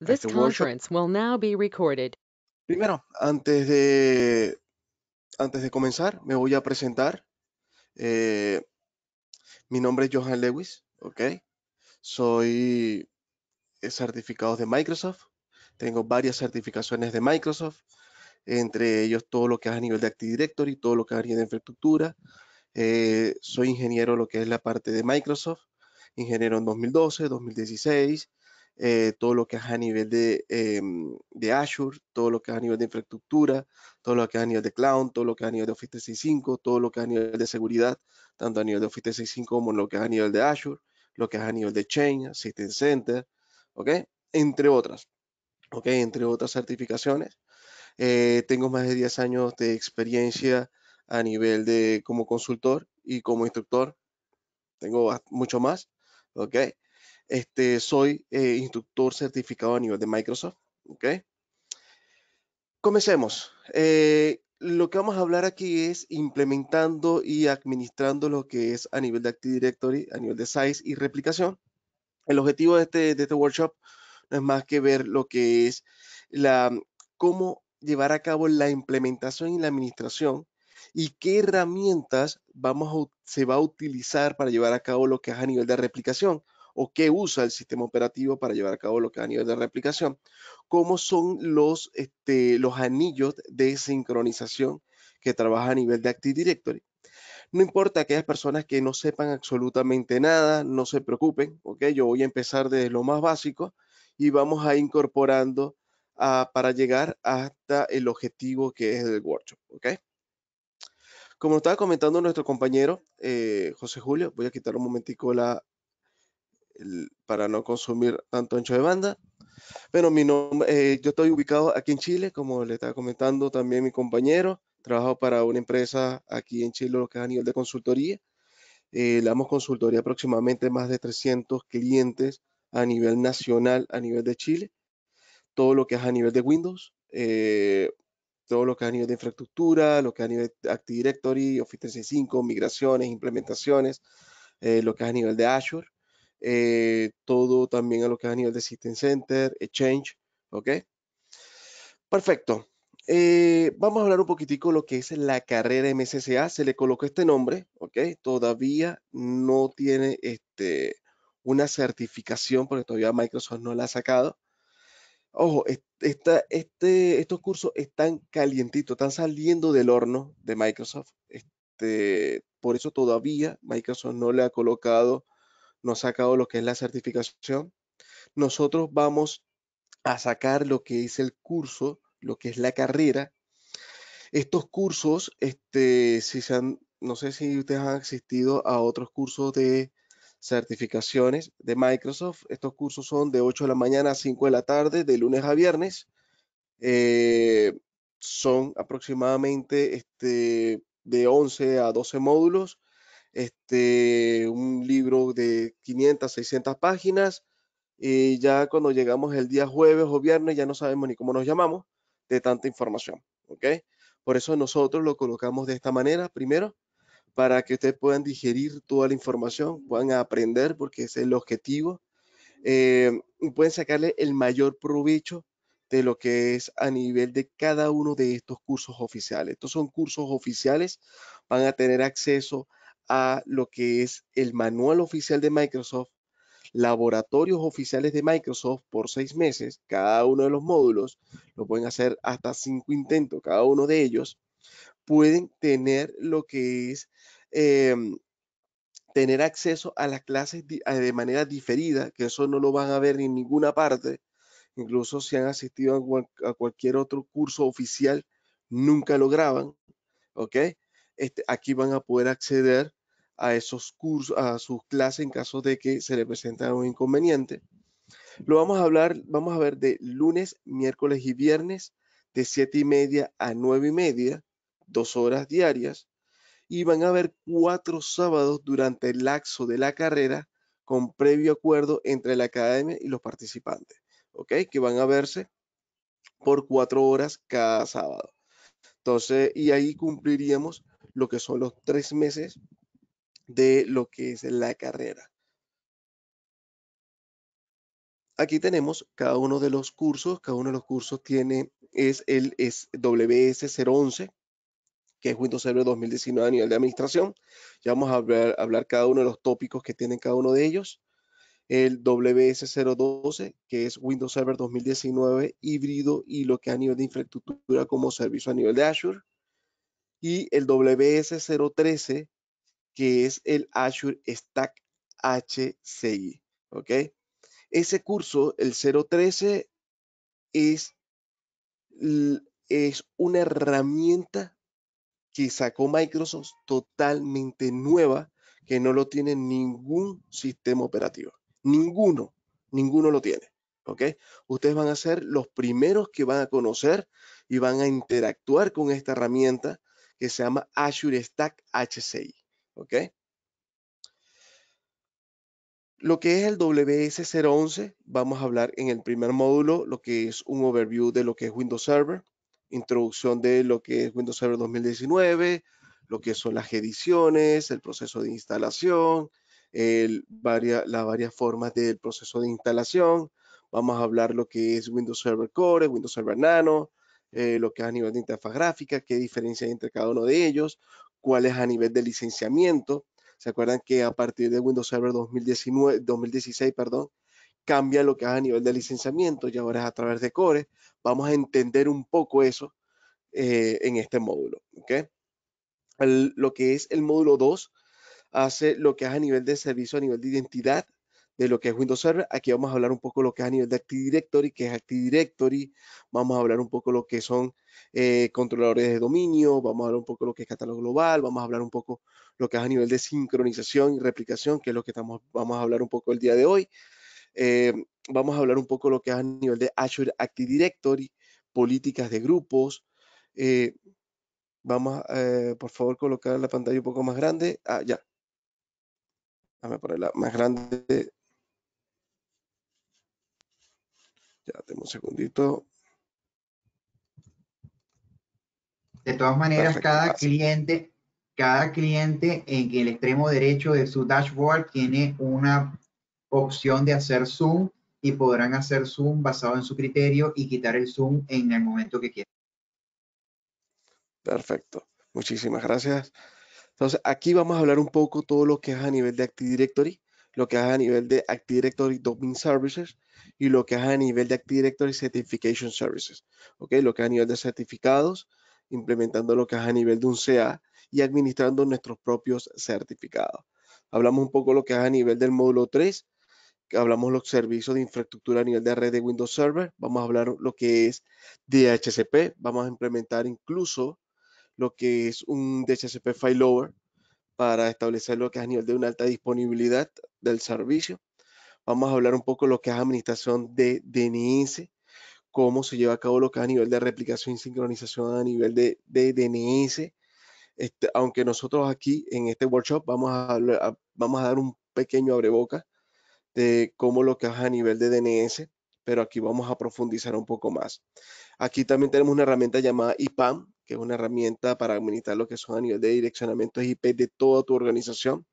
This conference will now be recorded. Primero, antes de, antes de comenzar, me voy a presentar. Eh, mi nombre es Johan Lewis, ¿ok? Soy eh, certificado de Microsoft. Tengo varias certificaciones de Microsoft, entre ellos todo lo que es a nivel de Active Directory, todo lo que es a nivel de infraestructura. Eh, soy ingeniero lo que es la parte de Microsoft, ingeniero en 2012, 2016, eh, todo lo que es a nivel em, de, Azure, todo lo que es a nivel de infraestructura, todo lo que es a nivel de cloud, todo lo que es a nivel de Office 365, todo lo que es a nivel de seguridad, tanto a nivel de Office 365 como lo que es a nivel de Azure, lo que es a nivel de Chain, System Center, ¿ok? Entre otras, ¿ok? Entre otras certificaciones. Eh, tengo más de 10 años de experiencia a nivel de como consultor y como instructor. Tengo mucho más, ¿ok? Este, soy eh, instructor certificado a nivel de Microsoft. ¿okay? Comencemos. Eh, lo que vamos a hablar aquí es implementando y administrando lo que es a nivel de Active Directory, a nivel de size y replicación. El objetivo de este, de este workshop no es más que ver lo que es la, cómo llevar a cabo la implementación y la administración y qué herramientas vamos se va a utilizar para llevar a cabo lo que es a nivel de replicación o qué usa el sistema operativo para llevar a cabo lo que a nivel de replicación, cómo son los, este, los anillos de sincronización que trabaja a nivel de Active Directory. No importa aquellas personas que no sepan absolutamente nada, no se preocupen, Yo voy a empezar desde lo más básico y vamos a incorporando para llegar hasta el objetivo que es el workshop, Como estaba comentando nuestro compañero eh, José Julio, voy a quitar un momentico la para no consumir tanto ancho de banda. Bueno, mi eh, yo estoy ubicado aquí en Chile, como le estaba comentando también mi compañero. Trabajo para una empresa aquí en Chile, lo que es a nivel de consultoría. Eh, le damos consultoría aproximadamente más de 300 clientes a nivel nacional, a nivel de Chile. Todo lo que es a nivel de Windows, eh, todo lo que es a nivel de infraestructura, lo que es a nivel de Active Directory, Office 365, migraciones, implementaciones, lo que es a nivel de Azure. Eh, todo también a lo que es a nivel de System Center, Exchange, ¿ok? Perfecto. Eh, vamos a hablar un poquitico de lo que es la carrera MSCA. Se le colocó este nombre, ¿ok? Todavía no tiene este, una certificación porque todavía Microsoft no la ha sacado. Ojo, este, estos cursos están calientitos, están saliendo del horno de Microsoft. Este, por eso todavía Microsoft no le ha colocado nos ha sacado lo que es la certificación, nosotros vamos a sacar lo que es el curso, lo que es la carrera. Estos cursos, este, si no sé si ustedes han asistido a otros cursos de certificaciones de Microsoft. Estos cursos son de 8 de la mañana a 5 de la tarde, de lunes a viernes. Eh, son aproximadamente este, de 11 a 12 módulos este, un libro de 500, 600 páginas. Y ya cuando llegamos el día jueves o viernes ya no sabemos ni cómo nos llamamos de tanta información. ¿Ok? Por eso nosotros lo colocamos de esta manera, primero, para que ustedes puedan digerir toda la información, puedan aprender, porque ese es el objetivo, eh, pueden sacarle el mayor provecho de lo que es a nivel de cada uno de estos cursos oficiales. Estos son cursos oficiales, van a tener acceso a lo que es el manual oficial de Microsoft, laboratorios oficiales de Microsoft por seis meses, cada uno de los módulos, lo pueden hacer hasta cinco intentos, cada uno de ellos, pueden tener lo que es em, tener acceso a las clases de manera diferida, que eso no lo van a ver en ninguna parte. Incluso si han asistido a, cualquier otro curso oficial, nunca lo graban. ¿Ok? Este, aquí van a poder acceder a esos cursos, a su clase en caso de que se le presentara un inconveniente. Lo vamos a hablar, vamos a ver de lunes, miércoles y viernes de siete y media a nueve y media, dos horas diarias, y van a haber cuatro sábados durante el laxo de la carrera con previo acuerdo entre la academia y los participantes, ¿ok? Que van a verse por cuatro horas cada sábado. Entonces, y ahí cumpliríamos lo que son los tres meses de lo que es la carrera. Aquí tenemos cada uno de los cursos, cada uno de los cursos tiene, es el WS011, que es Windows Server 2019 a nivel de administración. Ya vamos a hablar, hablar, cada uno de los tópicos que tienen cada uno de ellos. El WS012, que es Windows Server 2019 híbrido y lo que a nivel de infraestructura como servicio a nivel de Azure. Y el WS013, que es el Azure Stack HCI. ¿Ok? Ese curso, el 013, es, es una herramienta que sacó Microsoft totalmente nueva, que no lo tiene ningún sistema operativo. Ninguno, ninguno lo tiene. ¿Ok? Ustedes van a ser los primeros que van a conocer y van a interactuar con esta herramienta que se llama Azure Stack HCI. ¿Ok? Lo que es el WS011, vamos a hablar en el primer módulo, lo que es un overview de lo que es Windows Server, introducción de lo que es Windows Server 2019, lo que son las ediciones, el proceso de instalación, las varias formas del proceso de instalación. Vamos a hablar lo que es Windows Server Core, Windows Server Nano, eh, lo que es a nivel de interfaz gráfica, qué diferencia hay entre cada uno de ellos, ¿Cuál es a nivel de licenciamiento. ¿Se acuerdan que a partir de Windows Server 2019, 2016, perdón, cambia lo que es a nivel de licenciamiento y ahora es a través de Core? Vamos a entender un poco eso eh, en este módulo. lo que es el módulo 2 hace lo que es a nivel de servicio, a nivel de identidad, de lo que es Windows Server. Aquí vamos a hablar un poco lo que es a nivel de Active Directory, que es Active Directory. Vamos a hablar un poco lo que son eh, controladores de dominio. Vamos a hablar un poco lo que es catálogo global. Vamos a hablar un poco lo que es a nivel de sincronización y replicación, que es lo que estamos, vamos a hablar un poco el día de hoy. Eh, vamos a hablar un poco lo que es a nivel de Azure Active Directory, políticas de grupos. Eh, vamos, por favor, colocar la pantalla un poco más grande. Ah, ya. Dame ponerla más grande. segundito. De todas maneras, cada cliente, cada cliente en el extremo derecho de su dashboard tiene una opción de hacer zoom y podrán hacer zoom basado en su criterio y quitar el zoom en el momento que quieran. Perfecto. Muchísimas gracias. Entonces, aquí vamos a hablar un poco todo lo que es a nivel de Active Directory lo que haga a nivel de Active Directory Domain Services y lo que haga a nivel de Active Directory Certification Services, ¿ok? Lo que es a nivel de certificados, implementando lo que es a nivel de un CA y administrando nuestros propios certificados. Hablamos un poco lo que es a nivel del módulo 3, hablamos los servicios de infraestructura a nivel de red de Windows Server, vamos a hablar lo que es DHCP, vamos a implementar incluso lo que es un DHCP File Over para establecer lo que es a nivel de una alta disponibilidad del servicio. Vamos a hablar un poco lo que es administración de DNS, cómo se lleva a cabo lo que es a nivel de replicación y sincronización a nivel de, DNS. Este, aunque nosotros aquí en este workshop vamos a, vamos a dar un pequeño abreboca de cómo lo que es a nivel de DNS, pero aquí vamos a profundizar un poco más. Aquí también tenemos una herramienta llamada IPAM, que es una herramienta para administrar lo que son a nivel de direccionamiento IP de toda tu organización.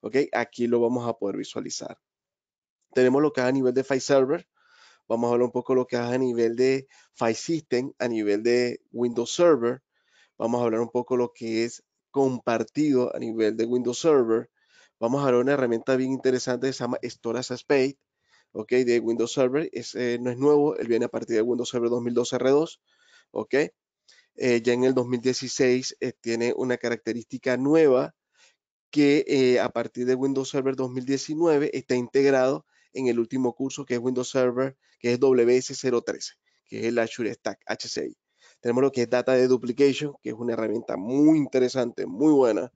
¿ok? Aquí lo vamos a poder visualizar. Tenemos lo que es a nivel de File Server. Vamos a hablar un poco lo que es a nivel de File System, a nivel de Windows Server. Vamos a hablar un poco lo que es compartido a nivel de Windows Server. Vamos a hablar una herramienta bien interesante que se llama Storage Space, ¿ok? De Windows Server. Eh, no es nuevo, él viene a partir de Windows Server 2012 R2, ¿ok? Eh, ya en el 2016 eh, tiene una característica nueva que eh, a partir de Windows Server 2019 está integrado en el último curso que es Windows Server, que es WS013, que es el Azure Stack HCI. Tenemos lo que es Data de Duplication, que es una herramienta muy interesante, muy buena.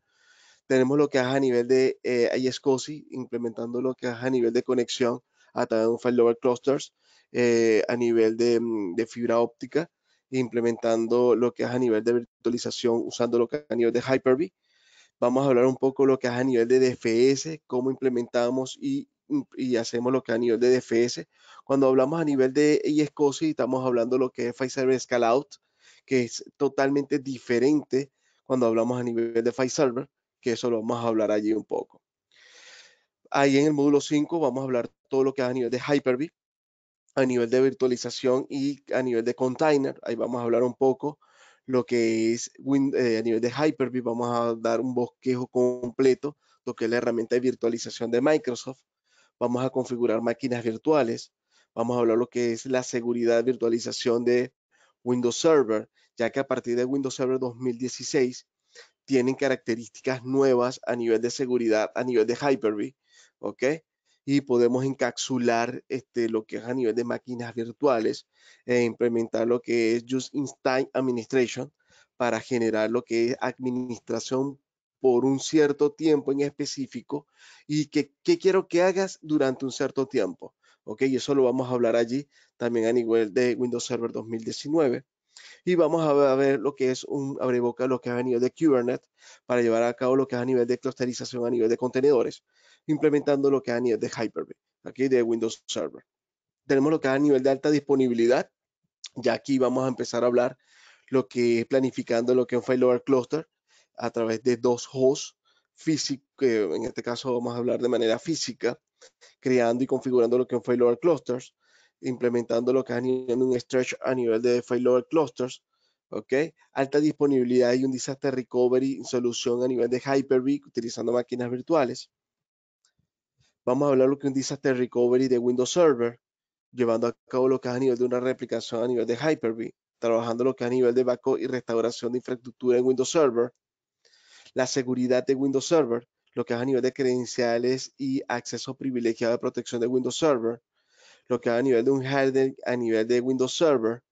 Tenemos lo que es a nivel de eh, ISCSI, implementando lo que es a nivel de conexión a través de un failover clusters, eh, a nivel mm, de, fibra óptica, implementando lo que es a nivel de virtualización, usando lo que a nivel de Hyper-V Vamos a hablar un poco lo que es a nivel de DFS, cómo implementamos mm, y, hacemos lo que es a nivel de DFS. Cuando hablamos a nivel de Escocia, estamos hablando lo que es Fiserv Scalout, que es totalmente diferente cuando hablamos a nivel de Fiserv, que eso lo vamos a hablar allí un poco. Ahí en el módulo 5 vamos a hablar todo lo que es a nivel de Hyper-V, a nivel de virtualización y a nivel de container. Ahí vamos a hablar un poco lo que es eh, a nivel de Hyper-V, vamos a dar un bosquejo completo, lo que es la herramienta de virtualización de Microsoft, vamos a configurar máquinas virtuales, vamos a hablar lo que es la seguridad de virtualización de Windows Server, ya que a partir de Windows Server 2016 tienen características nuevas a nivel de seguridad, a nivel de Hyper-V, ¿ok? y podemos encapsular este, lo que es a nivel de máquinas virtuales e implementar lo que es Just in Time Administration para generar lo que es administración por un cierto tiempo en específico y que, quiero que hagas durante un cierto tiempo. ¿ok? Y eso lo vamos a hablar allí también a nivel de Windows Server 2019. Y vamos a ver lo que es un abreboca, lo que ha a nivel de Kubernetes, para llevar a cabo lo que es a nivel de clusterización, a nivel de contenedores, implementando lo que es a nivel de Hyper-V, aquí de Windows Server. Tenemos lo que es a nivel de alta disponibilidad, ya aquí vamos a empezar a hablar lo que es planificando lo que es un failover cluster a través de dos hosts físicos, en este caso vamos a hablar de manera física, creando y configurando lo que es un failover clusters, implementando lo que es un stretch a nivel de failover clusters, ¿ok? Alta disponibilidad y un disaster recovery solución a nivel de Hyper-V utilizando máquinas virtuales. Vamos a hablar lo que es un disaster recovery de Windows Server, llevando a cabo lo que es a nivel de una replicación a nivel de Hyper-V, trabajando lo que es a nivel de backup y restauración de infraestructura en Windows Server. La seguridad de Windows Server, lo que es a nivel de credenciales y acceso privilegiado de protección de Windows Server lo que a nivel de un a nivel de Windows Server,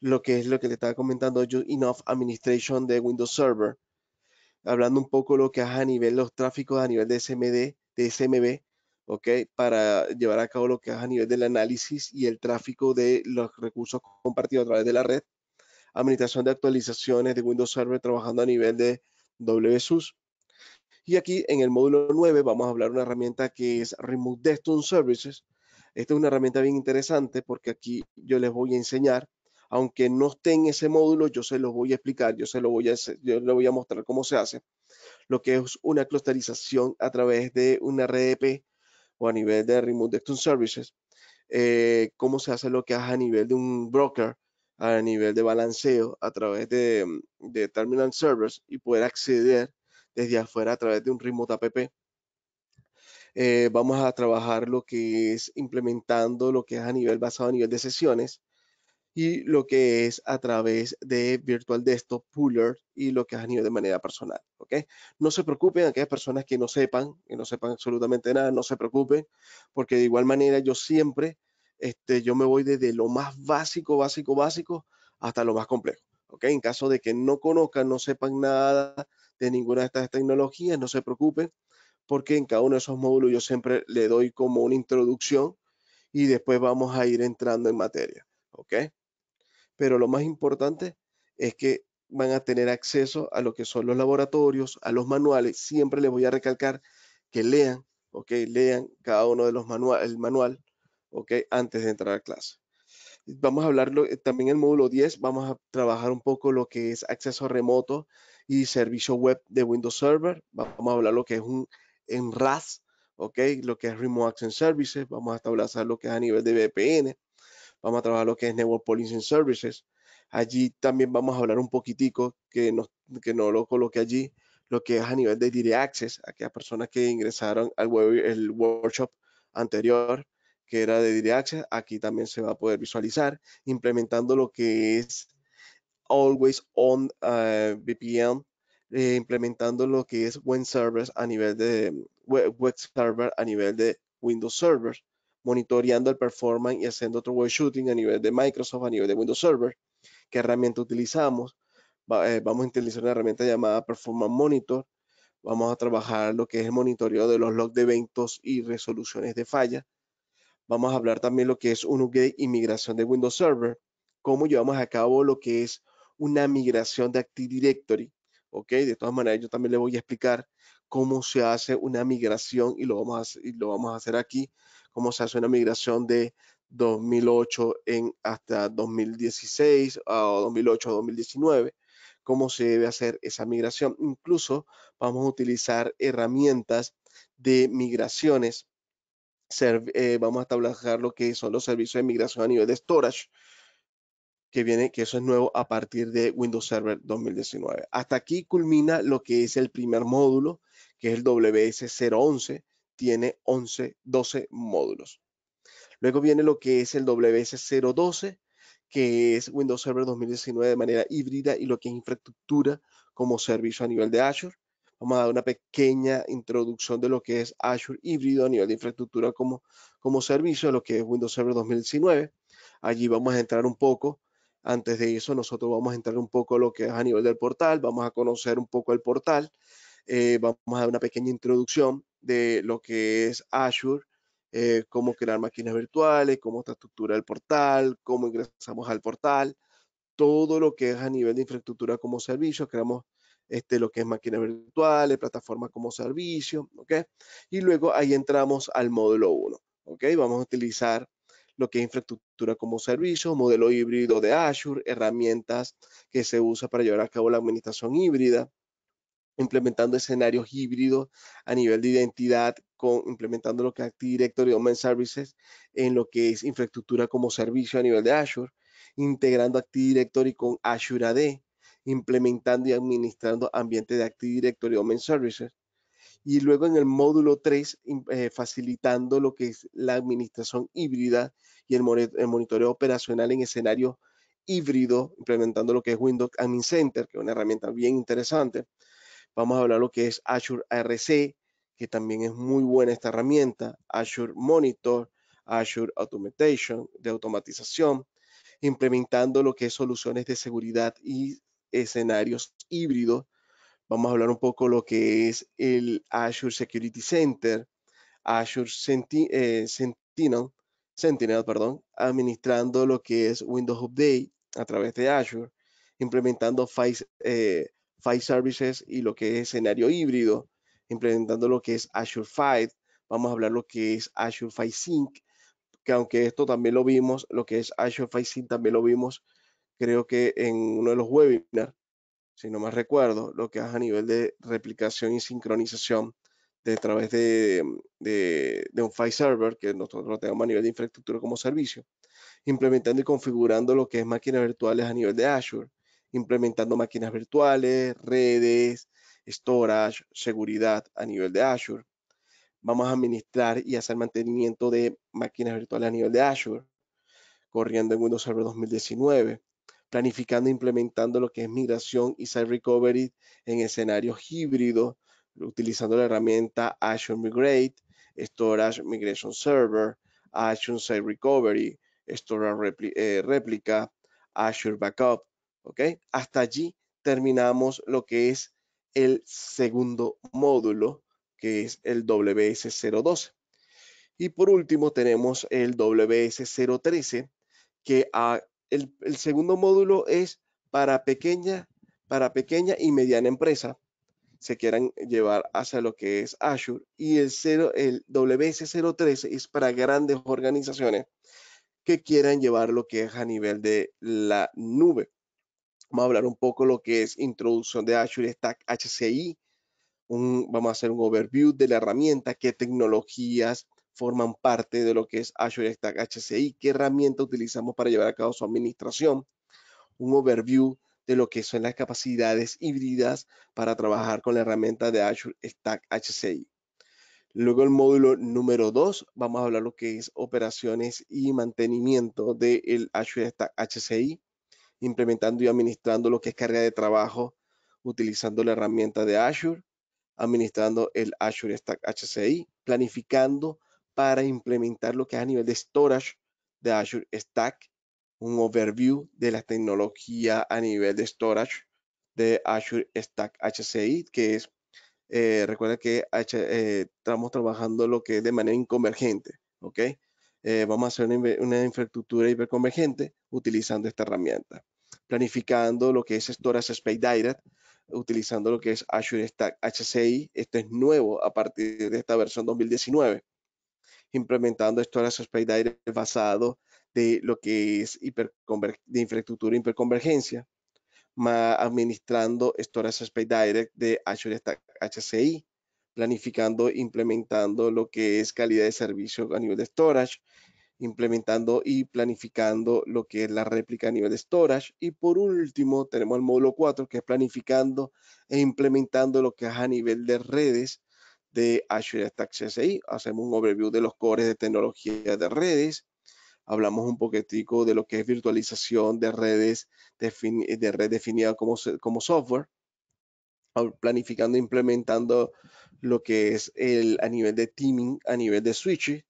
lo que es lo que te estaba comentando yo, Enough Administration de Windows Server, hablando un poco lo que haga a nivel los tráficos a nivel de SMD, de SMB, Para llevar a cabo lo que es a nivel del análisis y el tráfico de los recursos compartidos a través de la red, administración de actualizaciones de Windows Server trabajando a nivel de WSUS. Y aquí en el módulo 9 vamos a hablar de una herramienta que es Remote Desktop Services, esta es una herramienta bien interesante porque aquí yo les voy a enseñar, aunque no esté en ese módulo, yo se los voy a explicar, yo se lo voy a, yo les voy a mostrar cómo se hace, lo que es una clusterización a través de una RDP o a nivel de Remote Desktop Services, eh, cómo se hace lo que hace a nivel de un broker, a nivel de balanceo, a través de, de terminal servers y poder acceder desde afuera a través de un remote app eh, vamos a trabajar lo que es implementando lo que es a nivel basado a nivel de sesiones y lo que es a través de Virtual Desktop Puller y lo que es a nivel de manera personal. ¿ok? No se preocupen, aquellas personas que no sepan, que no sepan absolutamente nada, no se preocupen, porque de igual manera yo siempre, este, yo me voy desde lo más básico, básico, básico, hasta lo más complejo. ¿ok? En caso de que no conozcan, no sepan nada de ninguna de estas tecnologías, no se preocupen porque en cada uno de esos módulos yo siempre le doy como una introducción y después vamos a ir entrando en materia, ¿ok? Pero lo más importante es que van a tener acceso a lo que son los laboratorios, a los manuales. Siempre les voy a recalcar que lean, ¿ok? Lean cada uno de los manuales, el manual, ¿ok? Antes de entrar a clase. Vamos a hablarlo eh, también en el módulo 10, vamos a trabajar un poco lo que es acceso remoto y servicio web de Windows Server. Vamos a hablar lo que es un en RAS, ¿ok? Lo que es Remote Access Services, vamos a establecer lo que es a nivel de VPN, vamos a trabajar lo que es Network Policing Services. Allí también vamos a hablar un poquitico, que no, lo coloque allí, lo que es a nivel de Direct Access, aquellas personas que ingresaron al el workshop anterior, que era de Direct Access, aquí también se va a poder visualizar, implementando lo que es Always On eh, VPN eh, implementando lo que es web servers a nivel de mm, web, server a nivel de Windows Server, monitoreando el performance y haciendo otro shooting... a nivel de Microsoft, a nivel de Windows Server, qué herramienta utilizamos. Eh, vamos a utilizar una herramienta llamada Performance Monitor. Vamos a trabajar lo que es el monitoreo de los logs de eventos y resoluciones de falla. Vamos a hablar también lo que es un y migración de Windows Server, cómo llevamos a cabo lo que es una migración de Active Directory de todas maneras, yo también le voy a explicar cómo se hace una migración y lo vamos a, lo vamos a hacer aquí, cómo se hace una migración de 2008 en hasta 2016 ah, o 2008 o 2019 cómo se debe hacer esa migración. Incluso vamos a utilizar herramientas de migraciones. Eh, vamos a establecer lo que son los servicios de migración a nivel de storage, que viene, que eso es nuevo a partir de Windows Server 2019. Hasta aquí culmina lo que es el primer módulo, que es el WS011, tiene 11, 12 módulos. Luego viene lo que es el WS012, que es Windows Server 2019 de manera híbrida y lo que es infraestructura como servicio a nivel de Azure. Vamos a dar una pequeña introducción de lo que es Azure híbrido a nivel de infraestructura como, como servicio, lo que es Windows Server 2019. Allí vamos a entrar un poco antes de eso, nosotros vamos a entrar un poco a lo que es a nivel del portal, vamos a conocer un poco el portal, eh, vamos a dar una pequeña introducción de lo que es Azure, eh, cómo crear máquinas virtuales, cómo está estructura el portal, cómo ingresamos al portal, todo lo que es a nivel de infraestructura como servicio, creamos este, lo que es máquinas virtuales, plataformas como servicio, ¿ok? Y luego ahí entramos al módulo 1, ¿ok? Vamos a utilizar lo que es infraestructura como servicio, modelo híbrido de Azure, herramientas que se usa para llevar a cabo la administración híbrida, implementando escenarios híbridos a nivel de identidad, con, implementando lo que es Active Directory Domain Services en lo que es infraestructura como servicio a nivel de Azure, integrando Active Directory con Azure AD, implementando y administrando ambientes de Active Directory Domain Services, y luego en el módulo 3 eh, facilitando lo que es la administración híbrida y el, el monitoreo operacional en escenarios híbridos, implementando lo que es Windows Admin Center, que es una herramienta bien interesante. Vamos a hablar lo que es Azure ARC, que también es muy buena esta herramienta, Azure Monitor, Azure Automation, de automatización, implementando lo que es soluciones de seguridad y escenarios híbridos Vamos a hablar un poco lo que es el Azure Security Center, Azure eh, Sentinel, perdón, administrando lo que es Windows Update a través de Azure, implementando eh, File, Services y lo que es escenario híbrido, implementando lo que es Azure File, vamos a hablar lo que es Azure File Sync, que aunque esto también lo vimos, lo que es Azure File Sync también lo vimos, creo que en uno de los webinars, si no más recuerdo, lo que es a nivel de replicación y sincronización de través de, mm, de, de, un file server que nosotros lo tenemos a nivel de infraestructura como servicio, implementando y configurando lo que es máquinas virtuales a nivel de Azure, implementando máquinas virtuales, redes, storage, seguridad a nivel de Azure. Vamos a administrar y hacer mantenimiento de máquinas virtuales a nivel de Azure, corriendo en Windows Server 2019 planificando e implementando lo que es migración y site recovery en escenarios híbridos, utilizando la herramienta Azure Migrate, Storage Migration Server, Azure Site Recovery, Storage eh, Replica, Azure Backup, ¿ok? Hasta allí terminamos lo que es el segundo módulo, que es el WS012. Y por último tenemos el WS013, que ha el, segundo módulo es para pequeña, para pequeña y mediana empresa se quieran llevar hacia lo que es Azure y el, 0, el WS013 es para grandes organizaciones que quieran llevar lo que es a nivel de la nube. Vamos a hablar un poco lo que es introducción de Azure Stack HCI. vamos a hacer un overview de la herramienta, qué tecnologías forman parte de lo que es Azure Stack HCI, qué herramienta utilizamos para llevar a cabo su administración, un overview de lo que son las capacidades híbridas para trabajar con la herramienta de Azure Stack HCI. Luego el módulo número 2, vamos a hablar lo que es operaciones y mantenimiento del de Azure Stack HCI, implementando y administrando lo que es carga de trabajo utilizando la herramienta de Azure, administrando el Azure Stack HCI, planificando para implementar lo que es a nivel de storage de Azure Stack, un overview de la tecnología a nivel de storage de Azure Stack HCI, que es, eh, recuerda que eh, estamos trabajando lo que es de manera inconvergente, ¿ok? Eh, vamos a hacer una, una, infraestructura hiperconvergente utilizando esta herramienta, planificando lo que es Storage Space Direct, utilizando lo que es Azure Stack HCI. Esto es nuevo a partir de esta versión 2019 implementando Storage Space basado de lo que es infraestructura hiperconvergencia, administrando Storage Space Direct de HCI, planificando, implementando lo que es calidad de servicio a nivel de storage, implementando y planificando lo que es la réplica a nivel de storage. Y por último, tenemos el módulo 4, que es planificando e implementando lo que es a nivel de redes de Azure Stack CSI. Hacemos un overview de los cores de tecnología de redes. Hablamos un poquitico de lo que es virtualización de redes, de red definida como, software. Planificando, e implementando lo que es el, a nivel de teaming, a nivel de switching.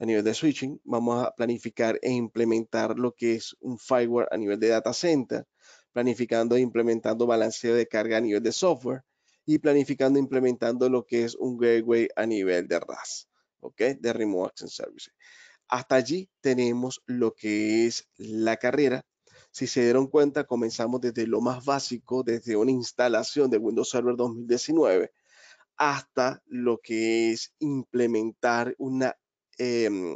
A nivel de switching, vamos a planificar e implementar lo que es un firewall a nivel de data center planificando e implementando balanceo de carga a nivel de software, y planificando, implementando lo que es un gateway a nivel de RAS, De Remote Access Services. Hasta allí tenemos lo que es la carrera. Si se dieron cuenta, comenzamos desde lo más básico, desde una instalación de Windows Server 2019 hasta lo que es implementar una, em,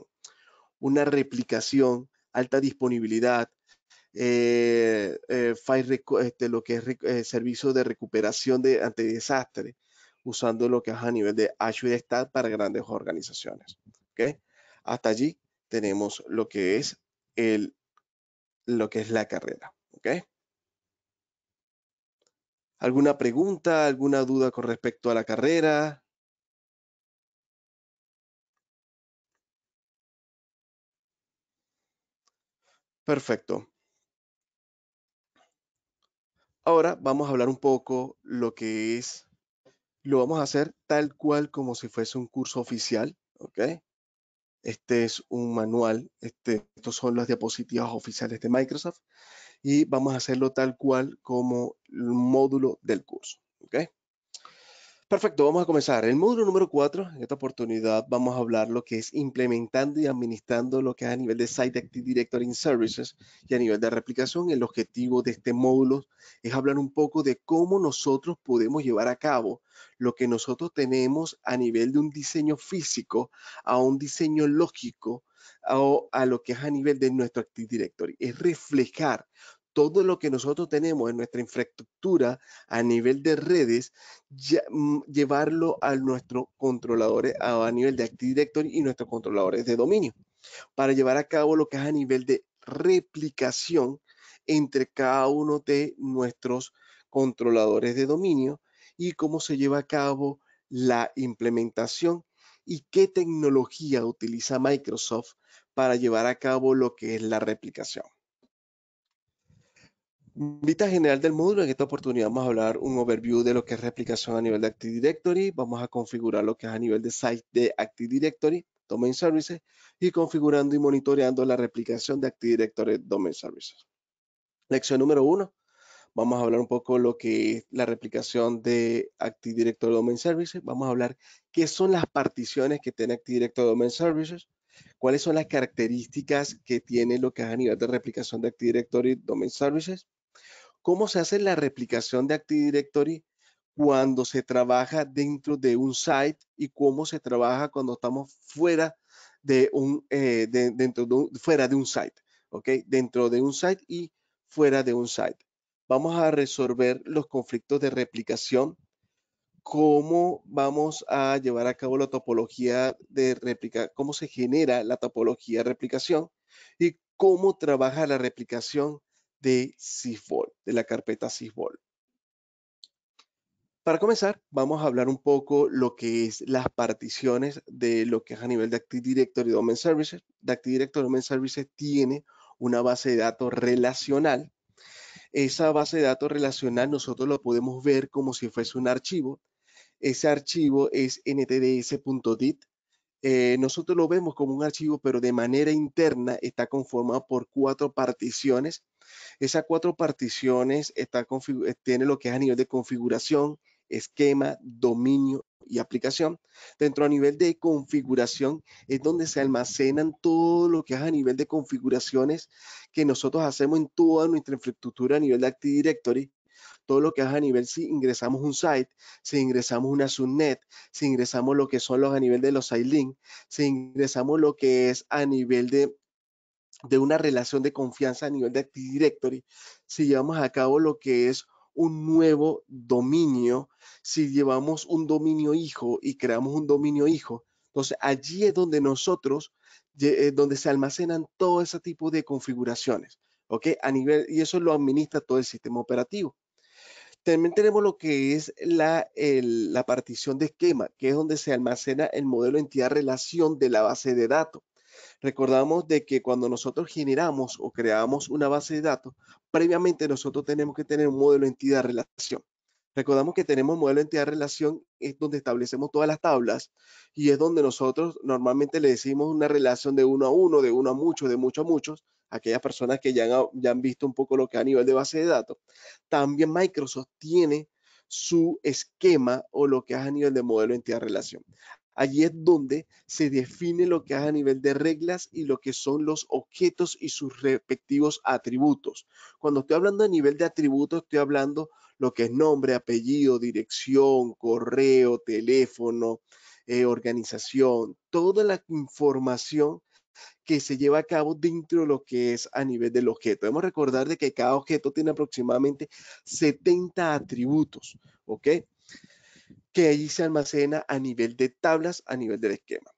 una replicación, alta disponibilidad, eh, eh este, lo que es el eh, servicio de recuperación de ante desastre usando lo que es a nivel de Azure Stack para grandes organizaciones. ¿okay? Hasta allí tenemos lo que es el, lo que es la carrera. ¿Alguna pregunta, alguna duda con respecto a la carrera? Perfecto. Ahora vamos a hablar un poco lo que es, lo vamos a hacer tal cual como si fuese un curso oficial, ¿ok? Este es un manual, este, estos son las diapositivas oficiales de Microsoft y vamos a hacerlo tal cual como el módulo del curso, ¿ok? Perfecto, vamos a comenzar. El módulo número 4, en esta oportunidad vamos a hablar lo que es implementando y administrando lo que es a nivel de Site Active Directory Services y a nivel de replicación. El objetivo de este módulo es hablar un poco de cómo nosotros podemos llevar a cabo lo que nosotros tenemos a nivel de un diseño físico a un diseño lógico o a lo que es a nivel de nuestro Active Directory. Es reflejar todo lo que nosotros tenemos en nuestra infraestructura a nivel de redes, mm, llevarlo a nuestros controladores a, a, nivel de Active Directory y nuestros controladores de dominio, para llevar a cabo lo que es a nivel de replicación entre cada uno de nuestros controladores de dominio y cómo se lleva a cabo la implementación y qué tecnología utiliza Microsoft para llevar a cabo lo que es la replicación. Vista general del módulo, en esta oportunidad vamos a hablar un overview de lo que es replicación a nivel de Active Directory, vamos a configurar lo que es a nivel de site de Active Directory, Domain Services, y configurando y monitoreando la replicación de Active Directory Domain Services. Lección número uno, vamos a hablar un poco lo que es la replicación de Active Directory Domain Services, vamos a hablar qué son las particiones que tiene Active Directory Domain Services, cuáles son las características que tiene lo que es a nivel de replicación de Active Directory Domain Services, ¿Cómo se hace la replicación de Active Directory cuando se trabaja dentro de un site y cómo se trabaja cuando estamos fuera de un, eh, dentro fuera de un site? ¿Ok? Dentro de un site y fuera de un site. Vamos a resolver los conflictos de replicación cómo vamos a llevar a cabo la topología de réplica, cómo se genera la topología de replicación y cómo trabaja la replicación de Sysvol, de la carpeta Sysvol. Para comenzar, vamos a hablar un poco lo que es las particiones de lo que es a nivel de Active Directory Domain Services. De Active Directory Domain Services tiene una base de datos relacional. Esa base de datos relacional nosotros lo podemos ver como si fuese un archivo. Ese archivo es ntds.dit eh, nosotros lo vemos como un archivo, pero de manera interna está conformado por cuatro particiones. Esas cuatro particiones está eh, tiene lo que es a nivel de configuración, esquema, dominio y aplicación. Dentro a nivel de configuración es donde se almacenan todo lo que es a nivel de configuraciones que nosotros hacemos en toda nuestra infraestructura a nivel de Active Directory todo lo que es a nivel si ingresamos un site, si ingresamos una subnet, si ingresamos lo que son los a nivel de los link, si ingresamos lo que es a nivel de de una relación de confianza a nivel de Active Directory, si llevamos a cabo lo que es un nuevo dominio, si llevamos un dominio hijo y creamos un dominio hijo, entonces allí es donde nosotros, eh, donde se almacenan todo ese tipo de configuraciones, ¿ok? A nivel, y eso lo administra todo el sistema operativo. También tenemos lo que es la, partición de esquema, que es donde se almacena el modelo entidad-relación de la base de datos. Recordamos de que cuando nosotros generamos o creamos una base de datos, previamente nosotros tenemos que tener un modelo entidad-relación. Recordamos que tenemos modelo entidad relación, es donde establecemos todas las tablas y es donde nosotros normalmente le decimos una relación de uno a uno, de uno a muchos, de muchos a muchos, aquellas personas que ya han, visto un poco lo que a nivel de base de datos. También Microsoft tiene su esquema o lo que es a nivel de modelo de entidad relación. Allí es donde se define lo que es a nivel de reglas y lo que son los objetos y sus respectivos atributos. Cuando estoy hablando a nivel de atributos, estoy hablando lo que es nombre, apellido, dirección, correo, teléfono, eh, organización, toda la información que se lleva a cabo dentro de lo que es a nivel del objeto. Debemos recordar que cada objeto tiene aproximadamente 70 atributos, ¿ok? Que allí se almacena a nivel de tablas, a nivel del esquema.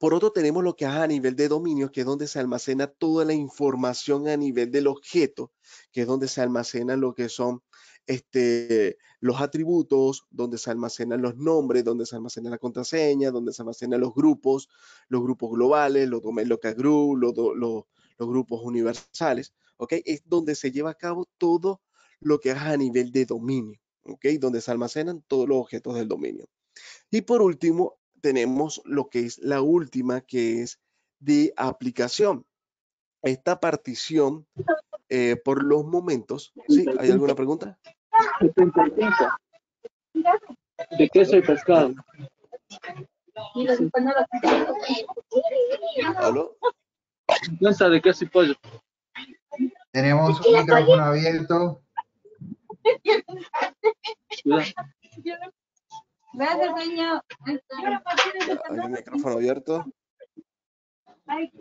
Por otro, tenemos lo que es a nivel de dominio, que es donde se almacena toda la información a nivel del objeto, que es donde se almacena lo que son este, los atributos, donde se almacenan los nombres, donde se almacena la contraseña, donde se almacenan los grupos, los grupos globales, los domain local group, los, grupos universales, ¿ok? Es donde se lleva a cabo todo lo que haga a nivel de dominio, ¿ok? Donde se almacenan todos los objetos del dominio. Y por último, tenemos lo que es la última, que es de aplicación. Esta partición eh, por los momentos. ¿Sí? ¿Hay alguna pregunta? De queso y pescado. de queso y pollo. Tenemos un micrófono abierto. Gracias, Hay un micrófono abierto. Ay,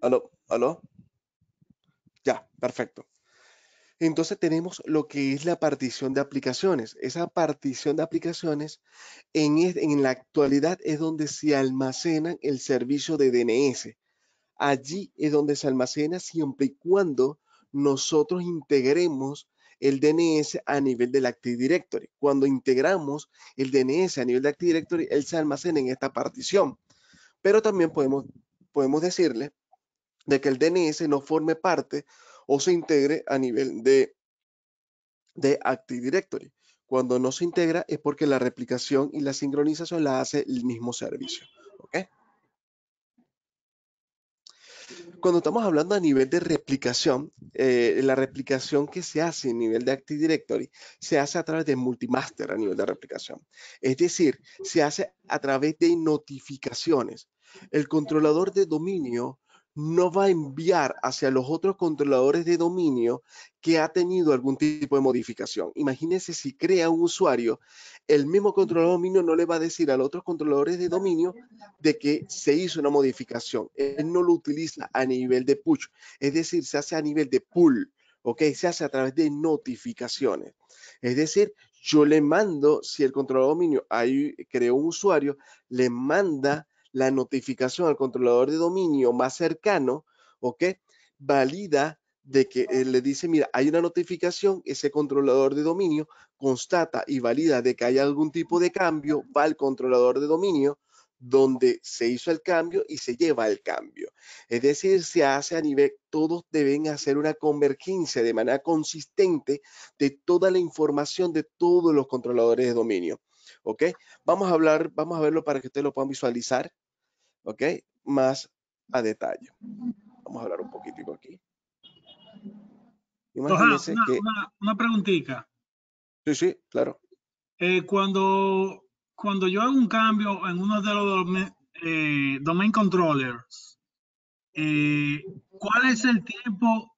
ay. ¿Aló? Ya, perfecto. Entonces tenemos lo que es la partición de aplicaciones. Esa partición de aplicaciones en, la actualidad es donde se almacena el servicio de DNS. Allí es donde se almacena siempre y cuando nosotros integremos el DNS a nivel del Active Directory. Cuando integramos el DNS a nivel de Active Directory, él se almacena en esta partición. Pero también podemos, podemos decirle de que el DNS no forme parte o se integre a nivel de, de Active Directory. Cuando no se integra es porque la replicación y la sincronización la hace el mismo servicio. Cuando estamos hablando a nivel de replicación, eh, la replicación que se hace a nivel de Active Directory se hace a través de multimaster a nivel de replicación. Es decir, se hace a través de notificaciones. El controlador de dominio no va a enviar hacia los otros controladores de dominio que ha tenido algún tipo de modificación. Imagínense si crea un usuario, el mismo controlador de dominio no le va a decir a los otros controladores de dominio de que se hizo una modificación. Él no lo utiliza a nivel de push, es decir, se hace a nivel de pull, ¿ok? Se hace a través de notificaciones. Es decir, yo le mando, si el controlador de dominio ahí creó un usuario, le manda la notificación al controlador de dominio más cercano, ¿ok? Valida de que eh, le dice, mira, hay una notificación, ese controlador de dominio constata y valida de que hay algún tipo de cambio, va al controlador de dominio donde se hizo el cambio y se lleva el cambio. Es decir, se hace a nivel, todos deben hacer una convergencia de manera consistente de toda la información de todos los controladores de dominio. ¿Ok? Vamos a hablar, vamos a verlo para que ustedes lo puedan visualizar. ¿ok? Más a detalle. Vamos a hablar un poquitico aquí. una, que... preguntita. Sí, sí, claro. Eh, cuando, cuando yo hago un cambio en uno de los domain, eh, controllers, eh, ¿cuál es el tiempo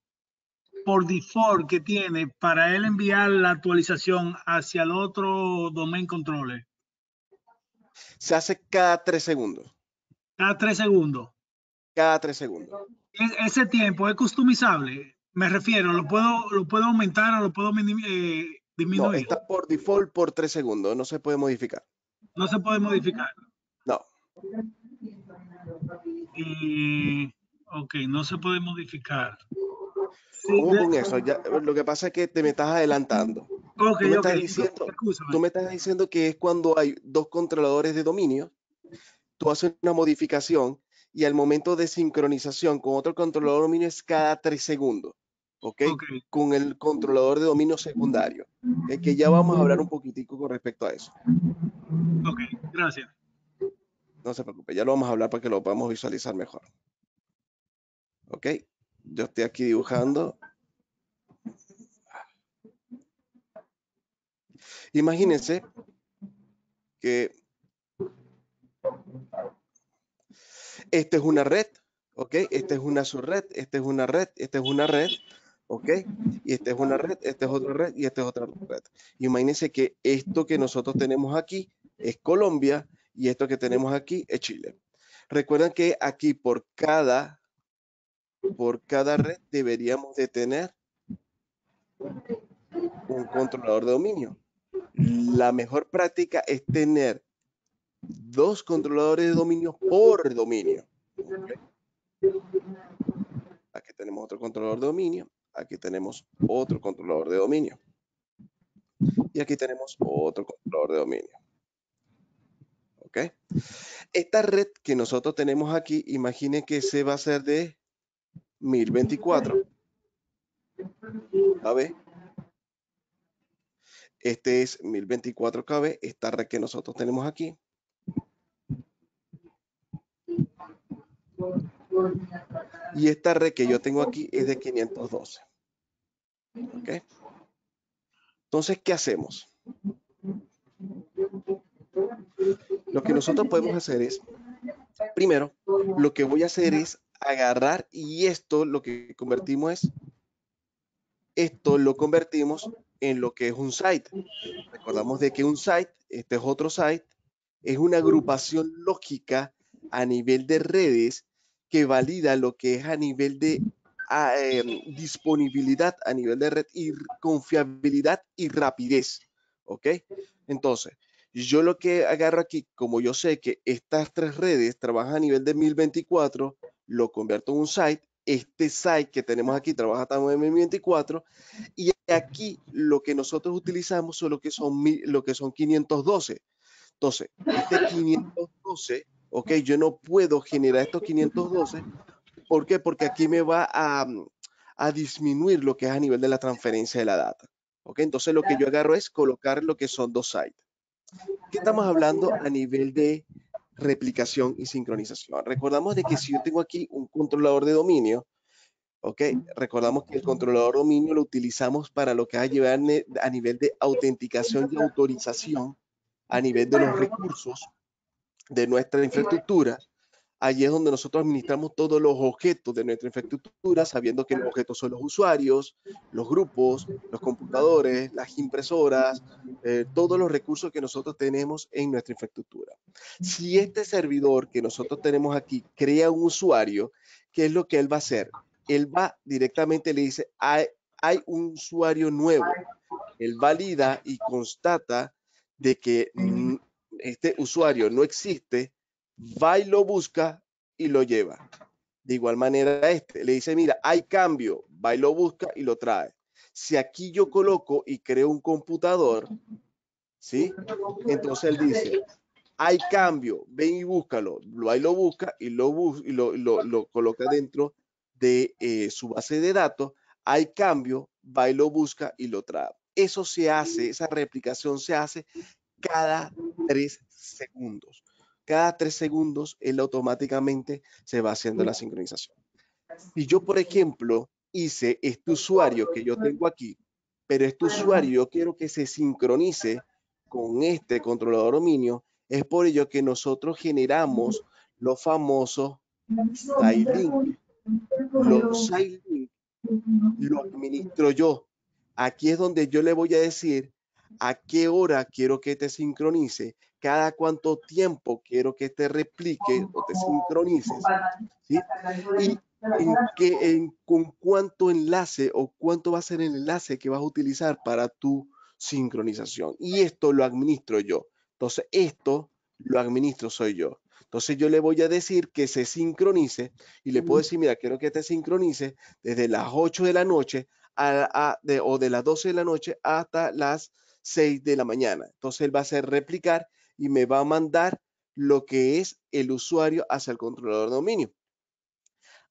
por default que tiene para él enviar la actualización hacia el otro domain controller? Se hace cada tres segundos. Cada tres segundos. Cada tres segundos. ese tiempo es customizable. Me refiero, lo puedo, lo puedo aumentar o lo puedo eh, disminuir. No, está por default por tres segundos. No se puede modificar. No se puede modificar. No. ok, no se puede modificar. ¿Cómo con eso? lo que pasa es que te me estás adelantando. tú me estás diciendo que es cuando hay dos controladores de dominio tú haces una modificación y al momento de sincronización con otro controlador de dominio es cada tres segundos, ¿ok? Con el controlador de dominio secundario, Es que ya vamos a hablar un poquitico con respecto a eso. Ok, gracias. No se preocupe, ya lo vamos a hablar para que lo podamos visualizar mejor. ¿Ok? Yo estoy aquí dibujando. Imagínense que esta es una red, ¿ok? Esta es una subred, esta es una red, esta es una red, ¿ok? Y esta es una red, esta es otra red y esta es otra red. imagínense que esto que nosotros tenemos aquí es Colombia y esto que tenemos aquí es Chile. Recuerden que aquí por cada, por cada red deberíamos de tener un controlador de dominio. La mejor práctica es tener dos controladores de dominio por dominio. Aquí tenemos otro controlador de dominio, aquí tenemos otro controlador de dominio. Y aquí tenemos otro controlador de dominio. ¿Ok? Esta red que nosotros tenemos aquí, imaginen que se va a hacer de 1024. KB. Este es 1024 KB, esta red que nosotros tenemos aquí. Y esta red que yo tengo aquí es de 512. ¿Ok? Entonces, ¿qué hacemos? Lo que nosotros podemos hacer es, primero, lo que voy a hacer es agarrar y esto lo que convertimos es, esto lo convertimos en lo que es un site. Recordamos de que un site, este es otro site, es una agrupación lógica a nivel de redes que valida lo que es a nivel de ah, em, disponibilidad, a nivel de red y confiabilidad y rapidez. ¿Ok? Entonces, yo lo que agarro aquí, como yo sé que estas tres redes trabajan a nivel de 1024, lo convierto en un site. Este site que tenemos aquí trabaja también en 1024 y aquí lo que nosotros utilizamos son lo que son, lo que son 512. Entonces, este 512 ok, yo no puedo generar estos 512. ¿Por qué? Porque aquí me va a, disminuir lo que es a nivel de la transferencia de la data. ¿Ok? Entonces lo que yo agarro es colocar lo que son dos sites. ¿Qué estamos hablando a nivel de replicación y sincronización? Recordamos de que si yo tengo aquí un controlador de dominio, ¿ok? Recordamos que el controlador de dominio lo utilizamos para lo que va a llevar a nivel de autenticación y autorización a nivel de los recursos de nuestra infraestructura. Allí es donde nosotros administramos todos los objetos de nuestra infraestructura, sabiendo que los objetos son los usuarios, los grupos, los computadores, las impresoras, eh, todos los recursos que nosotros tenemos en nuestra infraestructura. Si este servidor que nosotros tenemos aquí crea un usuario, ¿qué es lo que él va a hacer? Él va directamente, le dice, hay un usuario nuevo. Él valida y constata de que mm, este usuario no existe, va y lo busca y lo lleva. De igual manera, este le dice, mira, hay cambio, va y lo busca y lo trae. Si aquí yo coloco y creo un computador, ¿sí? Entonces él dice, hay cambio, ven y búscalo. Lo y lo busca y lo, lo, coloca dentro de eh, su base de datos. Hay cambio, va y lo busca y lo trae. Eso se hace, esa replicación se hace cada tres segundos. Cada tres segundos él automáticamente se va haciendo la sincronización. y yo, por ejemplo, hice este usuario que yo tengo aquí, pero este usuario yo quiero que se sincronice con este controlador dominio, es por ello que nosotros generamos los famosos side Los side los administro yo. Aquí es donde yo le voy a decir a qué hora quiero que te sincronice, cada cuánto tiempo quiero que te replique o te sincronices. Y en, con cuánto enlace o cuánto va a ser el enlace que vas a utilizar para tu sincronización. Y esto lo administro yo. Entonces, esto lo administro soy yo. Entonces yo le voy a decir que se sincronice y le puedo decir, mira, quiero que te sincronice desde las 8 de la noche a, o de las 12 de la noche hasta las 6 de la mañana. Entonces él va a hacer replicar y me va a mandar lo que es el usuario hacia el controlador de dominio.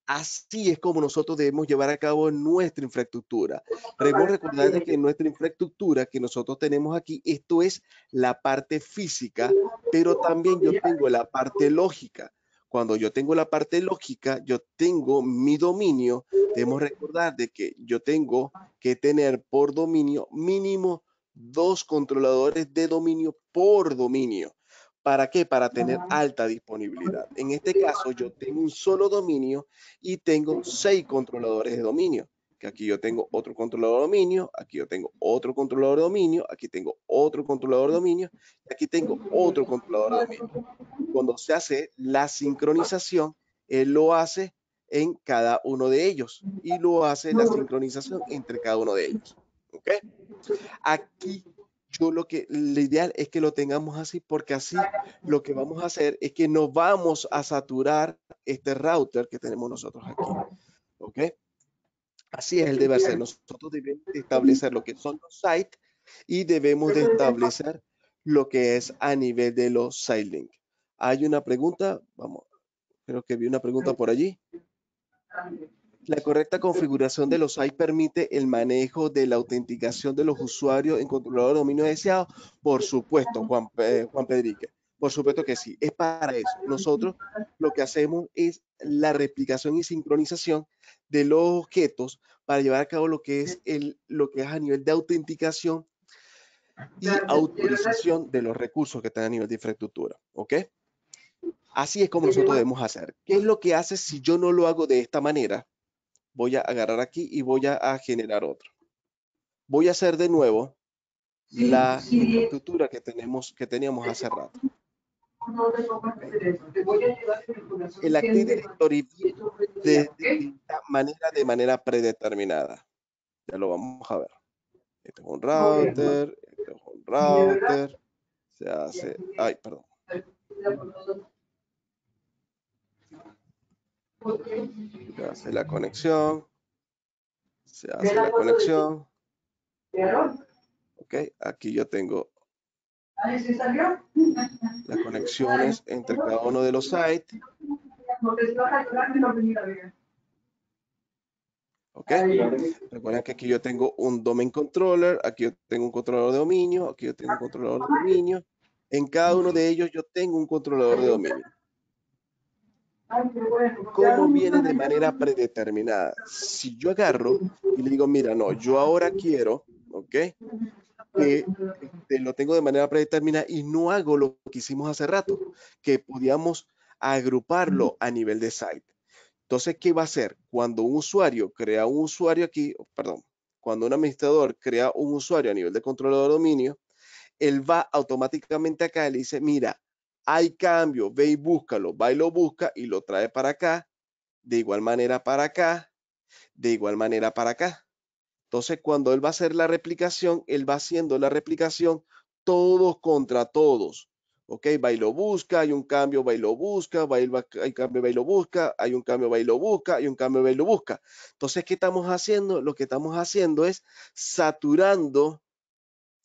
Así es como nosotros debemos llevar a cabo nuestra infraestructura. Debemos recordar que nuestra infraestructura que nosotros tenemos aquí, esto es la parte física, pero también yo tengo la parte lógica. Cuando yo tengo la parte lógica, yo tengo mi dominio. Debemos recordar de que yo tengo que tener por dominio mínimo dos controladores de dominio por dominio. ¿Para qué? Para tener alta disponibilidad. En este caso, yo tengo un solo dominio y tengo seis controladores de dominio. Que aquí yo tengo otro controlador de dominio, aquí yo tengo otro controlador de dominio, aquí tengo otro controlador de dominio, y aquí tengo otro controlador de dominio. Cuando se hace la sincronización, él lo hace en cada uno de ellos y lo hace la sincronización entre cada uno de ellos. ¿Ok? Aquí yo lo que, lo ideal es que lo tengamos así porque así lo que vamos a hacer es que no vamos a saturar este router que tenemos nosotros aquí. ¿Ok? Así es el deber ser. Nosotros debemos establecer lo que son los sites y debemos de establecer lo que es a nivel de los link Hay una pregunta, vamos, creo que vi una pregunta por allí. La correcta configuración de los AI permite el manejo de la autenticación de los usuarios en controlador de dominio deseado. Por supuesto, Juan, eh, Juan Pedrique. Por supuesto que sí, es para eso. Nosotros lo que hacemos es la replicación y sincronización de los objetos para llevar a cabo lo que es, el, lo que es a nivel de autenticación y autorización de los recursos que están a nivel de infraestructura. ¿Ok? Así es como nosotros debemos hacer. ¿Qué es lo que hace si yo no lo hago de esta manera? voy a agarrar aquí y voy a, generar otro. Voy a hacer de nuevo la estructura que, tenemos, que teníamos hace rato. el Active de manera, de manera predeterminada. Ya lo vamos a ver. Este es un router, este es un router. Se hace... Ay, perdón. Se hace la conexión. Se hace la conexión. Ok, aquí yo tengo las conexiones entre cada uno de los sites. ¿Ok? Recuerden que aquí yo tengo un domain controller, aquí yo tengo un controlador de dominio, aquí yo tengo un controlador de dominio. En cada uno de ellos yo tengo un controlador de dominio cómo viene de manera predeterminada. Si yo agarro y le digo, mira, no, yo ahora quiero, ¿ok? Que lo tengo de manera predeterminada y no hago lo que hicimos hace rato, que podíamos agruparlo a nivel de site. Entonces, ¿qué va a hacer? Cuando un usuario crea un usuario aquí, oh, perdón, cuando un administrador crea un usuario a nivel de controlador de dominio, él va automáticamente acá y le dice, mira, hay cambio, ve y búscalo, va y lo busca y lo trae para acá, de igual manera para acá, de igual manera para acá. Entonces, cuando él va a hacer la replicación, él va haciendo la replicación todos contra todos. ¿ok? Va y lo busca, hay un cambio, va y lo busca, va y hay cambio, va y lo busca, hay un cambio, va y lo busca, hay un cambio, va y lo busca. Entonces, ¿qué estamos haciendo? Lo que estamos haciendo es saturando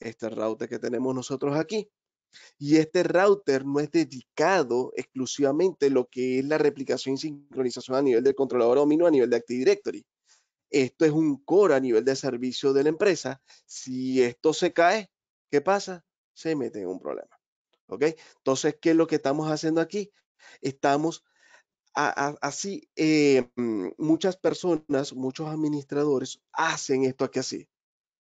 este route que tenemos nosotros aquí. Y este router no es dedicado exclusivamente a lo que es la replicación y sincronización a nivel del controlador domino, a nivel de Active Directory. Esto es un core a nivel de servicio de la empresa. Si esto se cae, ¿qué pasa? Se mete en un problema. ¿Ok? Entonces, ¿qué es lo que estamos haciendo aquí? Estamos así, eh, mm, muchas personas, muchos administradores hacen esto aquí así.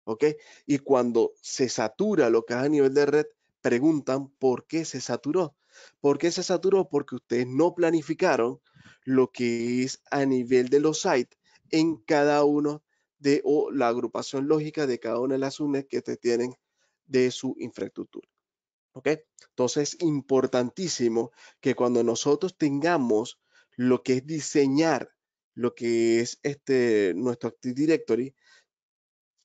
¿Ok? Y cuando se satura lo que es a nivel de red, preguntan por qué se saturó. ¿Por qué se saturó? Porque ustedes no planificaron lo que es a nivel de los sites en cada uno de o la agrupación lógica de cada una de las unes que te tienen de su infraestructura. ¿Ok? Entonces, es importantísimo que cuando nosotros tengamos lo que es diseñar lo que es este, nuestro Active Directory,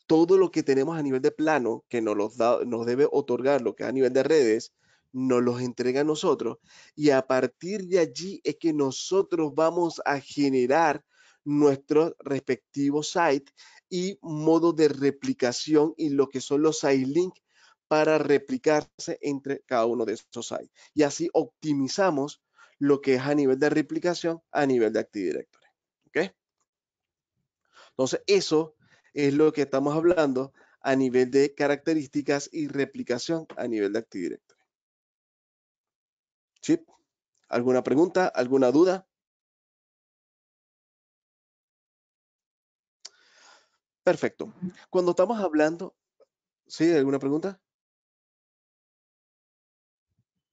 todo lo que tenemos a nivel de plano, que nos, los da, nos debe otorgar lo que es a nivel de redes, nos los entrega a nosotros. Y a partir de allí es que nosotros vamos a generar nuestros respectivos sites y modo de replicación y lo que son los site link para replicarse entre cada uno de esos sites. Y así optimizamos lo que es a nivel de replicación a nivel de Active Directory. Entonces, eso es lo que estamos hablando a nivel de características y replicación a nivel de Active Directory. Chip, ¿alguna pregunta? ¿Alguna duda? Perfecto. Cuando estamos hablando, ¿sí? ¿Alguna pregunta?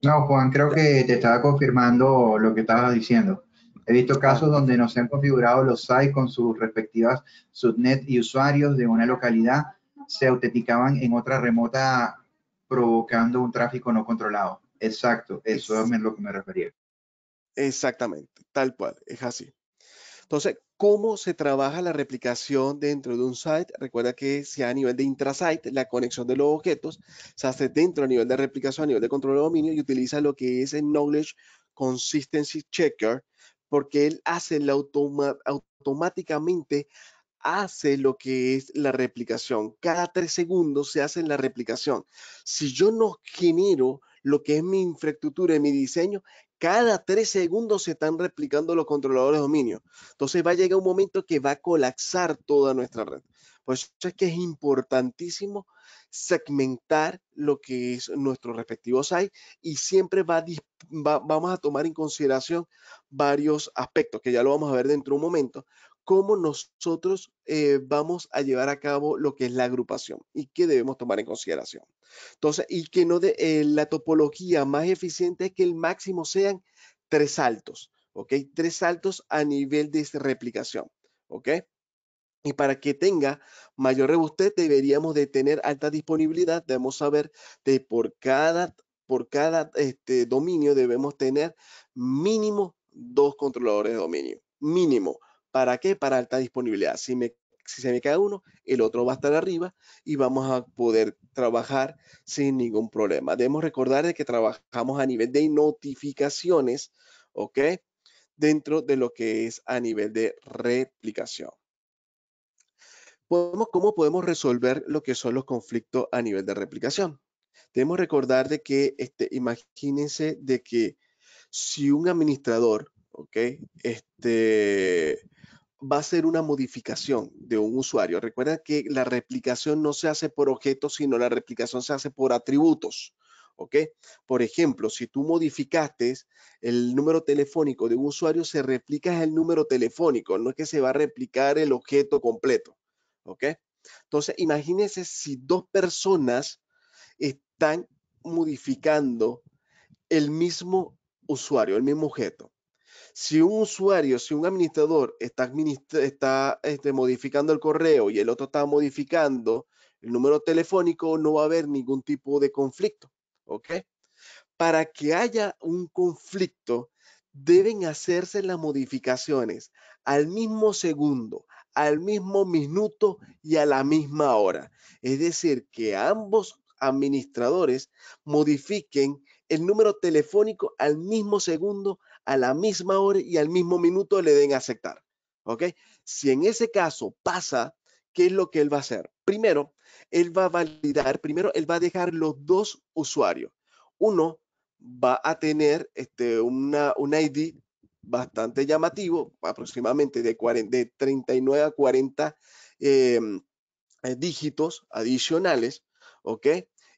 No, Juan, creo que te estaba confirmando lo que estaba diciendo. He visto casos donde nos han configurado los sites con sus respectivas subnet y usuarios de una localidad se autenticaban en otra remota provocando un tráfico no controlado. Exacto, eso es lo que me refería. Exactamente, tal cual, es así. Entonces, ¿cómo se trabaja la replicación dentro de un site? Recuerda que sea a nivel de intrasite, la conexión de los objetos se hace dentro a nivel de replicación, a nivel de control de dominio y utiliza lo que es el Knowledge Consistency Checker, porque él hace la automáticamente hace lo que es la replicación. Cada tres segundos se hace la replicación. Si yo no genero lo que es mi infraestructura y mi diseño, cada tres segundos se están replicando los controladores de dominio. Entonces va a llegar un momento que va a colapsar toda nuestra red. Por eso es que es importantísimo segmentar lo que es nuestro respectivo site y siempre va, vamos a tomar en consideración varios aspectos que ya lo vamos a ver dentro de un momento, cómo nosotros eh, vamos a llevar a cabo lo que es la agrupación y qué debemos tomar en consideración. Entonces, y que no de, eh, la topología más eficiente es que el máximo sean tres saltos, ¿ok? Tres saltos a nivel de replicación, ¿ok? Y para que tenga mayor robustez, deberíamos de tener alta disponibilidad. Debemos saber que por cada, por cada este, dominio debemos tener mínimo dos controladores de dominio. Mínimo. ¿Para qué? Para alta disponibilidad. Si, si se me cae uno, el otro va a estar arriba y vamos a poder trabajar sin ningún problema. Debemos recordar que trabajamos a nivel de notificaciones, ¿ok? Dentro de lo que es a nivel de replicación. ¿cómo podemos resolver lo que son los conflictos a nivel de replicación? Debemos recordar de que, este, imagínense de que si un administrador, ¿ok? Este, va a hacer una modificación de un usuario. Recuerda que la replicación no se hace por objetos, sino la replicación se hace por atributos. ¿ok? Por ejemplo, si tú modificaste el número telefónico de un usuario, se replica el número telefónico, no es que se va a replicar el objeto completo, ¿ok? Entonces, imagínense si dos personas están modificando el mismo usuario, el mismo objeto. Si un usuario, si un administrador está, este, modificando el correo y el otro está modificando el número telefónico, no va a haber ningún tipo de conflicto, ¿ok? Para que haya un conflicto, deben hacerse las modificaciones al mismo segundo, al mismo minuto y a la misma hora. Es decir, que ambos administradores modifiquen el número telefónico al mismo segundo, a la misma hora y al mismo minuto le den a aceptar. ¿Ok? Si en ese caso pasa, ¿qué es lo que él va a hacer? Primero, él va a validar, primero él va a dejar los dos usuarios. Uno va a tener este, una, un ID bastante llamativo, aproximadamente de, 39 a 40 em, eh, dígitos adicionales, ¿ok?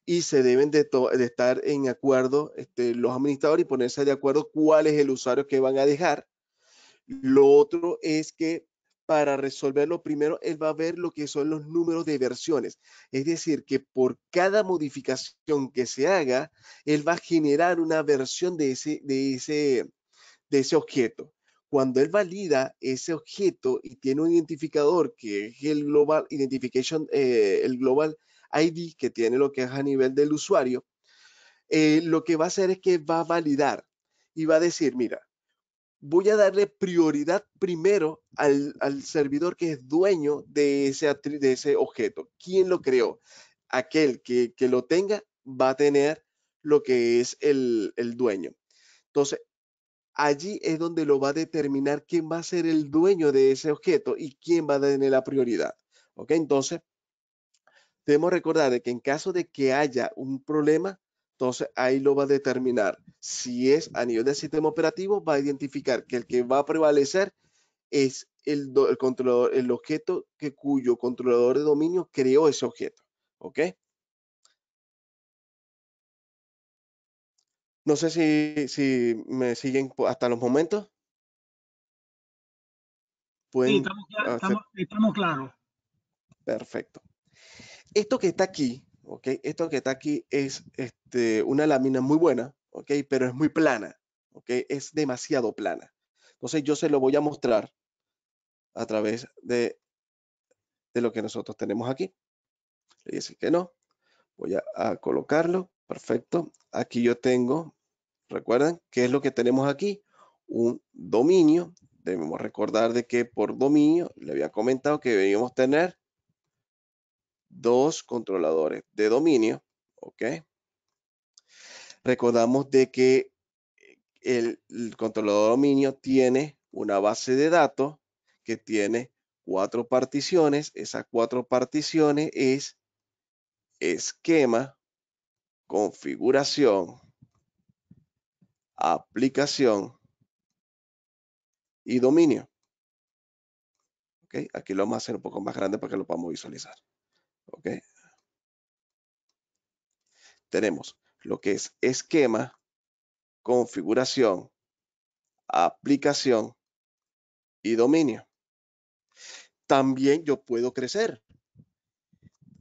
Y se deben de, estar en acuerdo este, los administradores y ponerse de acuerdo cuál es el usuario que van a dejar. Lo otro es que para resolverlo, primero él va a ver lo que son los números de versiones. Es decir, que por cada modificación que se haga, él va a generar una versión de ese, de ese objeto. Cuando él valida ese objeto y tiene un identificador que es el Global Identification, eh, el Global ID que tiene lo que es a nivel del usuario, eh, lo que va a hacer es que va a validar y va a decir, mira, voy a darle prioridad primero al, servidor que es dueño de ese, de ese objeto. ¿Quién lo creó? Aquel que, lo tenga va a tener lo que es el, el dueño. Entonces, allí es donde lo va a determinar quién va a ser el dueño de ese objeto y quién va a tener la prioridad. ¿Ok? Entonces, debemos recordar que en caso de que haya un problema, entonces ahí lo va a determinar. Si es a nivel del sistema operativo, va a identificar que el que va a prevalecer es el, el controlador, el objeto que cuyo controlador de dominio creó ese objeto. ¿Ok? No sé si, me siguen hasta los momentos. sí, estamos, claros. Perfecto. Esto que está aquí, ¿ok? Esto que está aquí es este, una lámina muy buena, ¿ok? Pero es muy plana, ¿ok? Es demasiado plana. Entonces yo se lo voy a mostrar a través de, lo que nosotros tenemos aquí. Le decir que no. Voy a, a colocarlo. Perfecto. Aquí yo tengo Recuerdan qué es lo que tenemos aquí, un dominio. Debemos recordar de que por dominio le había comentado que debíamos tener dos controladores de dominio, ¿ok? Recordamos de que el, el controlador de dominio tiene una base de datos que tiene cuatro particiones. Esas cuatro particiones es esquema, configuración, aplicación y dominio. ¿Ok? Aquí lo vamos a hacer un poco más grande para que lo podamos visualizar. ¿Ok? Tenemos lo que es esquema, configuración, aplicación y dominio. También yo puedo crecer.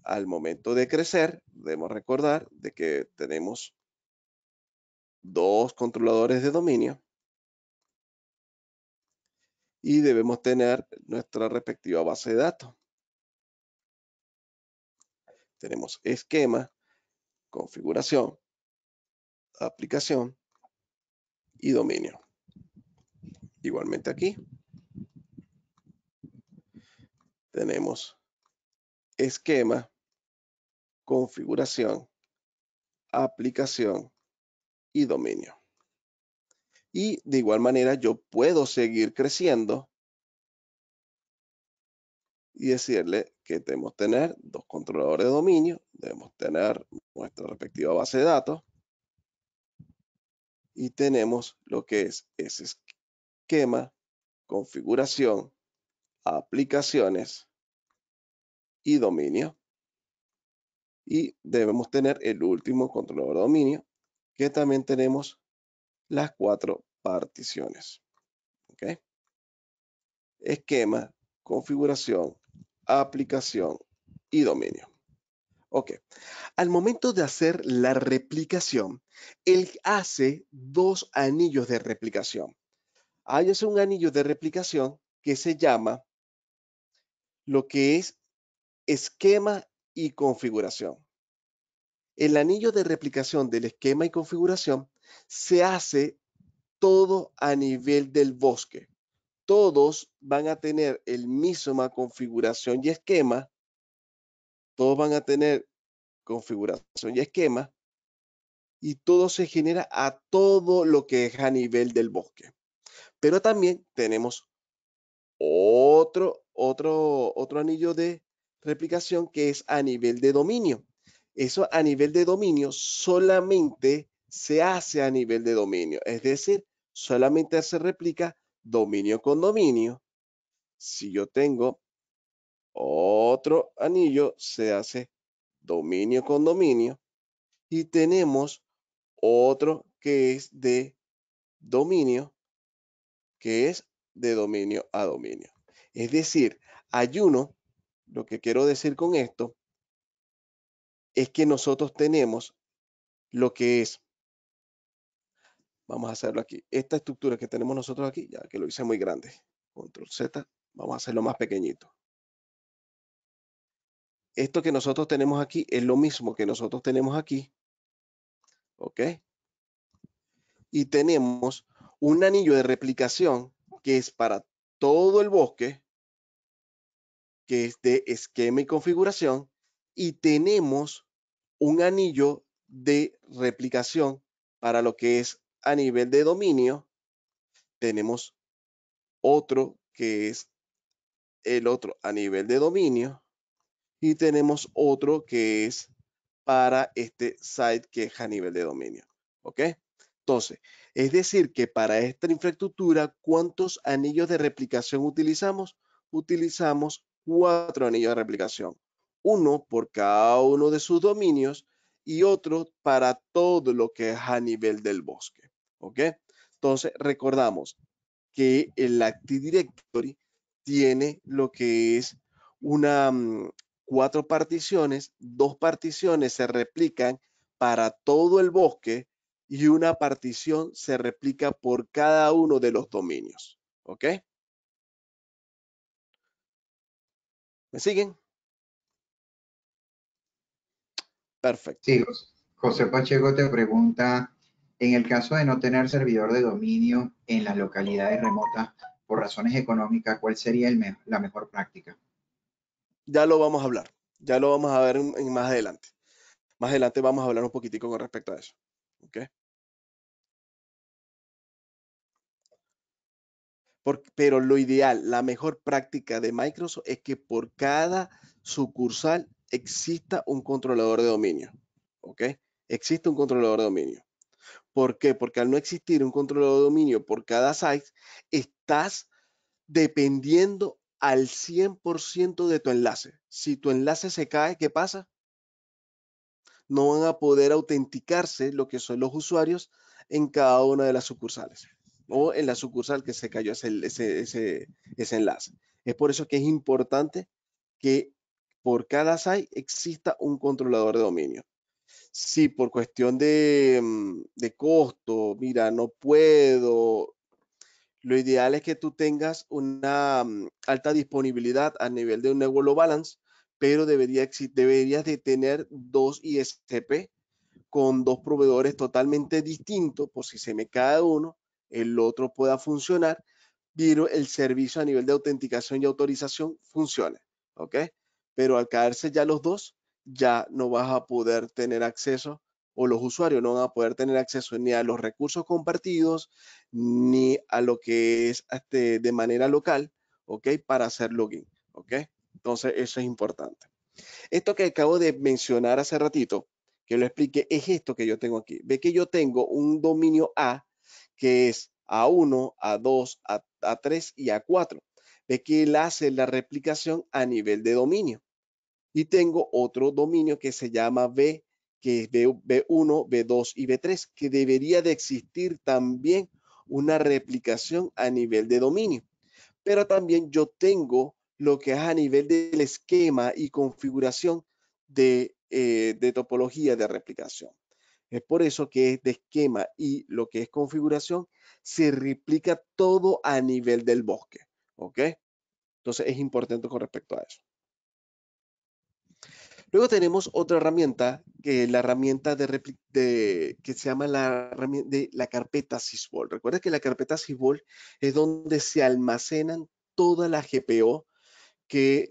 Al momento de crecer, debemos recordar de que tenemos dos controladores de dominio y debemos tener nuestra respectiva base de datos. Tenemos esquema, configuración, aplicación y dominio. Igualmente aquí tenemos esquema, configuración, aplicación y dominio. Y de igual manera yo puedo seguir creciendo y decirle que debemos tener dos controladores de dominio, debemos tener nuestra respectiva base de datos y tenemos lo que es ese esquema, configuración, aplicaciones y dominio. Y debemos tener el último controlador de dominio que también tenemos las cuatro particiones. Esquema, configuración, aplicación y dominio. Ok, al momento de hacer la replicación, él hace dos anillos de replicación. Hay un anillo de replicación que se llama lo que es esquema y configuración. El anillo de replicación del esquema y configuración se hace todo a nivel del bosque. Todos van a tener el mismo configuración y esquema. Todos van a tener configuración y esquema. Y todo se genera a todo lo que es a nivel del bosque. Pero también tenemos otro, otro, otro anillo de replicación que es a nivel de dominio. Eso a nivel de dominio solamente se hace a nivel de dominio, es decir, solamente se replica dominio con dominio. Si yo tengo otro anillo, se hace dominio con dominio y tenemos otro que es de dominio, que es de dominio a dominio. Es decir, hay uno, lo que quiero decir con esto, es que nosotros tenemos lo que es, vamos a hacerlo aquí, esta estructura que tenemos nosotros aquí, ya que lo hice muy grande, control Z, vamos a hacerlo más pequeñito. Esto que nosotros tenemos aquí es lo mismo que nosotros tenemos aquí, ¿ok? Y tenemos un anillo de replicación que es para todo el bosque, que es de esquema y configuración, y tenemos un anillo de replicación para lo que es a nivel de dominio. Tenemos otro que es el otro a nivel de dominio. Y tenemos otro que es para este site que es a nivel de dominio. ¿Ok? Entonces, es decir que para esta infraestructura, ¿cuántos anillos de replicación utilizamos? Utilizamos cuatro anillos de replicación uno por cada uno de sus dominios y otro para todo lo que es a nivel del bosque. ¿Ok? Entonces, recordamos que el Active Directory tiene lo que es una mm, cuatro particiones, dos particiones se replican para todo el bosque y una partición se replica por cada uno de los dominios. ¿Ok? ¿Me siguen? Perfecto. José Pacheco te pregunta, en el caso de no tener servidor de dominio en las localidades remotas por razones económicas, ¿cuál sería la mejor práctica? Ya lo vamos a hablar, ya lo vamos a ver más adelante. Más adelante vamos a hablar un poquitico con respecto a eso. pero lo ideal, la mejor práctica de Microsoft es que por cada sucursal exista un controlador de dominio. ¿Ok? Existe un controlador de dominio. ¿Por qué? Porque al no existir un controlador de dominio por cada site, estás dependiendo al 100% de tu enlace. Si tu enlace se cae, ¿qué pasa? No van a poder autenticarse lo que son los usuarios en cada una de las sucursales o en la sucursal que se cayó ese, ese, ese enlace. Es por eso que es importante que por cada site exista un controlador de dominio. Si por cuestión de, mm, costo, mira, no puedo, lo ideal es que tú tengas una mm, alta disponibilidad a nivel de un nuevo Balance, pero debería, deberías de tener dos ISP con dos proveedores totalmente distintos, por si se me cae uno, el otro pueda funcionar, pero el servicio a nivel de autenticación y autorización funcione, ¿ok? pero al caerse ya los dos, ya no vas a poder tener acceso o los usuarios no van a poder tener acceso ni a los recursos compartidos ni a lo que es este, de manera local, ¿ok? Para hacer login, ¿ok? Entonces, eso es importante. Esto que acabo de mencionar hace ratito, que lo expliqué, es esto que yo tengo aquí. Ve que yo tengo un dominio A que es A1, A2, A, A3 y A4. Ve que él hace la replicación a nivel de dominio. Y tengo otro dominio que se llama B, que es B, 1 B2 y B3, que debería de existir también una replicación a nivel de dominio. Pero también yo tengo lo que es a nivel del esquema y configuración de, eh, de topología de replicación. Es por eso que es de esquema y lo que es configuración se replica todo a nivel del bosque. ¿Ok? Entonces es importante con respecto a eso. Luego tenemos otra herramienta, que la herramienta de, que se llama la, de la carpeta Sysvol. Recuerda que la carpeta Sysvol es donde se almacenan toda la GPO que,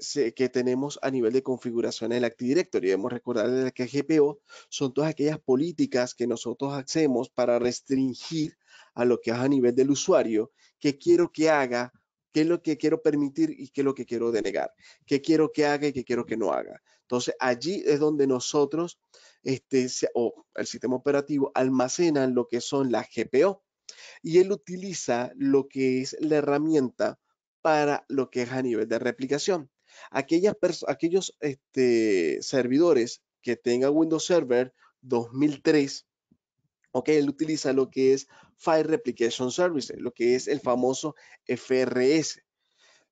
tenemos a nivel de configuración en el Active Directory. Debemos recordar que GPO son todas aquellas políticas que nosotros hacemos para restringir a lo que es a nivel del usuario, que quiero que haga qué es lo que quiero permitir y qué es lo que quiero denegar, qué quiero que haga y qué quiero que no haga. Entonces, allí es donde nosotros, este, o el sistema operativo, almacenan lo que son las GPO y él utiliza lo que es la herramienta para lo que es a nivel de replicación. Aquellas aquellos este, servidores que tengan Windows Server 2003 ¿ok? Él utiliza lo que es File Replication Services, lo que es el famoso FRS.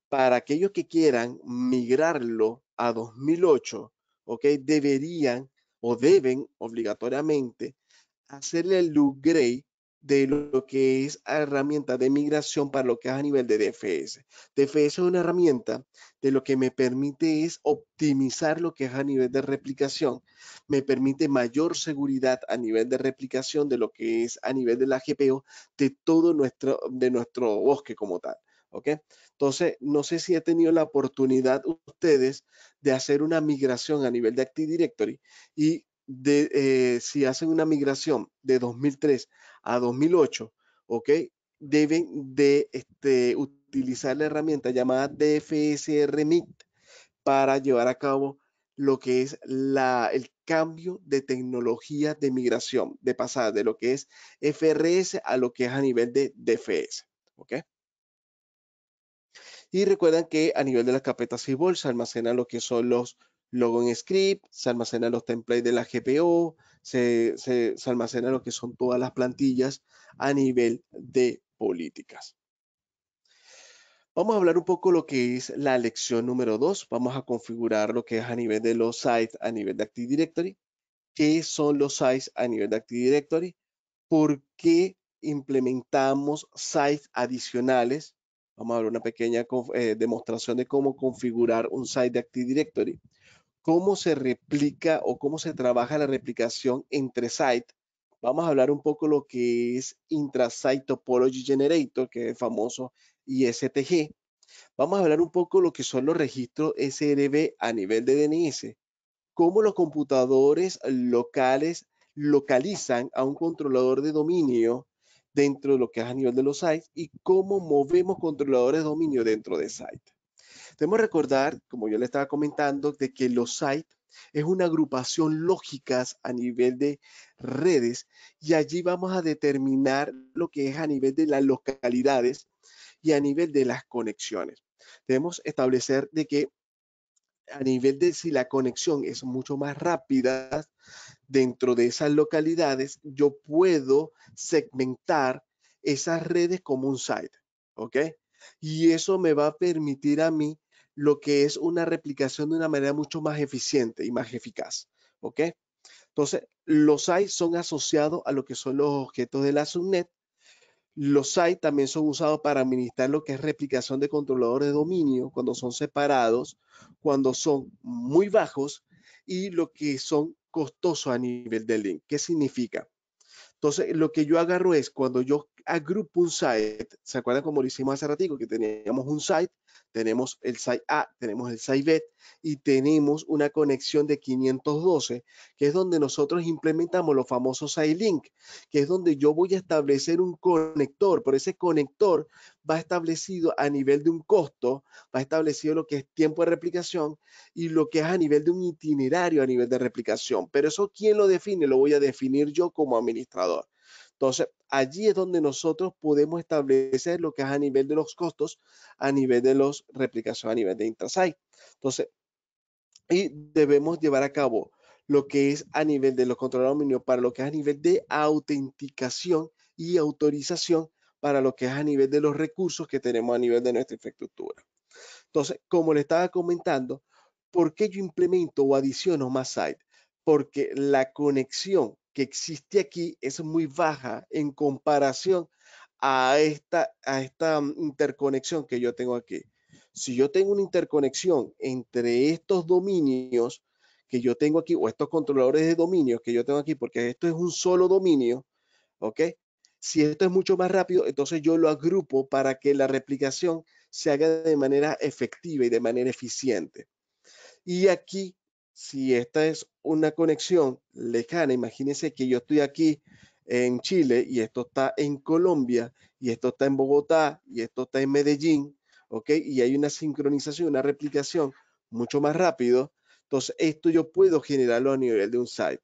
Para aquellos que quieran migrarlo a 2008, ¿ok? Deberían o deben obligatoriamente hacerle el upgrade de lo que es herramienta de migración para lo que es a nivel de DFS. DFS es una herramienta de lo que me permite es optimizar lo que es a nivel de replicación. Me permite mayor seguridad a nivel de replicación de lo que es a nivel de la GPO de todo nuestro, de nuestro bosque como tal. ¿ok? Entonces, no sé si he tenido la oportunidad ustedes de hacer una migración a nivel de Active Directory y de, eh, si hacen una migración de 2003 a 2008, ¿ok? Deben de este, utilizar la herramienta llamada dfs para llevar a cabo lo que es el cambio de tecnología de migración, de pasar de lo que es FRS a lo que es a nivel de DFS. ¿ok? Y recuerdan que a nivel de las carpetas y bolsas almacenan lo que son los Logo en script, se almacenan los templates de la GPO, se, se, almacenan lo que son todas las plantillas a nivel de políticas. Vamos a hablar un poco lo que es la lección número 2. Vamos a configurar lo que es a nivel de los sites, a nivel de Active Directory. ¿Qué son los sites a nivel de Active Directory? ¿Por qué implementamos sites adicionales? Vamos a ver una pequeña eh, demostración de cómo configurar un site de Active Directory cómo se replica o cómo se trabaja la replicación entre sites? Vamos a hablar un poco lo que es Intrasite Topology Generator, que es el famoso ISTG. Vamos a hablar un poco lo que son los registros SRB a nivel de DNS, cómo los computadores locales localizan a un controlador de dominio dentro de lo que es a nivel de los sites y cómo movemos controladores de dominio dentro de sites? Debemos recordar, como yo le estaba comentando, de que los sites es una agrupación lógicas a nivel de redes y allí vamos a determinar lo que es a nivel de las localidades y a nivel de las conexiones. Debemos establecer de que a nivel de si la conexión es mucho más rápida dentro de esas localidades, yo puedo segmentar esas redes como un site, ¿ok? Y eso me va a permitir a mí lo que es una replicación de una manera mucho más eficiente y más eficaz. ¿Ok? Entonces, los sites son asociados a lo que son los objetos de la subnet. Los sites también son usados para administrar lo que es replicación de controladores de dominio cuando son separados, cuando son muy bajos y lo que son costosos a nivel de link. ¿Qué significa? Entonces, lo que yo agarro es cuando yo agrupo un site, ¿se acuerdan cómo lo hicimos hace ratito? Que teníamos un site tenemos el site A, tenemos el SAI B y tenemos una conexión de 512, que es donde nosotros implementamos los famosos SAI Link, que es donde yo voy a establecer un conector, pero ese conector va establecido a nivel de un costo, va establecido lo que es tiempo de replicación y lo que es a nivel de un itinerario a nivel de replicación. Pero eso, ¿quién lo define? Lo voy a definir yo como administrador. Entonces, allí es donde nosotros podemos establecer lo que es a nivel de los costos, a nivel de los replicaciones, a nivel de intrasite. Entonces, y debemos llevar a cabo lo que es a nivel de los controladores de dominio para lo que es a nivel de autenticación y autorización para lo que es a nivel de los recursos que tenemos a nivel de nuestra infraestructura. Entonces, como le estaba comentando, ¿por qué yo implemento o adiciono más sites? porque la conexión que existe aquí es muy baja en comparación a esta, a esta mm, interconexión que yo tengo aquí. Si yo tengo una interconexión entre estos dominios que yo tengo aquí, o estos controladores de dominios que yo tengo aquí, porque esto es un solo dominio, ¿ok? Si esto es mucho más rápido, entonces yo lo agrupo para que la replicación se haga de manera efectiva y de manera eficiente. Y aquí si esta es una conexión lejana, imagínense que yo estoy aquí en Chile y esto está en Colombia y esto está en Bogotá y esto está en Medellín, ¿ok? Y hay una sincronización, una replicación mucho más rápido. Entonces, esto yo puedo generarlo a nivel de un site.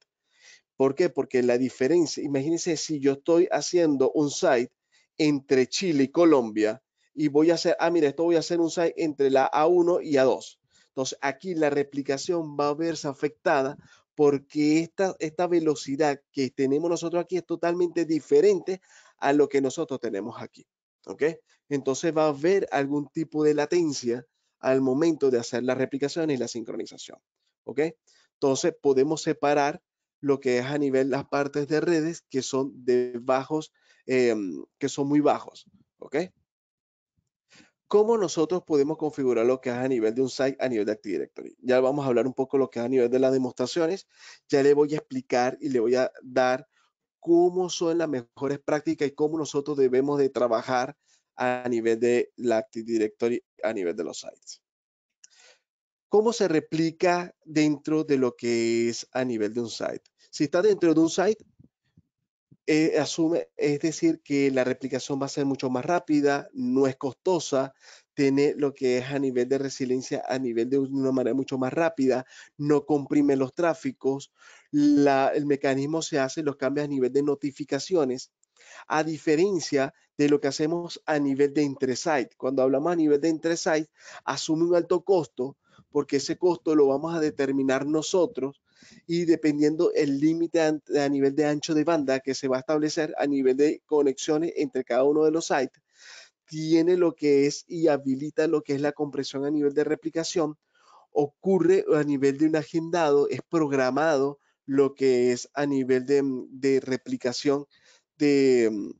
¿Por qué? Porque la diferencia, imagínense si yo estoy haciendo un site entre Chile y Colombia y voy a hacer, ah, mira, esto voy a hacer un site entre la A1 y A2. Entonces, aquí la replicación va a verse afectada porque esta, esta velocidad que tenemos nosotros aquí es totalmente diferente a lo que nosotros tenemos aquí. ¿Ok? Entonces va a haber algún tipo de latencia al momento de hacer la replicación y la sincronización. ¿Ok? Entonces podemos separar lo que es a nivel las partes de redes que son de bajos, em, que son muy bajos. ¿Ok? cómo nosotros podemos configurar lo que es a nivel de un site, a nivel de Active Directory. Ya vamos a hablar un poco lo que es a nivel de las demostraciones. Ya le voy a explicar y le voy a dar cómo son las mejores prácticas y cómo nosotros debemos de trabajar a nivel de la Active Directory, a nivel de los sites. ¿Cómo se replica dentro de lo que es a nivel de un site? Si está dentro de un site, eh, asume, es decir, que la replicación va a ser mucho más rápida, no es costosa, tiene lo que es a nivel de resiliencia, a nivel de una manera mucho más rápida, no comprime los tráficos, el mecanismo se hace, los cambios a nivel de notificaciones, a diferencia de lo que hacemos a nivel de inter-site, Cuando hablamos a nivel de inter-site, asume un alto costo porque ese costo lo vamos a determinar nosotros y dependiendo el límite a, nivel de ancho de banda que se va a establecer a nivel de conexiones entre cada uno de los sites, tiene lo que es y habilita lo que es la compresión a nivel de replicación, ocurre a nivel de un agendado, es programado lo que es a nivel de mm, replicación de, mm,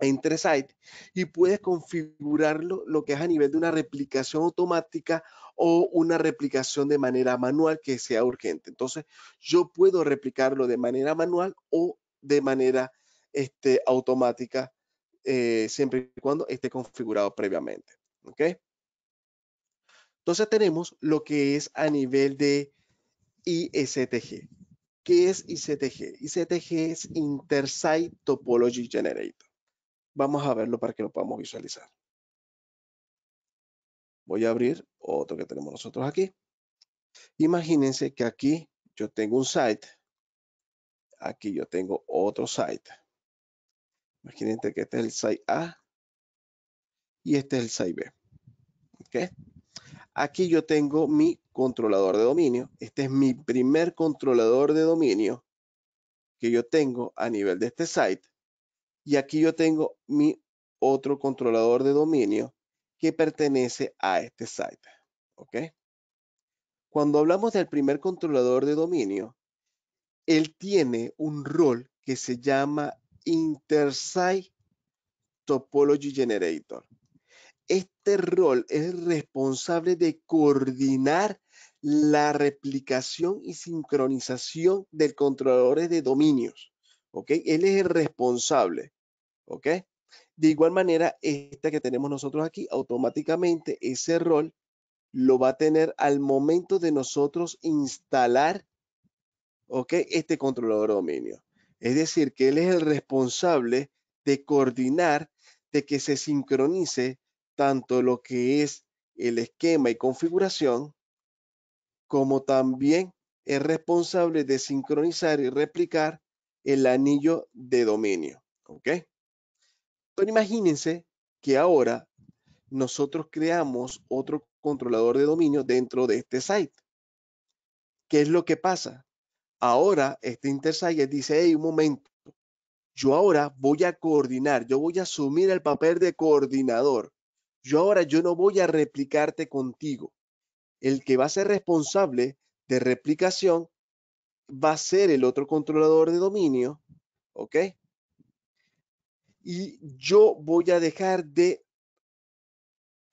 entre sites y puedes configurarlo lo que es a nivel de una replicación automática o una replicación de manera manual que sea urgente. Entonces, yo puedo replicarlo de manera manual o de manera este, automática eh, siempre y cuando esté configurado previamente. Entonces tenemos lo que es a nivel de ISTG. ¿Qué es ICTG? ICTG es Intersite Topology Generator. Vamos a verlo para que lo podamos visualizar. Voy a abrir otro que tenemos nosotros aquí. Imagínense que aquí yo tengo un site. Aquí yo tengo otro site. Imagínense que este es el site A y este es el site B. Aquí yo tengo mi controlador de dominio. Este es mi primer controlador de dominio que yo tengo a nivel de este site y aquí yo tengo mi otro controlador de dominio que pertenece a este site. ¿Ok? Cuando hablamos del primer controlador de dominio, él tiene un rol que se llama Intersite Topology Generator. Este rol es responsable de coordinar la replicación y sincronización de controladores de dominios. Él es el responsable, ¿ok? De igual manera, esta que tenemos nosotros aquí, automáticamente ese rol lo va a tener al momento de nosotros instalar, ¿ok? Este controlador de dominio. Es decir, que él es el responsable de coordinar, de que se sincronice tanto lo que es el esquema y configuración, como también es responsable de sincronizar y replicar el anillo de dominio. ¿Ok? Entonces imagínense que ahora nosotros creamos otro controlador de dominio dentro de este site. ¿Qué es lo que pasa? Ahora este intersite dice, hey, un momento, yo ahora voy a coordinar, yo voy a asumir el papel de coordinador. Yo ahora yo no voy a replicarte contigo. El que va a ser responsable de replicación va a ser el otro controlador de dominio, ¿ok? Y yo voy a dejar de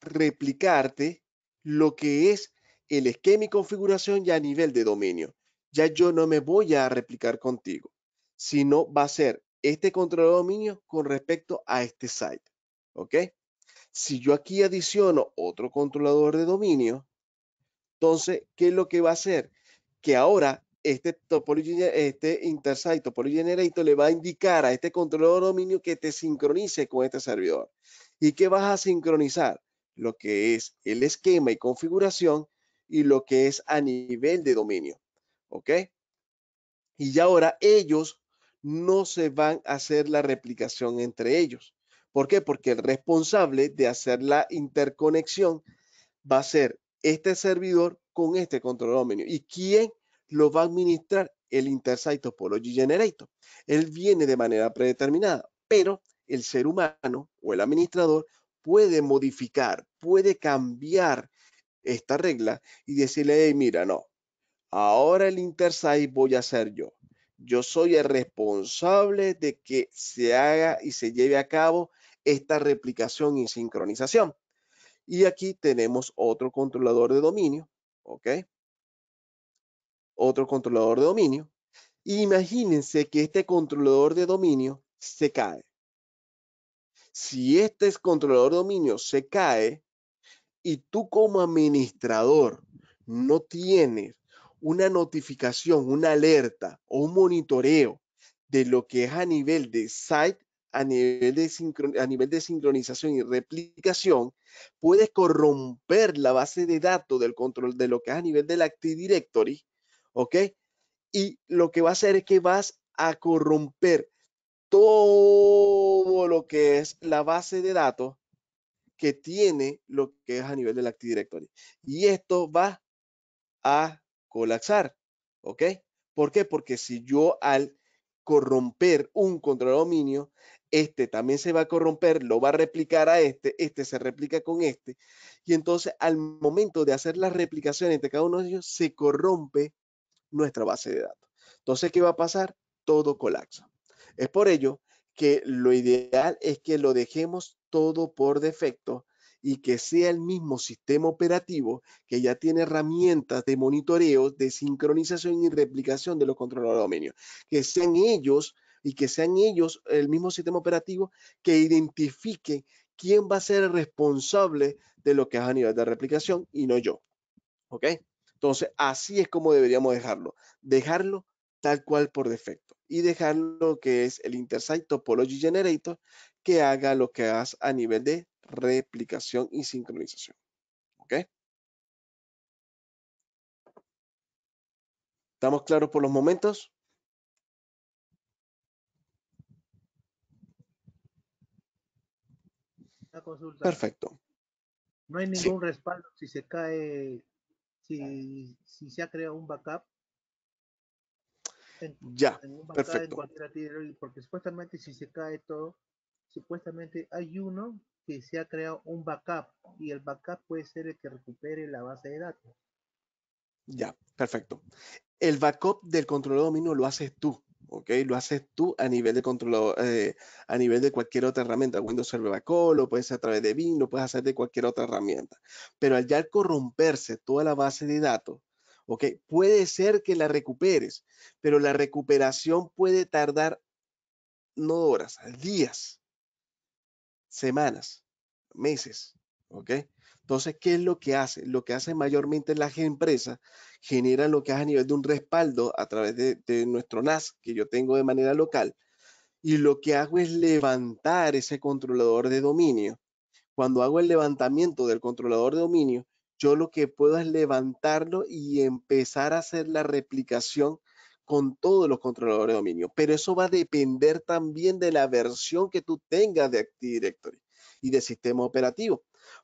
replicarte lo que es el esquema y configuración ya a nivel de dominio. Ya yo no me voy a replicar contigo, sino va a ser este controlador de dominio con respecto a este site, ¿ok? Si yo aquí adiciono otro controlador de dominio, entonces, ¿qué es lo que va a hacer? Que ahora este topology, este intersight topology generator le va a indicar a este controlador de dominio que te sincronice con este servidor. ¿Y qué vas a sincronizar? Lo que es el esquema y configuración y lo que es a nivel de dominio. ¿Ok? Y ya ahora ellos no se van a hacer la replicación entre ellos. ¿Por qué? Porque el responsable de hacer la interconexión va a ser este servidor con este control dominio. ¿Y quién lo va a administrar el InterSight Topology Generator. Él viene de manera predeterminada, pero el ser humano o el administrador puede modificar, puede cambiar esta regla y decirle, mira, no, ahora el Intersite voy a ser yo. Yo soy el responsable de que se haga y se lleve a cabo esta replicación y sincronización. Y aquí tenemos otro controlador de dominio, ¿ok? otro controlador de dominio. Imagínense que este controlador de dominio se cae. Si este controlador de dominio se cae y tú como administrador no tienes una notificación, una alerta o un monitoreo de lo que es a nivel de site, a nivel de, sincronización y replicación, puedes corromper la base de datos del control de lo que es a nivel del Active Directory ¿ok? Y lo que va a hacer es que vas a corromper todo lo que es la base de datos que tiene lo que es a nivel del Active Directory. Y esto va a colapsar, ¿ok? ¿Por qué? Porque si yo al corromper un control de dominio, este también se va a corromper, lo va a replicar a este, este se replica con este, y entonces al momento de hacer las replicaciones entre cada uno de ellos, se corrompe nuestra base de datos. Entonces, ¿qué va a pasar? Todo colapsa. Es por ello que lo ideal es que lo dejemos todo por defecto y que sea el mismo sistema operativo que ya tiene herramientas de monitoreo, de sincronización y replicación de los controladores de dominio. Que sean ellos y que sean ellos el mismo sistema operativo que identifique quién va a ser el responsable de lo que es a nivel de replicación y no yo. ¿Ok? Entonces, así es como deberíamos dejarlo. Dejarlo tal cual por defecto y dejar lo que es el InterSight Topology Generator que haga lo que hagas a nivel de replicación y sincronización. ¿Ok? ¿Estamos claros por los momentos? Perfecto. No hay ningún respaldo si se cae si, si se ha creado un backup. ya, perfecto. porque supuestamente si se cae todo, supuestamente hay uno que se ha creado un backup y el backup puede ser el que recupere la base de datos. Ya, perfecto. El backup del control de dominio lo haces tú. Lo haces tú a nivel de control, eh, a nivel de cualquier otra herramienta. Windows Server Backup, lo puedes hacer a través de Bing, lo puedes hacer de cualquier otra herramienta. Pero al ya corromperse toda la base de datos, Puede ser que la recuperes, pero la recuperación puede tardar no horas, días, semanas, meses, ¿ok? Entonces, ¿qué es lo que hace? Lo que hace mayormente las empresas generan lo que hace a nivel de un respaldo a través de, de nuestro NAS que yo tengo de manera local. Y lo que hago es levantar ese controlador de dominio. Cuando hago el levantamiento del controlador de dominio, yo lo que puedo es levantarlo y empezar a hacer la replicación con todos los controladores de dominio. Pero eso va a depender también de la versión que tú tengas de Active Directory y de sistema operativo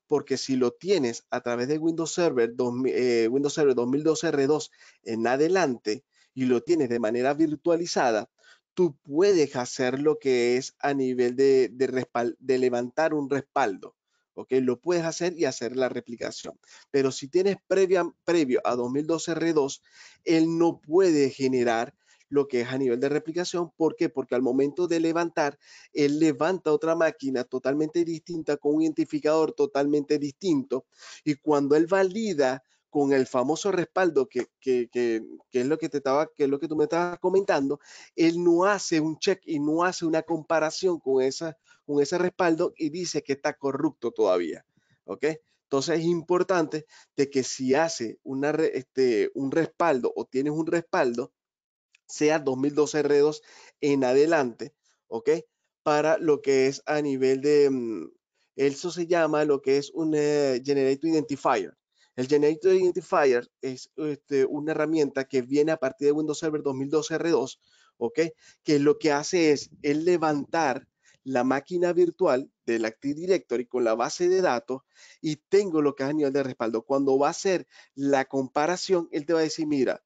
porque si lo tienes a través de Windows Server, eh, Windows Server 2012 R2 en adelante y lo tienes de manera virtualizada, tú puedes hacer lo que es a nivel de, de, levantar un respaldo. Lo puedes hacer y hacer la replicación. Pero si tienes previo a 2012 R2, él no puede generar lo que es a nivel de replicación. ¿Por qué? Porque al momento de levantar, él levanta otra máquina totalmente distinta con un identificador totalmente distinto. Y cuando él valida con el famoso respaldo que, que, que, que, es lo que te estaba, que es lo que tú me estabas comentando, él no hace un check y no hace una comparación con, esa, con ese respaldo y dice que está corrupto todavía. ¿Ok? Entonces es importante de que si hace una, este, un respaldo o tienes un respaldo, sea 2012 R2 en adelante, ¿ok? Para lo que es a nivel de, mm, eso se llama lo que es un eh, Generator Identifier. El Generator Identifier es este, una herramienta que viene a partir de Windows Server 2012 R2, ¿ok? Que lo que hace es, el levantar la máquina virtual del Active Directory con la base de datos y tengo lo que es a nivel de respaldo. Cuando va a hacer la comparación, él te va a decir, mira,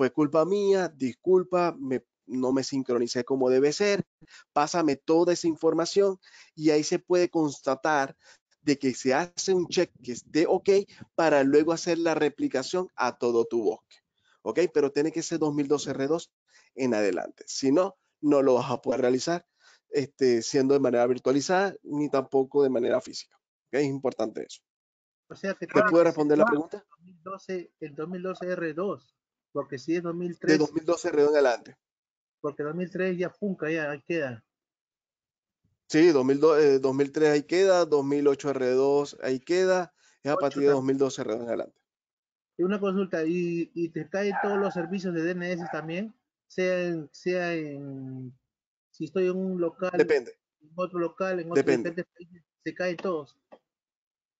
fue culpa mía, disculpa, no me sincronicé como debe ser, pásame toda esa información y ahí se puede constatar de que se hace un check que esté OK para luego hacer la replicación a todo tu bosque. ¿Ok? Pero tiene que ser 2012 R2 en adelante. Si no, no lo vas a poder realizar este, siendo de manera virtualizada ni tampoco de manera física. ¿Ok? Es importante eso. O puedo responder la pregunta? el 2012 R2 porque si es 2003. De 2012 en adelante. Porque 2003 ya Funca, ya ahí queda. Sí, 2002, 2003 eh, ahí queda, 2008 R2 ahí queda, es a partir de 2012 alrededor en adelante. Y una consulta, ¿y, te caen todos los servicios de DNS también? Sea en, sea en, si estoy en un local, Depende. en otro local, en otro país, se caen todos.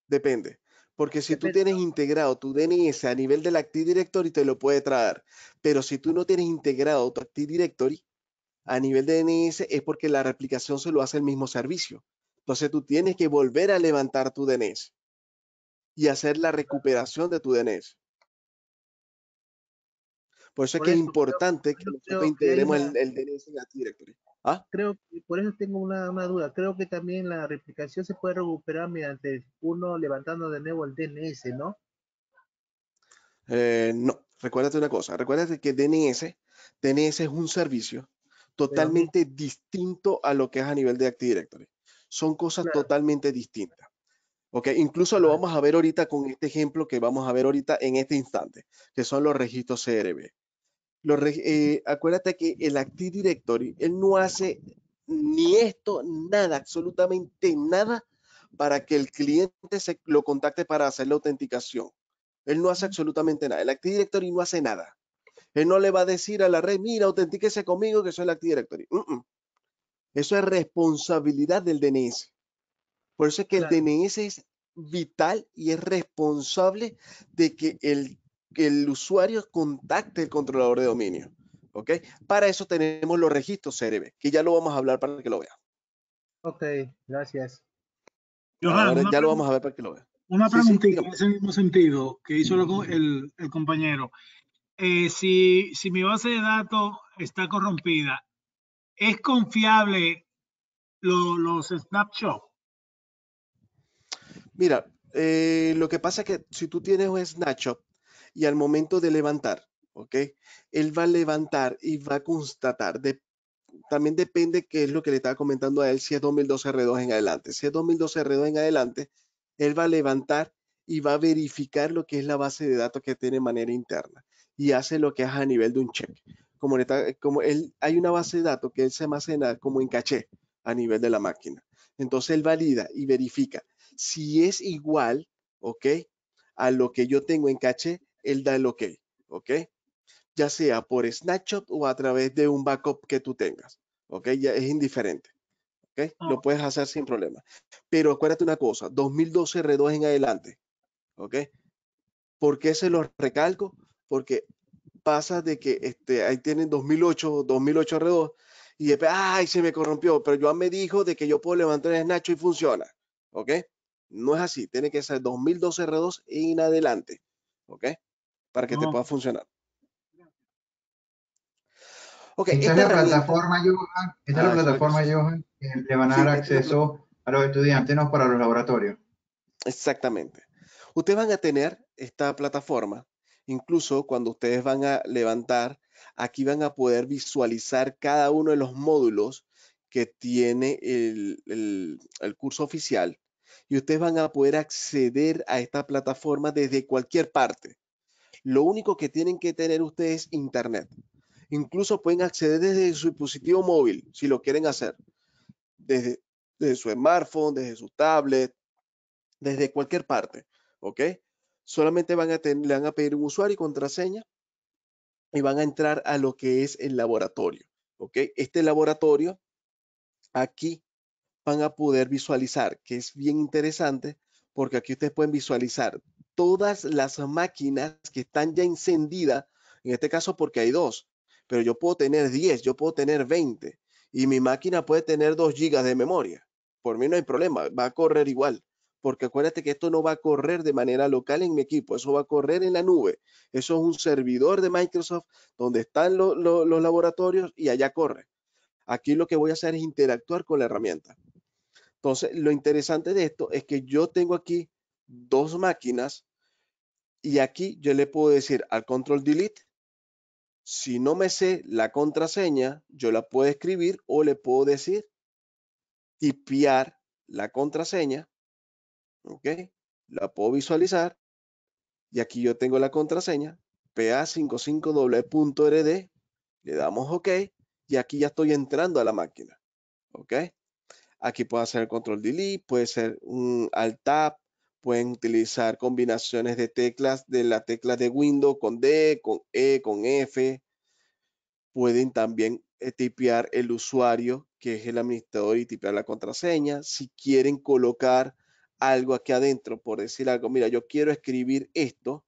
Depende. Porque si tú tienes integrado tu DNS a nivel del Active Directory, te lo puede traer. Pero si tú no tienes integrado tu Active Directory a nivel de DNS, es porque la replicación se lo hace el mismo servicio. Entonces tú tienes que volver a levantar tu DNS y hacer la recuperación de tu DNS. Por eso es que es importante que nosotros integremos el, DNS en Active directory. ¿Ah? Creo que por eso tengo una, duda. Creo que también la replicación se puede recuperar mediante uno levantando de nuevo el DNS, ¿no? Eh, no, recuérdate una cosa. Recuérdate que DNS, DNS es un servicio totalmente distinto a lo que es a nivel de Active Directory. Son cosas totalmente distintas. Incluso lo vamos a ver ahorita con este ejemplo que vamos a ver ahorita en este instante, que son los registros CRB. Eh, acuérdate que el Active Directory, él no hace ni esto, nada, absolutamente nada para que el cliente se lo contacte para hacer la autenticación. Él no hace absolutamente nada. El Active Directory no hace nada. Él no le va a decir a la red, mira, autentíquese conmigo que soy el Active Directory. Eso es responsabilidad del DNS. Por eso es que el DNS es vital y es responsable de que el que el usuario contacte el controlador de dominio. ¿Ok? Para eso tenemos los registros CRB, que ya lo vamos a hablar para que lo vean. Ok, gracias. Ahora, ya lo vamos a ver para que lo vean. Una preguntita en ese mismo sentido que hizo el, compañero. Eh, si, mi base de datos está corrompida, ¿es confiable los snapshots? Mira, eh, lo que pasa es que si tú tienes un snapshot, y al momento de levantar, ¿ok? Él va a levantar y va a constatar. De, también depende qué es lo que le estaba comentando a él, si es 2012 R2 en adelante. Si es 2012 R2 en adelante, él va a levantar y va a verificar lo que es la base de datos que tiene de manera interna y hace lo que hace a nivel de un check. Como, como él, hay una base de datos que él se almacena como en caché a nivel de la máquina. Entonces él valida y verifica si es igual, ¿ok? A lo que yo tengo en caché, el da el OK, ¿ok? Ya sea por snapshot o a través de un backup que tú tengas, ¿ok? Ya es indiferente, ¿ok? Lo ah. puedes hacer sin problema. Pero acuérdate una cosa, 2012 R2 en adelante, ¿ok? ¿Por qué se lo recalco? Porque pasa de que este, ahí tienen 2008, 2008 R2 y después, ay, se me corrompió, pero yo me dijo de que yo puedo levantar el y funciona, ¿ok? No es así, tiene que ser 2012 R2 en adelante, ¿ok? para que te pueda funcionar. esta, es la ah, plataforma, Johan, esta es la plataforma, Johan, que le van a dar acceso a los estudiantes, no para los laboratorios. Exactamente. Ustedes van a tener esta plataforma, incluso cuando ustedes van a levantar, aquí van a poder visualizar cada uno de los módulos que tiene el, el, el curso oficial y ustedes van a poder acceder a esta plataforma desde cualquier parte. Lo único que tienen que tener ustedes es internet. Incluso pueden acceder desde su dispositivo móvil, si lo quieren hacer. Desde, su smartphone, desde su tablet, desde cualquier parte. ¿Ok? Solamente van a le van a pedir un usuario y contraseña y van a entrar a lo que es el laboratorio. ¿Ok? Este laboratorio, aquí van a poder visualizar, que es bien interesante, porque aquí ustedes pueden visualizar todas las máquinas que están ya encendidas, en este caso porque hay dos, pero yo puedo tener 10, yo puedo tener 20 y mi máquina puede tener 2 GB de memoria. Por mí no hay problema, va a correr igual, porque acuérdate que esto no va a correr de manera local en mi equipo, eso va a correr en la nube. Eso es un servidor de Microsoft donde están los laboratorios y allá corre. Aquí lo que voy a hacer es interactuar con la herramienta. Entonces, lo interesante de esto es que yo tengo aquí dos máquinas y aquí yo le puedo decir al control delete, si no me sé la contraseña, yo la puedo escribir o le puedo decir tipear la contraseña. ¿Ok? La puedo visualizar. Y aquí yo tengo la contraseña, pa55w.rd. Le damos OK. Y aquí ya estoy entrando a la máquina. ¿Ok? Aquí puedo hacer control delete, puede ser un alt tab, Pueden utilizar combinaciones de teclas de la tecla de Windows con D, con E, con F. Pueden también eh, tipear el usuario, que es el administrador, y tipear la contraseña. Si quieren colocar algo aquí adentro, por decir algo, mira, yo quiero escribir esto.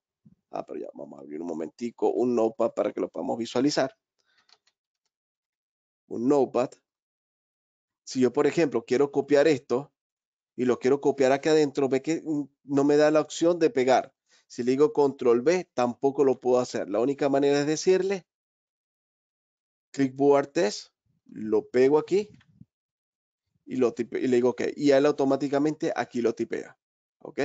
Ah, pero ya vamos a abrir un momentico un notepad para que lo podamos visualizar. Un notepad. Si yo, por ejemplo, quiero copiar esto, y lo quiero copiar aquí adentro, ve que mm, no me da la opción de pegar. Si le digo control B, tampoco lo puedo hacer. La única manera es decirle clickboard test, lo pego aquí y, lo y le digo ok. Y él automáticamente aquí lo tipea. ¿Ok?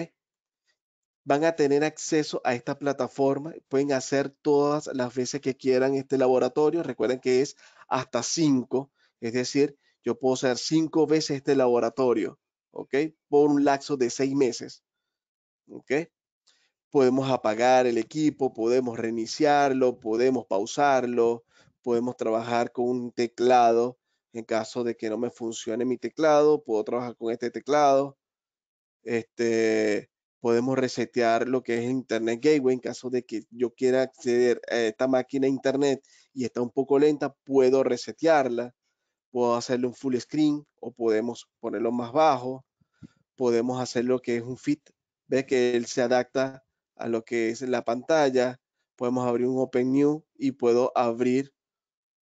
Van a tener acceso a esta plataforma. Pueden hacer todas las veces que quieran este laboratorio. Recuerden que es hasta 5. Es decir, yo puedo hacer cinco veces este laboratorio ¿ok? Por un lapso de seis meses, ¿ok? Podemos apagar el equipo, podemos reiniciarlo, podemos pausarlo, podemos trabajar con un teclado. En caso de que no me funcione mi teclado, puedo trabajar con este teclado. Este, podemos resetear lo que es Internet Gateway en caso de que yo quiera acceder a esta máquina Internet y está un poco lenta, puedo resetearla puedo hacerle un full screen o podemos ponerlo más bajo, podemos hacer lo que es un fit, ve que él se adapta a lo que es la pantalla, podemos abrir un Open New y puedo abrir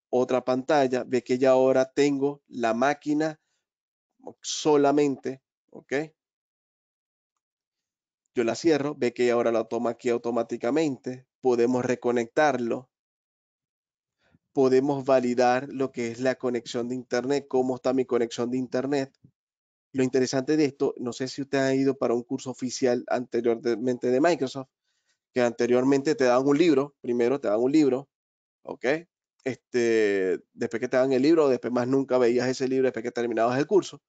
otra pantalla, ve que ya ahora tengo la máquina solamente, ¿ok? Yo la cierro, ve que ahora la toma aquí automáticamente, podemos reconectarlo, podemos validar lo que es la conexión de Internet, cómo está mi conexión de Internet. Lo interesante de esto, no sé si usted ha ido para un curso oficial anteriormente de Microsoft, que anteriormente te daban un libro, primero te daban un libro, ¿ok? Este, después que te dan el libro, después más nunca veías ese libro, después que terminabas el curso.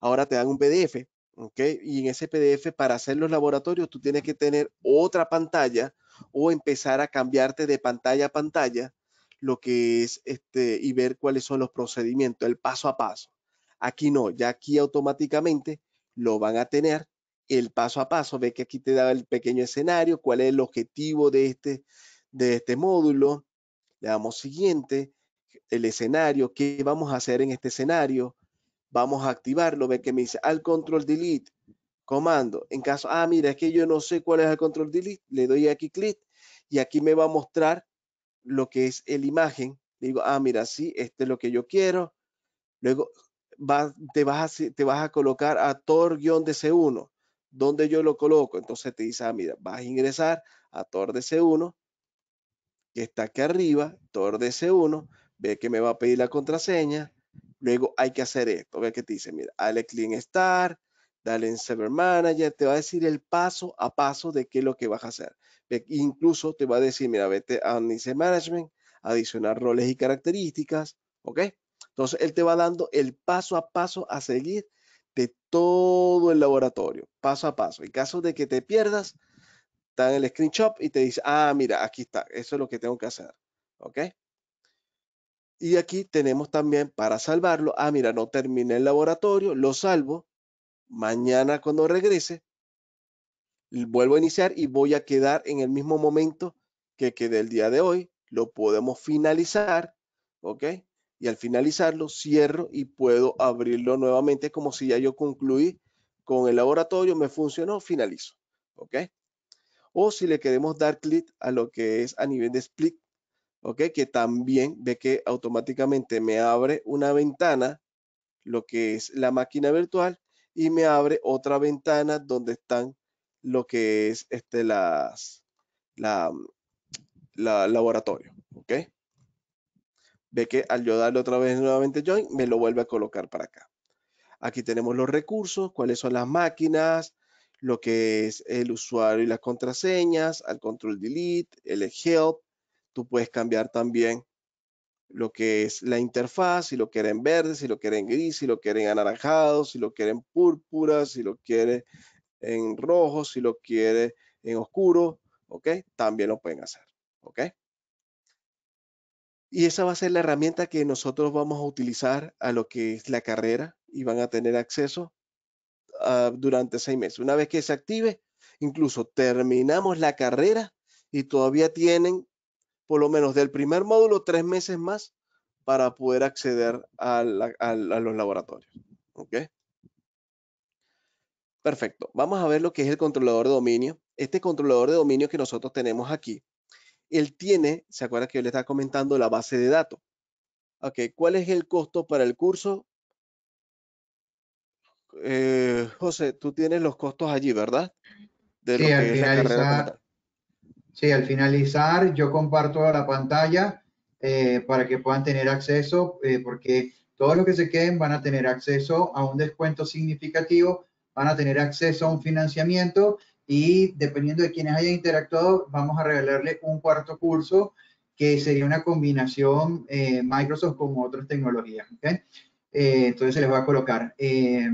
Ahora te dan un PDF, ¿ok? Y en ese PDF, para hacer los laboratorios, tú tienes que tener otra pantalla o empezar a cambiarte de pantalla a pantalla lo que es este y ver cuáles son los procedimientos, el paso a paso. Aquí no, ya aquí automáticamente lo van a tener el paso a paso. Ve que aquí te da el pequeño escenario, cuál es el objetivo de este, de este módulo. Le damos siguiente, el escenario, qué vamos a hacer en este escenario. Vamos a activarlo, ve que me dice al control delete, comando. En caso, ah, mira, es que yo no sé cuál es el control delete, le doy aquí clic y aquí me va a mostrar lo que es el imagen, digo, ah, mira, sí, este es lo que yo quiero. Luego va, te, vas a, te vas a colocar a Tor-DC1. 1 donde yo lo coloco? Entonces te dice, ah, mira, vas a ingresar a Tor-DC1, que está aquí arriba, Tor-DC1, ve que me va a pedir la contraseña. Luego hay que hacer esto, ve que te dice, mira, dale clic en Start, dale en Server Manager, te va a decir el paso a paso de qué es lo que vas a hacer. Eh, incluso te va a decir, mira, vete a Nice Management, adicionar roles y características, ¿ok? Entonces, él te va dando el paso a paso a seguir de todo el laboratorio, paso a paso. En caso de que te pierdas, está en el screenshot y te dice, ah, mira, aquí está, eso es lo que tengo que hacer, ¿ok? Y aquí tenemos también para salvarlo, ah, mira, no terminé el laboratorio, lo salvo, mañana cuando regrese, vuelvo a iniciar y voy a quedar en el mismo momento que quedé el día de hoy. Lo podemos finalizar, ¿ok? Y al finalizarlo, cierro y puedo abrirlo nuevamente como si ya yo concluí con el laboratorio, me funcionó, finalizo, ¿ok? O si le queremos dar clic a lo que es a nivel de split, ¿ok? Que también ve que automáticamente me abre una ventana, lo que es la máquina virtual, y me abre otra ventana donde están lo que es este, las, mm, la, laboratorio, ¿ok? Ve que al yo darle otra vez nuevamente join, me lo vuelve a colocar para acá. Aquí tenemos los recursos, cuáles son las máquinas, lo que es el usuario y las contraseñas, al control delete, el help. Tú puedes cambiar también lo que es la interfaz, si lo quieren verde, si lo quieren gris, si lo quieren anaranjado, si lo quieren púrpura, si lo quieren en rojo, si lo quiere en oscuro, ¿ok? También lo pueden hacer, ¿ok? Y esa va a ser la herramienta que nosotros vamos a utilizar a lo que es la carrera y van a tener acceso ah, durante seis meses. Una vez que se active, incluso terminamos la carrera y todavía tienen por lo menos del primer módulo tres meses más para poder acceder a, los laboratorios. ¿ok? Perfecto. Vamos a ver lo que es el controlador de dominio. Este controlador de dominio que nosotros tenemos aquí, él tiene, se acuerda que yo le estaba comentando, la base de datos. Ok, ¿cuál es el costo para el curso? Eh, José, tú tienes los costos allí, ¿verdad? sí, al finalizar, yo comparto la pantalla eh, para que puedan tener acceso, eh, porque todos los que se queden van a tener acceso a un descuento significativo van a tener acceso a un financiamiento y dependiendo de quienes hayan interactuado, vamos a regalarle un cuarto curso que sería una combinación eh, Microsoft con otras tecnologías. Eh, entonces se les va a colocar. Eh,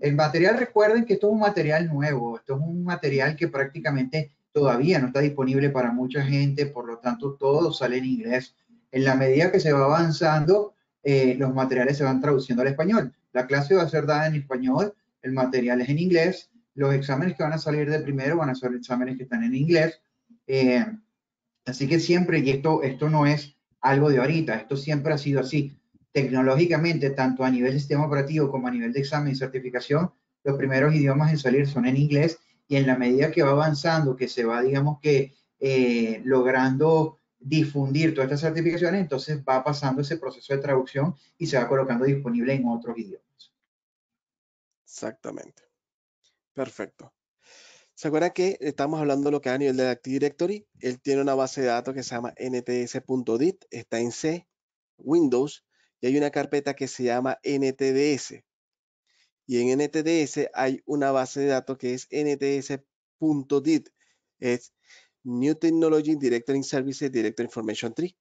el material, recuerden que esto es un material nuevo, esto es un material que prácticamente todavía no está disponible para mucha gente, por lo tanto todo sale en inglés. En la medida que se va avanzando, los materiales se van traduciendo al español. La clase va a ser dada en español, el material es en inglés, los exámenes que van a salir de primero van a ser exámenes que están en inglés. Eh, así que siempre, y esto, esto no es algo de ahorita, esto siempre ha sido así. Tecnológicamente, tanto a nivel de sistema operativo como a nivel de examen y certificación, los primeros idiomas en salir son en inglés y en la medida que va avanzando, que se va, digamos que, eh, logrando difundir todas estas certificaciones, entonces va pasando ese proceso de traducción y se va colocando disponible en otros idiomas. Exactamente. Perfecto. ¿Se acuerdan que estamos hablando de lo que es a nivel de Active Directory? Él tiene una base de datos que se llama nts.dit, está en C, Windows, y hay una carpeta que se llama ntds. Y en NTDS hay una base de datos que es nts.dit, es New Technology Directory Services Directory Information Tree.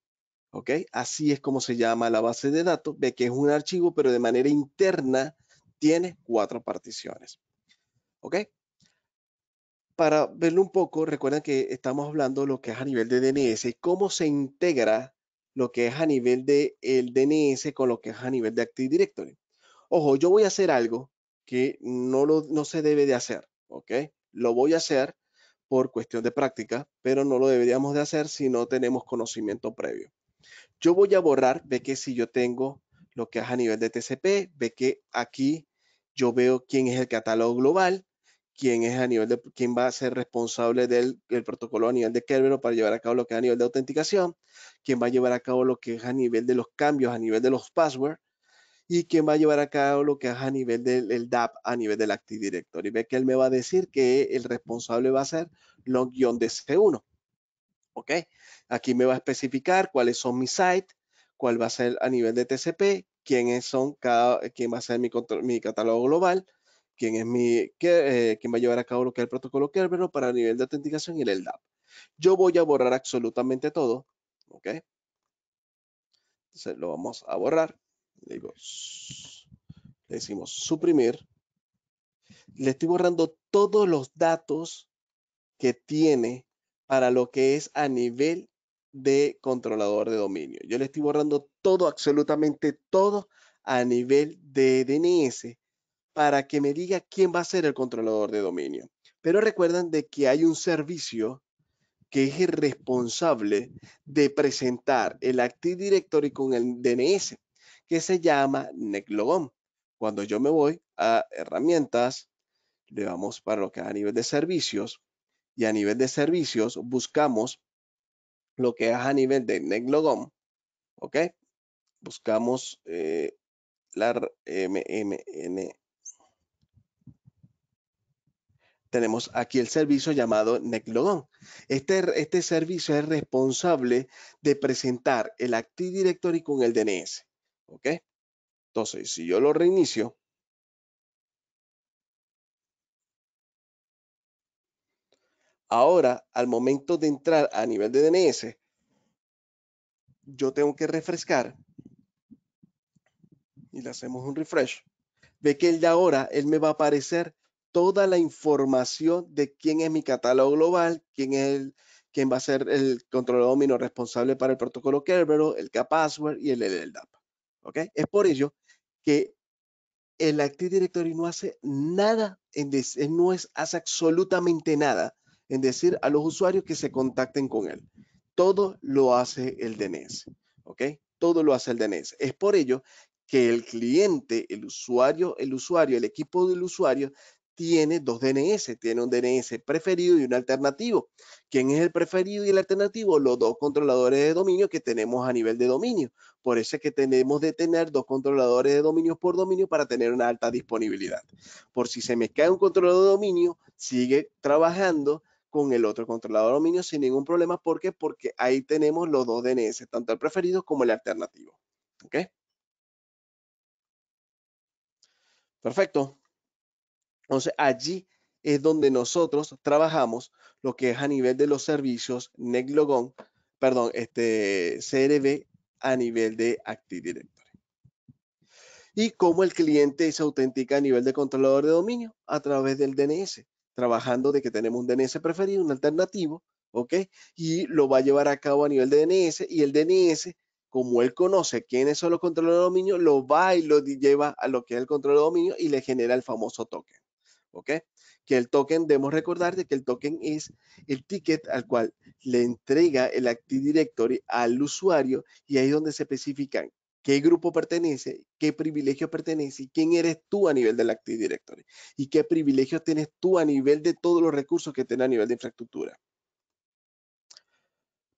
¿Ok? Así es como se llama la base de datos. Ve que es un archivo, pero de manera interna tiene cuatro particiones. ¿Ok? Para verlo un poco, recuerden que estamos hablando de lo que es a nivel de DNS, y cómo se integra lo que es a nivel de el DNS con lo que es a nivel de Active Directory. Ojo, yo voy a hacer algo que no, no se debe de hacer, ¿ok? Lo voy a hacer por cuestión de práctica, pero no lo deberíamos de hacer si no tenemos conocimiento previo. Yo voy a borrar, ve que si yo tengo lo que es a nivel de TCP, ve que aquí yo veo quién es el catálogo global, quién es a nivel de quién va a ser responsable del, protocolo a nivel de Kerberos para llevar a cabo lo que es a nivel de autenticación, quién va a llevar a cabo lo que es a nivel de los cambios, a nivel de los passwords y quién va a llevar a cabo lo que es a nivel del DAP, a nivel del Active Directory. Ve que él me va a decir que el responsable va a ser log dc ¿Ok? Aquí me va a especificar cuáles son mis sites, cuál va a ser a nivel de TCP, quiénes son cada, eh, quién va a ser mi, catálogo global, quién es mi, qué, eh, quién va a llevar a cabo lo que es el protocolo Kerberos para el nivel de autenticación y el LDAP. Yo voy a borrar absolutamente todo, ¿ok? Entonces lo vamos a borrar. Le, digo, le decimos suprimir. Le estoy borrando todos los datos que tiene para lo que es a nivel de controlador de dominio. Yo le estoy borrando todo, absolutamente todo a nivel de DNS para que me diga quién va a ser el controlador de dominio. Pero recuerden de que hay un servicio que es el responsable de presentar el Active Directory con el DNS, que se llama Neclogon. Cuando yo me voy a herramientas, le vamos para lo que a nivel de servicios, y a nivel de servicios buscamos lo que es a nivel de Neglogom, ¿ok? Buscamos eh, la MMN. Tenemos aquí el servicio llamado Neglogon. Este, este servicio es responsable de presentar el Active Directory con el DNS, ¿ok? Entonces, si yo lo reinicio, Ahora, al momento de entrar a nivel de DNS, yo tengo que refrescar y le hacemos un refresh. Ve que él de ahora, él me va a aparecer toda la información de quién es mi catálogo global, quién es el, quién va a ser el controlador dominio responsable para el protocolo Kerberos, el K-Password y el LLDAP. ¿Ok? Es por ello que el Active Directory no hace nada, en no hace absolutamente nada en decir a los usuarios que se contacten con él. Todo lo hace el DNS, ¿ok? Todo lo hace el DNS. Es por ello que el cliente, el usuario, el usuario, el equipo del usuario tiene dos DNS, tiene un DNS preferido y un alternativo. ¿Quién es el preferido y el alternativo? Los dos controladores de dominio que tenemos a nivel de dominio. Por eso es que tenemos de tener dos controladores de dominio por dominio para tener una alta disponibilidad. Por si se me cae un controlador de dominio, sigue trabajando con el otro controlador de dominio sin ningún problema. ¿Por qué? Porque ahí tenemos los dos DNS, tanto el preferido como el alternativo. ¿Ok? Perfecto. Entonces, allí es donde nosotros trabajamos lo que es a nivel de los servicios Neglogon, perdón, este CRB a nivel de Active Directory. Y cómo el cliente se autentica a nivel de controlador de dominio a través del DNS trabajando de que tenemos un DNS preferido, un alternativo, ¿ok? Y lo va a llevar a cabo a nivel de DNS y el DNS, como él conoce quiénes son los controles de dominio, lo va y lo lleva a lo que es el control de dominio y le genera el famoso token, ¿ok? Que el token, debemos recordar que el token es el ticket al cual le entrega el Active Directory al usuario y ahí es donde se especifican qué grupo pertenece, qué privilegio pertenece y quién eres tú a nivel del Active Directory y qué privilegios tienes tú a nivel de todos los recursos que tenés a nivel de infraestructura.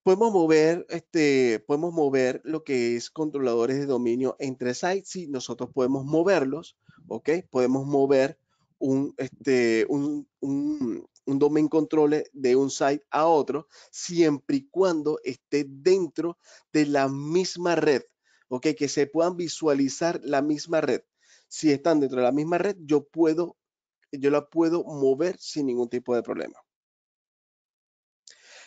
Podemos mover, este, podemos mover lo que es controladores de dominio entre sites, sí, nosotros podemos moverlos, ¿ok? Podemos mover un, este, un, un, un domain control de un site a otro, siempre y cuando esté dentro de la misma red ¿ok? Que se puedan visualizar la misma red. Si están dentro de la misma red, yo puedo, yo la puedo mover sin ningún tipo de problema.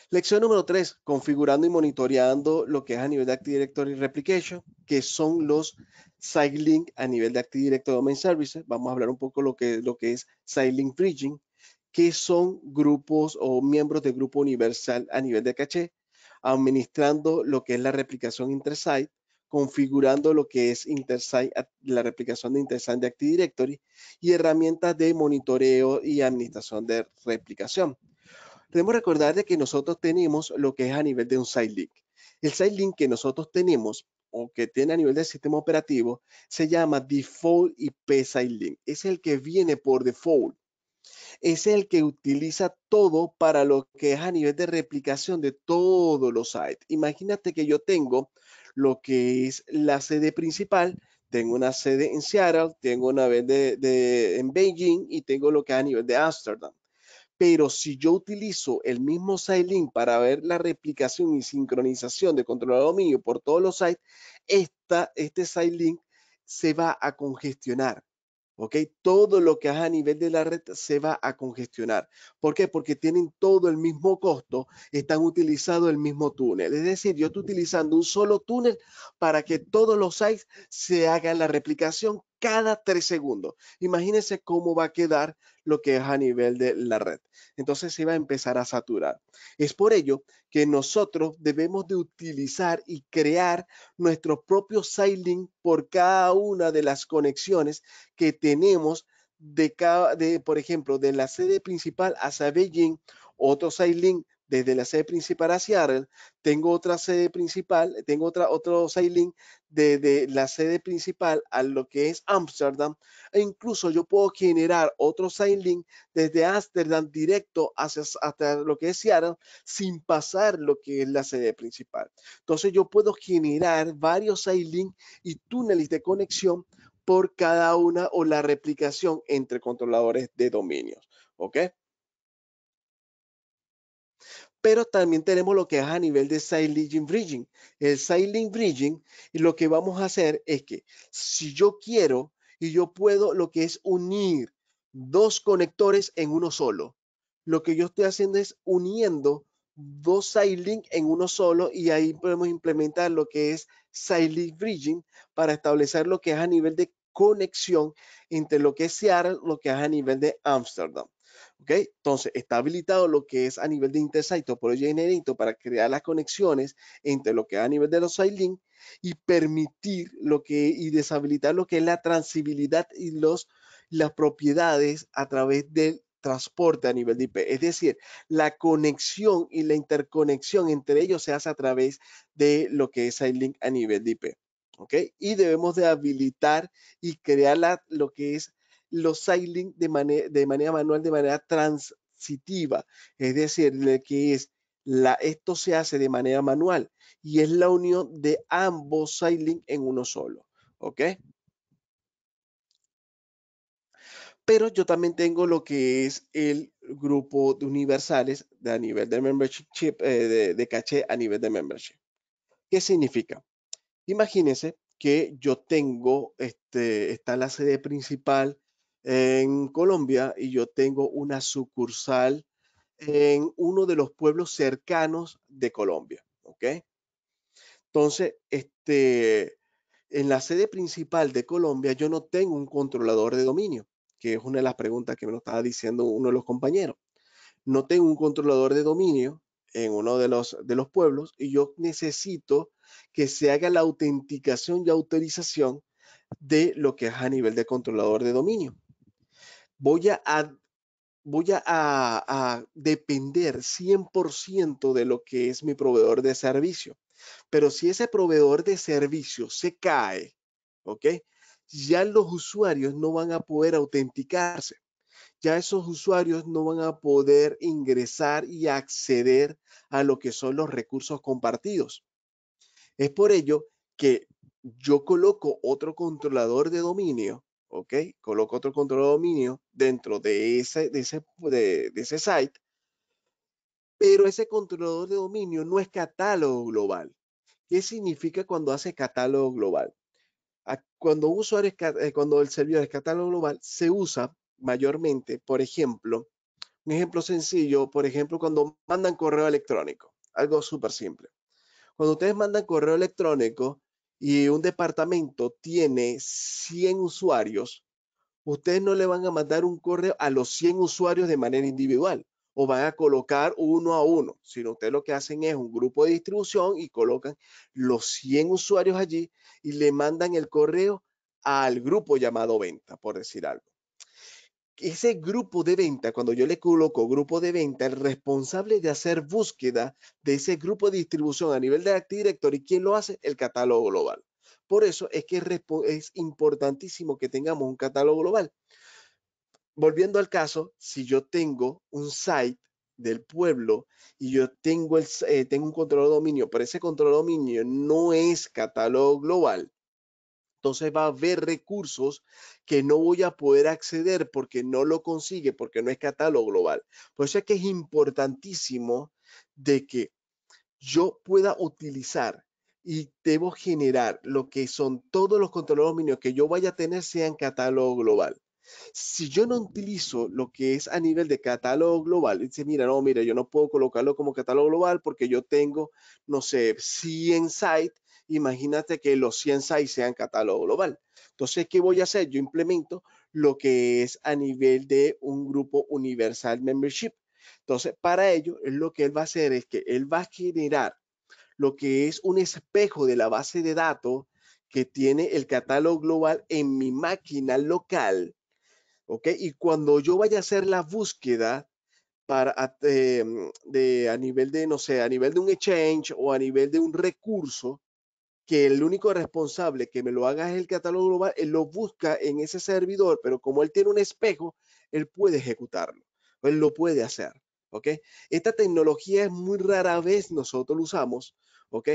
Lección número 3, configurando y monitoreando lo que es a nivel de Active Directory Replication, que son los Sidelink a nivel de Active Directory Domain Services. Vamos a hablar un poco lo que, lo que es SiteLink Bridging, que son grupos o miembros de grupo universal a nivel de caché, administrando lo que es la replicación intersite, site configurando lo que es la replicación de InterSign de Active Directory y herramientas de monitoreo y administración de replicación. Debemos recordar de que nosotros tenemos lo que es a nivel de un site link. El site link que nosotros tenemos o que tiene a nivel del sistema operativo se llama Default IP Site Link. Es el que viene por default. Es el que utiliza todo para lo que es a nivel de replicación de todos los sites. Imagínate que yo tengo lo que es la sede principal. Tengo una sede en Seattle, tengo una sede en Beijing y tengo lo que es a nivel de Amsterdam. Pero si yo utilizo el mismo link para ver la replicación y sincronización de control de dominio por todos los sites, esta, este link se va a congestionar. ¿ok? Todo lo que haga a nivel de la red se va a congestionar. ¿Por qué? Porque tienen todo el mismo costo, están utilizando el mismo túnel. Es decir, yo estoy utilizando un solo túnel para que todos los sites se hagan la replicación cada tres segundos. Imagínense cómo va a quedar lo que es a nivel de la red. Entonces se va a empezar a saturar. Es por ello que nosotros debemos de utilizar y crear nuestro propio sailing por cada una de las conexiones que tenemos de, cada, de por ejemplo, de la sede principal hasta Beijing, otro sailing desde la sede principal a Seattle, tengo otra sede principal, tengo otra, otro sailing desde la sede principal a lo que es Amsterdam, e incluso yo puedo generar otro sailing desde Amsterdam directo hacia, hasta lo que es Seattle, sin pasar lo que es la sede principal. Entonces yo puedo generar varios sailing y túneles de conexión por cada una o la replicación entre controladores de dominios, ¿ok? pero también tenemos lo que es a nivel de Side Bridging. El Side Bridging, y lo que vamos a hacer es que si yo quiero y yo puedo lo que es unir dos conectores en uno solo. Lo que yo estoy haciendo es uniendo dos Side en uno solo y ahí podemos implementar lo que es Side Bridging para establecer lo que es a nivel de conexión entre lo que es Seattle, lo que es a nivel de Amsterdam. ¿Ok? Entonces, está habilitado lo que es a nivel de InterSite o Project Generator para crear las conexiones entre lo que es a nivel de los side-link y permitir lo que y deshabilitar lo que es la transibilidad y los, las propiedades a través del transporte a nivel de IP. Es decir, la conexión y la interconexión entre ellos se hace a través de lo que es side-link a nivel de IP. ¿Ok? Y debemos de habilitar y crear lo que es los sailing de, de manera manual, de manera transitiva, es decir, que es la, esto se hace de manera manual y es la unión de ambos sailing en uno solo, ¿ok? Pero yo también tengo lo que es el grupo de universales a nivel de membership, eh, de, caché a nivel de membership. ¿Qué significa? Imagínense que yo tengo, este, está la sede principal en Colombia y yo tengo una sucursal en uno de los pueblos cercanos de Colombia, ¿ok? Entonces, este, en la sede principal de Colombia yo no tengo un controlador de dominio, que es una de las preguntas que me lo estaba diciendo uno de los compañeros. No tengo un controlador de dominio en uno de los, de los pueblos y yo necesito que se haga la autenticación y autorización de lo que es a nivel de controlador de dominio voy a, voy a depender 100% de lo que es mi proveedor de servicio. Pero si ese proveedor de servicio se cae, ¿ok? Ya los usuarios no van a poder autenticarse. Ya esos usuarios no van a poder ingresar y acceder a lo que son los recursos compartidos. Es por ello que yo coloco otro controlador de dominio ¿ok? Coloco otro controlador de dominio dentro de ese, de ese, site, pero ese controlador de dominio no es catálogo global. ¿Qué significa cuando hace catálogo global? Cuando, usuario, eh, cuando el servidor es catálogo global, se usa mayormente, por ejemplo, un ejemplo sencillo, por ejemplo, cuando mandan correo electrónico, algo súper simple. Cuando ustedes mandan correo electrónico, y un departamento tiene 100 usuarios, ustedes no le van a mandar un correo a los 100 usuarios de manera individual o van a colocar uno a uno, sino ustedes lo que hacen es un grupo de distribución y colocan los 100 usuarios allí y le mandan el correo al grupo llamado venta, por decir algo ese grupo de venta, cuando yo le coloco grupo de venta, el responsable de hacer búsqueda de ese grupo de distribución a nivel de Active Directory, ¿quién lo hace? El catálogo global. Por eso es que es importantísimo que tengamos un catálogo global. Volviendo al caso, si yo tengo un site del pueblo y yo tengo, eh, tengo un control de dominio, pero ese control de dominio no es catálogo global, entonces va a haber recursos que no voy a poder acceder porque no lo consigue, porque no es catálogo global. Por eso es que es importantísimo de que yo pueda utilizar y debo generar lo que son todos los controles dominios que yo vaya a tener sean catálogo global. Si yo no utilizo lo que es a nivel de catálogo global, dice, mira, no, mira, yo no puedo colocarlo como catálogo global porque yo tengo, no sé, 100 sites imagínate que los 100 sites sean catálogo global. Entonces, ¿qué voy a hacer? Yo implemento lo que es a nivel de un grupo universal membership. Entonces, para ello, lo que él va a hacer es que él va a generar lo que es un espejo de la base de datos que tiene el catálogo global en mi máquina local. ¿Ok? Y cuando yo vaya a hacer la búsqueda para, eh, de, a nivel de, no sé, a nivel de un exchange o a nivel de un recurso, que el único responsable que me lo haga es el catálogo global, él lo busca en ese servidor, pero como él tiene un espejo, él puede ejecutarlo, él lo puede hacer, ¿ok? Esta tecnología es muy rara vez nosotros lo usamos, ¿ok?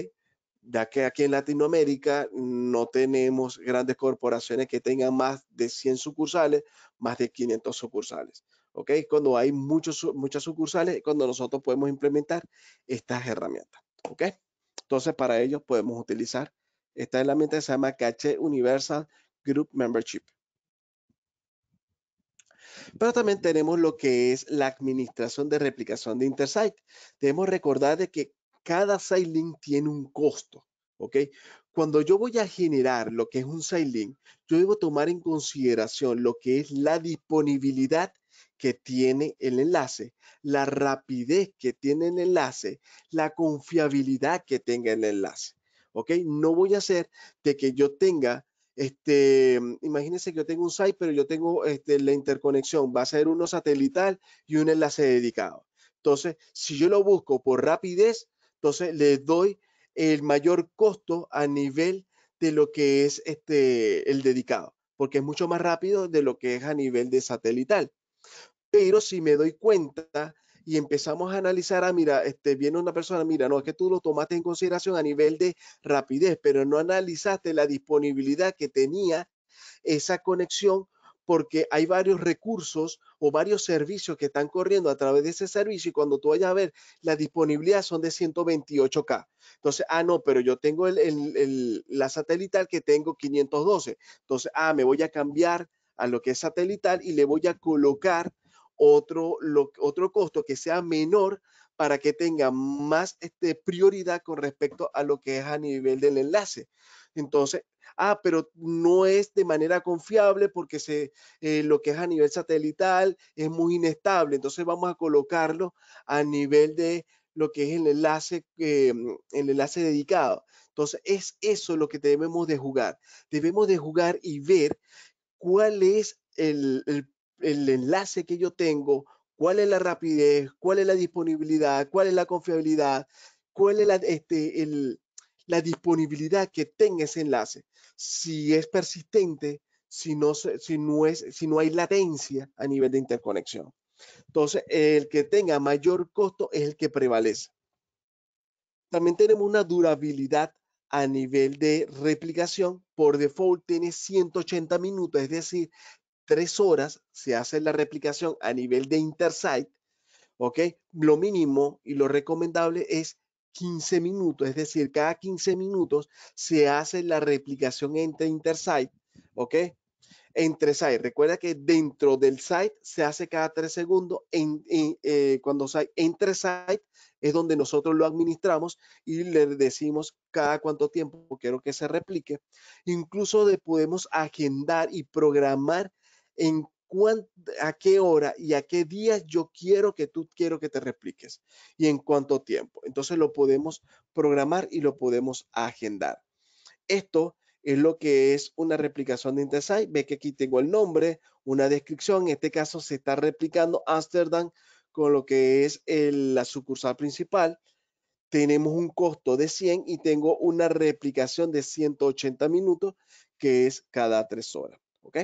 Ya que aquí en Latinoamérica no tenemos grandes corporaciones que tengan más de 100 sucursales, más de 500 sucursales, ¿ok? Cuando hay muchos, muchas sucursales, cuando nosotros podemos implementar estas herramientas, ¿ok? Entonces, para ellos podemos utilizar esta herramienta que se llama Cache Universal Group Membership. Pero también tenemos lo que es la administración de replicación de Intersite. Debemos recordar de que cada sitelink tiene un costo, ¿ok? Cuando yo voy a generar lo que es un sailing yo debo tomar en consideración lo que es la disponibilidad que tiene el enlace, la rapidez que tiene el enlace, la confiabilidad que tenga el enlace. ¿Ok? No voy a hacer de que yo tenga, este, mm, imagínense que yo tengo un site, pero yo tengo este, la interconexión, va a ser uno satelital y un enlace dedicado. Entonces, si yo lo busco por rapidez, entonces le doy el mayor costo a nivel de lo que es este, el dedicado, porque es mucho más rápido de lo que es a nivel de satelital. Pero si me doy cuenta y empezamos a analizar, ah, mira, este, viene una persona, mira, no, es que tú lo tomaste en consideración a nivel de rapidez, pero no analizaste la disponibilidad que tenía esa conexión porque hay varios recursos o varios servicios que están corriendo a través de ese servicio y cuando tú vayas a ver la disponibilidad son de 128K. Entonces, ah, no, pero yo tengo la satelital que tengo 512. Entonces, ah, me voy a cambiar a lo que es satelital y le voy a colocar otro, otro costo que sea menor para que tenga más este, prioridad con respecto a lo que es a nivel del enlace. Entonces, ah, pero no es de manera confiable porque se, eh, lo que es a nivel satelital es muy inestable. Entonces vamos a colocarlo a nivel de lo que es el enlace, eh, el enlace dedicado. Entonces, es eso lo que debemos de jugar. Debemos de jugar y ver cuál es el, el el enlace que yo tengo, cuál es la rapidez, cuál es la disponibilidad, cuál es la confiabilidad, cuál es la, este, disponibilidad que tenga ese enlace. Si es persistente, si no, si, no es, si no hay latencia a nivel de interconexión. Entonces, el que tenga mayor costo es el que prevalece. También tenemos una durabilidad a nivel de replicación. Por default tiene 180 minutos, es decir, tres horas se hace la replicación a nivel de intersite, ¿ok? Lo mínimo y lo recomendable es 15 minutos, es decir, cada 15 minutos se hace la replicación entre intersite, ¿ok? Entre site. Recuerda que dentro del site se hace cada tres segundos. En, eh, cuando site, entre site es donde nosotros lo administramos y le decimos cada cuánto tiempo quiero que se replique. Incluso de, podemos agendar y programar en cuánto a qué hora y a qué día yo quiero que tú quiero que te repliques y en cuánto tiempo. Entonces lo podemos programar y lo podemos agendar. Esto es lo que es una replicación de InterSight. Ve que aquí tengo el nombre, una descripción. En este caso se está replicando Amsterdam con lo que es la sucursal principal. Tenemos un costo de 100 y tengo una replicación de 180 minutos que es cada tres horas. ¿Ok?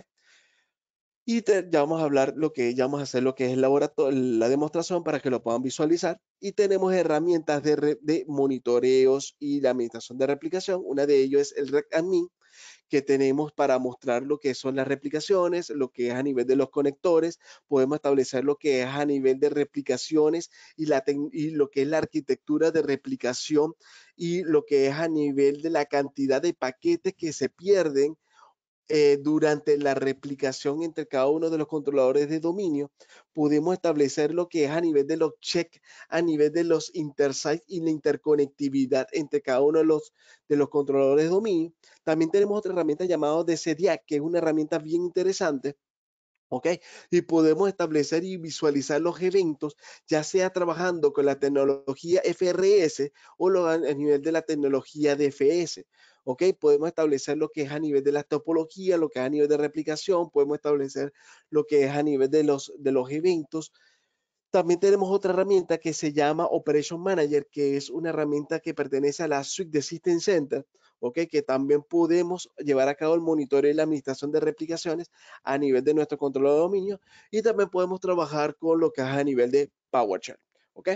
y ya vamos a hablar lo que ya vamos a hacer lo que es laboratorio, la demostración para que lo puedan visualizar y tenemos herramientas de, monitoreos y la administración de replicación. Una de ellos es el RecAdmin que tenemos para mostrar lo que son las replicaciones, lo que es a nivel de los conectores, podemos establecer lo que es a nivel de replicaciones y, la y lo que es la arquitectura de replicación y lo que es a nivel de la cantidad de paquetes que se pierden eh, durante la replicación entre cada uno de los controladores de dominio, pudimos establecer lo que es a nivel de los check, a nivel de los intersites y la interconectividad entre cada uno de los, de los controladores de dominio. También tenemos otra herramienta llamada DCDIAC, que es una herramienta bien interesante. ¿Ok? Y podemos establecer y visualizar los eventos, ya sea trabajando con la tecnología FRS o lo, a nivel de la tecnología DFS. ¿ok? Podemos establecer lo que es a nivel de la topología, lo que es a nivel de replicación, podemos establecer lo que es a nivel de los, de los eventos. También tenemos otra herramienta que se llama Operation Manager, que es una herramienta que pertenece a la suite de System Center, ¿ok? Que también podemos llevar a cabo el monitoreo y la administración de replicaciones a nivel de nuestro control de dominio y también podemos trabajar con lo que es a nivel de PowerShell, ¿ok?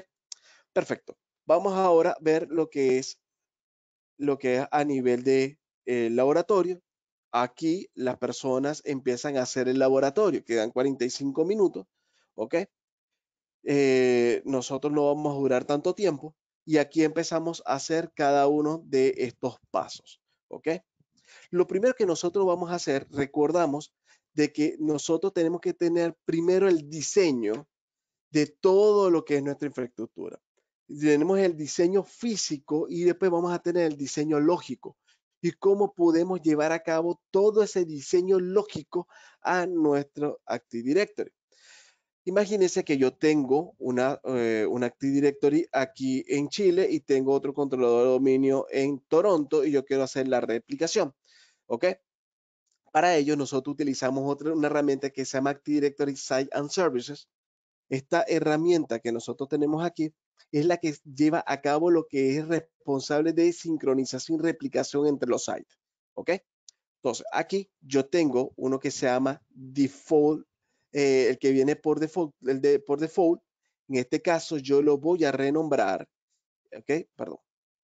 Perfecto. Vamos ahora a ver lo que es lo que es a nivel de eh, laboratorio. Aquí las personas empiezan a hacer el laboratorio, quedan 45 minutos, ¿ok? Eh, nosotros no vamos a durar tanto tiempo y aquí empezamos a hacer cada uno de estos pasos, ¿ok? Lo primero que nosotros vamos a hacer, recordamos de que nosotros tenemos que tener primero el diseño de todo lo que es nuestra infraestructura tenemos el diseño físico y después vamos a tener el diseño lógico y cómo podemos llevar a cabo todo ese diseño lógico a nuestro Active Directory. Imagínense que yo tengo una, eh, Active Directory aquí en Chile y tengo otro controlador de dominio en Toronto y yo quiero hacer la replicación. ¿Ok? Para ello, nosotros utilizamos otra, una herramienta que se llama Active Directory Site and Services. Esta herramienta que nosotros tenemos aquí es la que lleva a cabo lo que es responsable de sincronización y replicación entre los sites. ¿Ok? Entonces, aquí yo tengo uno que se llama default, eh, el que viene por default, por default. En este caso, yo lo voy a renombrar. ¿Ok? Perdón.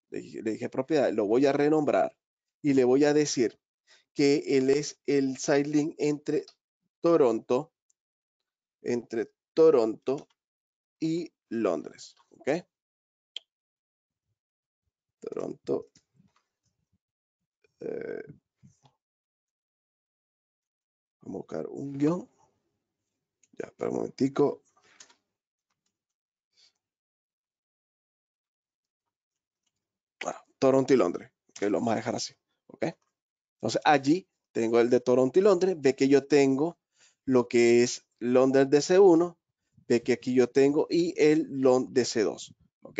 Le, dije propiedad, lo voy a renombrar y le voy a decir que él es el site link entre Toronto, entre Toronto y Londres. ¿ok? Toronto. Eh, vamos a buscar un guión. Ya, espera un momentico. Bueno, ah, Toronto y Londres. Que lo vamos a dejar así. ¿Ok? Entonces allí tengo el de Toronto y Londres. Ve que yo tengo lo que es Londres DC1 Ve que aquí yo tengo y el long de C2. ¿Ok?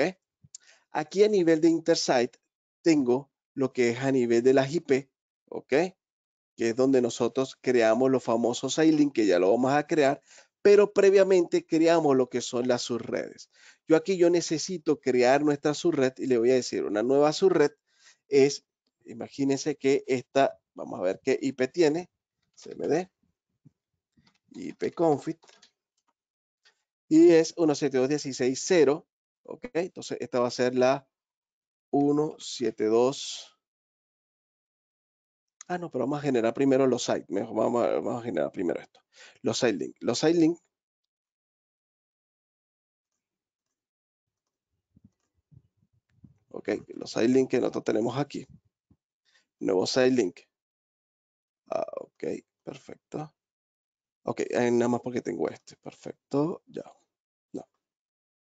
Aquí a nivel de intersite tengo lo que es a nivel de las IP. ¿Ok? Que es donde nosotros creamos los famosos sailing que ya lo vamos a crear. Pero previamente creamos lo que son las subredes. Yo aquí yo necesito crear nuestra subred y le voy a decir una nueva subred es, imagínense que esta, vamos a ver qué IP tiene, cmd, config y es 172160, ¿ok? Entonces esta va a ser la 172. Ah, no, pero vamos a generar primero los sites mejor vamos a, vamos a generar primero esto, los site link. Los site link ok, los site link que nosotros tenemos aquí. Nuevo site link. Ah, ok, perfecto. Ok, eh, nada más porque tengo este. Perfecto, ya. No.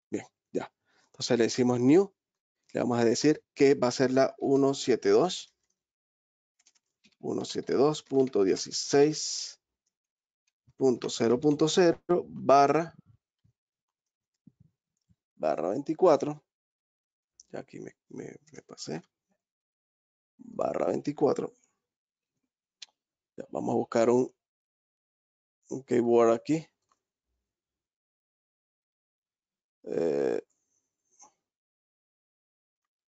Bien, ya. Entonces le decimos new. Le vamos a decir que va a ser la 172. 172.16.0.0 barra barra 24. Ya aquí me, me, me pasé. Barra 24. Ya, vamos a buscar un un keyboard aquí. Eh,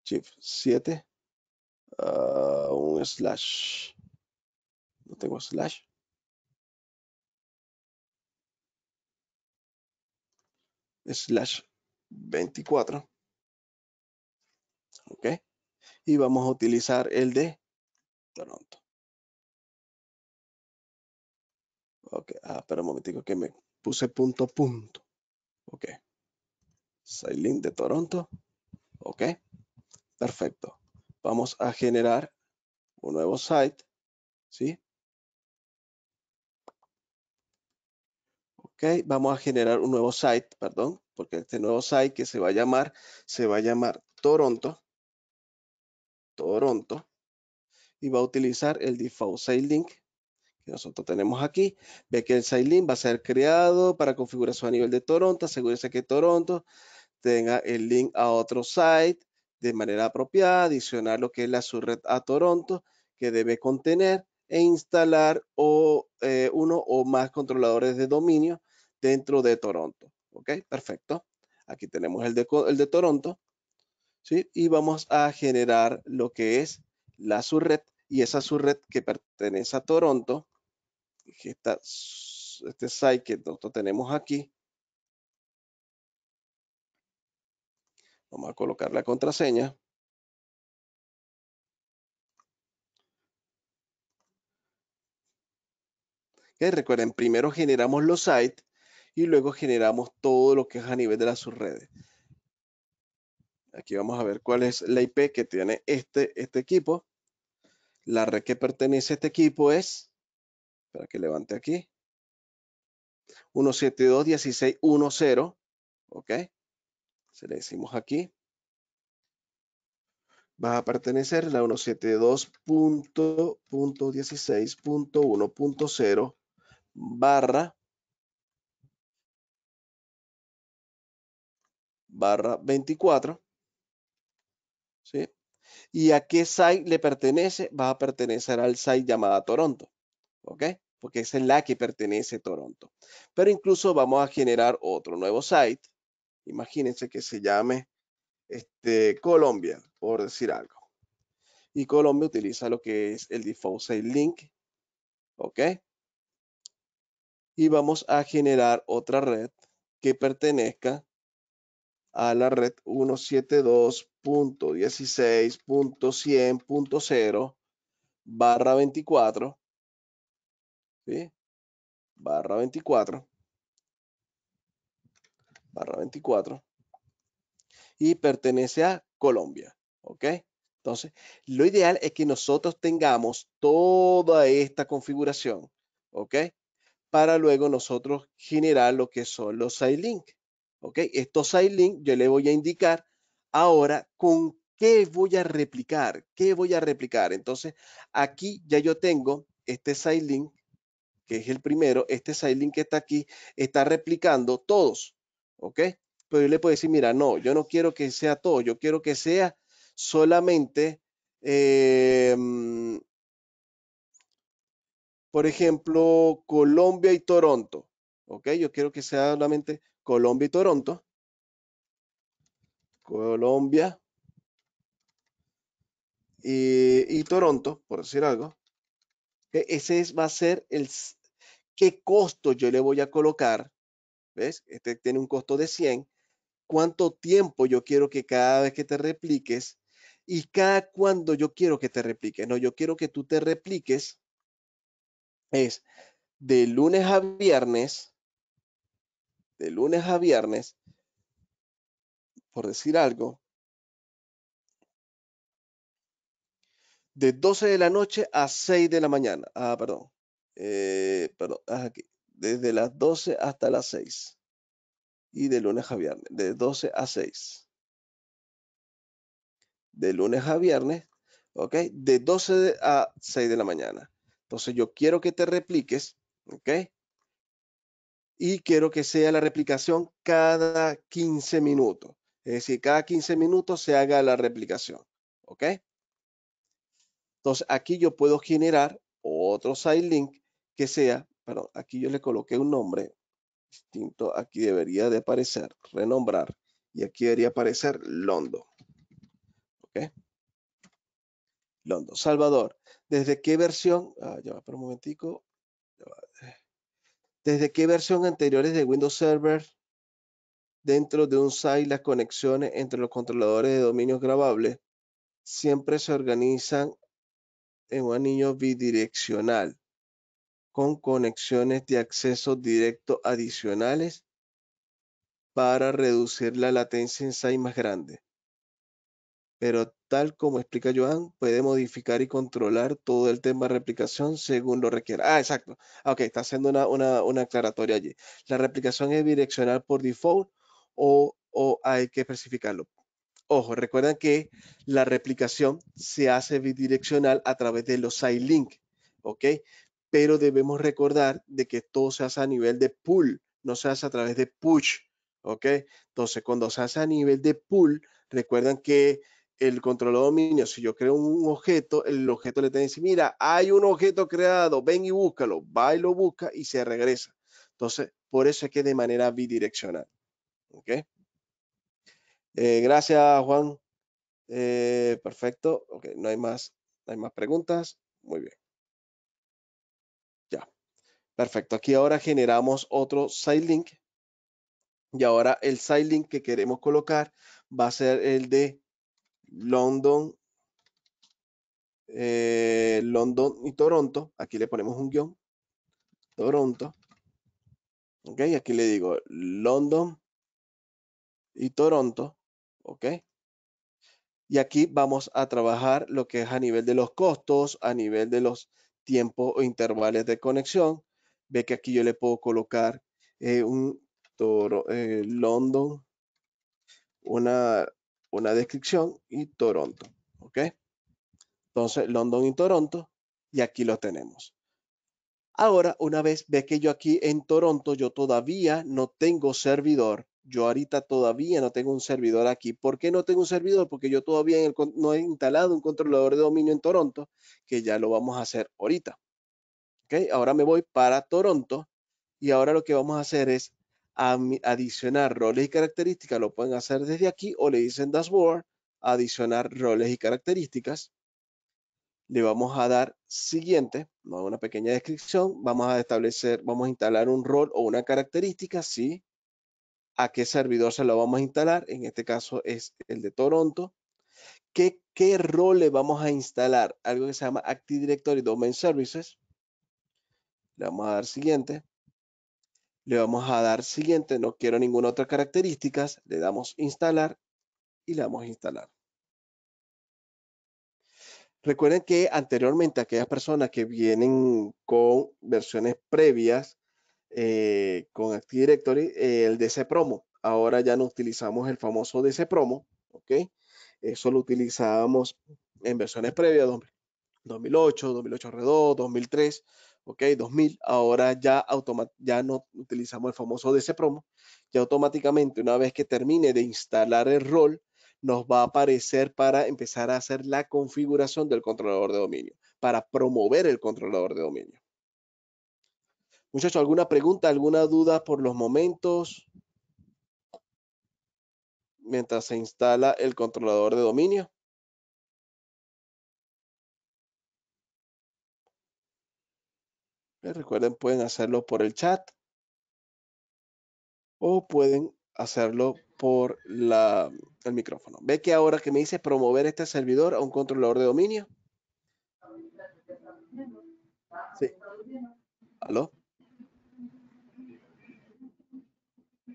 shift 7. Uh, un slash. No tengo slash. Slash 24. Ok. Y vamos a utilizar el de pronto Ok, ah, espera un momentico que me puse punto punto. Ok. sailing de Toronto. Ok. Perfecto. Vamos a generar un nuevo site. ¿Sí? Ok, vamos a generar un nuevo site, perdón, porque este nuevo site que se va a llamar, se va a llamar Toronto. Toronto. Y va a utilizar el default site nosotros tenemos aquí. Ve que el link va a ser creado para configuración a nivel de Toronto. Asegúrese que Toronto tenga el link a otro site de manera apropiada, adicionar lo que es la subred a Toronto que debe contener e instalar eh, uno o más controladores de dominio dentro de Toronto. ¿Ok? Perfecto. Aquí tenemos el de, el de Toronto. ¿sí? Y vamos a generar lo que es la subred y esa subred que pertenece a Toronto está este site que nosotros tenemos aquí. Vamos a colocar la contraseña. recuerden, primero generamos los sites y luego generamos todo lo que es a nivel de las subredes. Aquí vamos a ver cuál es la IP que tiene este, este equipo. La red que pertenece a este equipo es para que levante aquí. 172.16.10. ¿Ok? Se le decimos aquí. va a pertenecer la 172.16.1.0 barra barra 24. ¿Sí? ¿Y a qué site le pertenece? Va a pertenecer al site llamada Toronto. ¿Ok? porque esa es la que pertenece Toronto. Pero incluso vamos a generar otro nuevo site. Imagínense que se llame este, Colombia, por decir algo. Y Colombia utiliza lo que es el default site link. ¿Ok? Y vamos a generar otra red que pertenezca a la red 172.16.100.0 barra 24 barra 24, barra 24, y pertenece a Colombia, ¿ok? Entonces, lo ideal es que nosotros tengamos toda esta configuración, ¿ok? Para luego nosotros generar lo que son los link, ¿ok? Estos link yo le voy a indicar ahora con qué voy a replicar, qué voy a replicar. Entonces, aquí ya yo tengo este link que es el primero, este link que está aquí, está replicando todos, ¿ok? Pero yo le puedo decir, mira, no, yo no quiero que sea todo, yo quiero que sea solamente, em, por ejemplo, Colombia y Toronto, ¿ok? Yo quiero que sea solamente Colombia y Toronto. Colombia y, Toronto, por decir algo. Ese es, va a ser el, qué costo yo le voy a colocar, ¿ves? Este tiene un costo de 100, cuánto tiempo yo quiero que cada vez que te repliques y cada cuándo yo quiero que te repliques. No, yo quiero que tú te repliques es de lunes a viernes, de lunes a viernes, por decir algo, de 12 de la noche a 6 de la mañana. Ah, perdón. Eh, perdón, aquí, desde las 12 hasta las 6. Y de lunes a viernes, de 12 a 6. De lunes a viernes, ¿ok? De 12 a 6 de la mañana. Entonces yo quiero que te repliques, ¿ok? Y quiero que sea la replicación cada 15 minutos. Es decir, cada 15 minutos se haga la replicación, ¿ok? Entonces aquí yo puedo generar otro side link que sea, pero aquí yo le coloqué un nombre distinto, aquí debería de aparecer, renombrar, y aquí debería aparecer Londo. ¿Ok? Londo, Salvador. ¿Desde qué versión? Ah, ya va, pero un momentico. Eh. ¿Desde qué versión anteriores de Windows Server dentro de un site las conexiones entre los controladores de dominios grabables siempre se organizan en un anillo bidireccional? con conexiones de acceso directo adicionales para reducir la latencia en SAI más grande. Pero tal como explica Joan, puede modificar y controlar todo el tema de replicación según lo requiera. Ah, exacto. Ah, ok, está haciendo una, una, aclaratoria allí. La replicación es direccional por default o, hay que especificarlo. Ojo, recuerdan que la replicación se hace bidireccional a través de los site link. ¿ok? pero debemos recordar de que todo se hace a nivel de pull, no se hace a través de push, ¿ok? Entonces, cuando se hace a nivel de pull, recuerdan que el control de dominio, si yo creo un objeto, el objeto le tiene que decir, mira, hay un objeto creado, ven y búscalo, va y lo busca y se regresa. Entonces, por eso es que de manera bidireccional, ¿ok? Eh, gracias, Juan. Eh, perfecto. Ok, no hay más, no hay más preguntas. Muy bien. Perfecto, aquí ahora generamos otro link y ahora el link que queremos colocar va a ser el de London, eh, London y Toronto. Aquí le ponemos un guión, Toronto. Ok, aquí le digo London y Toronto. Ok. Y aquí vamos a trabajar lo que es a nivel de los costos, a nivel de los tiempos o intervalos de conexión, ve que aquí yo le puedo colocar eh, un toro, eh, London, una, una descripción y Toronto, ¿ok? Entonces, London y Toronto, y aquí lo tenemos. Ahora, una vez ve que yo aquí en Toronto, yo todavía no tengo servidor. Yo ahorita todavía no tengo un servidor aquí. ¿Por qué no tengo un servidor? Porque yo todavía no he instalado un controlador de dominio en Toronto, que ya lo vamos a hacer ahorita. Ahora me voy para Toronto y ahora lo que vamos a hacer es adicionar roles y características. Lo pueden hacer desde aquí o le dicen dashboard, adicionar roles y características. Le vamos a dar siguiente, una pequeña descripción. Vamos a establecer, vamos a instalar un rol o una característica, sí. ¿A qué servidor se lo vamos a instalar? En este caso es el de Toronto. ¿Qué, qué rol le vamos a instalar? Algo que se llama Active Directory Domain Services le vamos a dar siguiente. Le vamos a dar siguiente, no quiero ninguna otra característica. Le damos instalar y le damos instalar. Recuerden que anteriormente aquellas personas que vienen con versiones previas eh, con Active Directory, eh, el DC Promo. Ahora ya no utilizamos el famoso DC Promo, ¿ok? Eso lo utilizábamos en versiones previas, 2008, 2008 R2, 2003, ¿ok? 2000, ahora ya, ya no utilizamos el famoso DC promo, ya automáticamente una vez que termine de instalar el rol, nos va a aparecer para empezar a hacer la configuración del controlador de dominio, para promover el controlador de dominio. Muchachos, ¿alguna pregunta, alguna duda por los momentos? Mientras se instala el controlador de dominio. Eh, recuerden, pueden hacerlo por el chat o pueden hacerlo por la, el micrófono. Ve que ahora que me dice promover este servidor a un controlador de dominio. Sí. ¿Aló?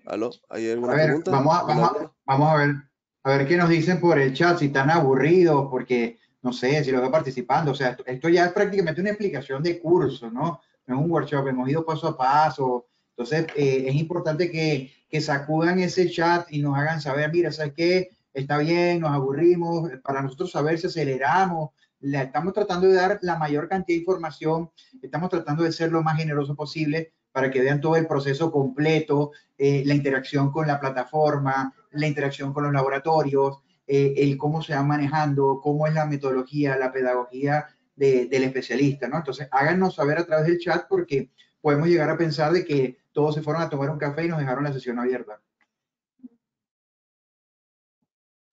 ¿Aló? ¿Hay alguna a ver, pregunta? Vamos a, ver. A ver qué nos dicen por el chat, si están aburridos, porque no sé, si lo está participando. O sea, esto ya es prácticamente una explicación de curso, ¿no? no es un workshop, hemos ido paso a paso. Entonces, eh, es importante que, que, sacudan ese chat y nos hagan saber, mira, ¿sabes qué? Está bien, nos aburrimos, eh, para nosotros saber si aceleramos, le estamos tratando de dar la mayor cantidad de información, estamos tratando de ser lo más generoso posible para que vean todo el proceso completo, eh, la interacción con la plataforma, la interacción con los laboratorios, el cómo se va manejando, cómo es la metodología, la pedagogía del especialista, ¿no? Entonces, háganos saber a través del chat porque podemos llegar a pensar de que todos se fueron a tomar un café y nos dejaron la sesión abierta.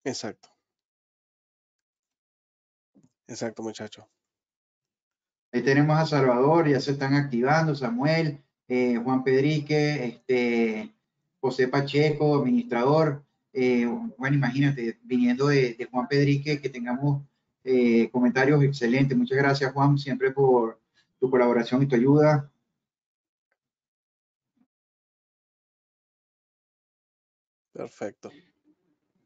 Exacto. Exacto, muchachos. Ahí tenemos a Salvador, ya se están activando, Samuel, eh, Juan Pedrique, este, José Pacheco, administrador. Eh, bueno, imagínate, viniendo de, de Juan Pedrique, que tengamos eh, comentarios excelentes. Muchas gracias, Juan, siempre por tu colaboración y tu ayuda. Perfecto.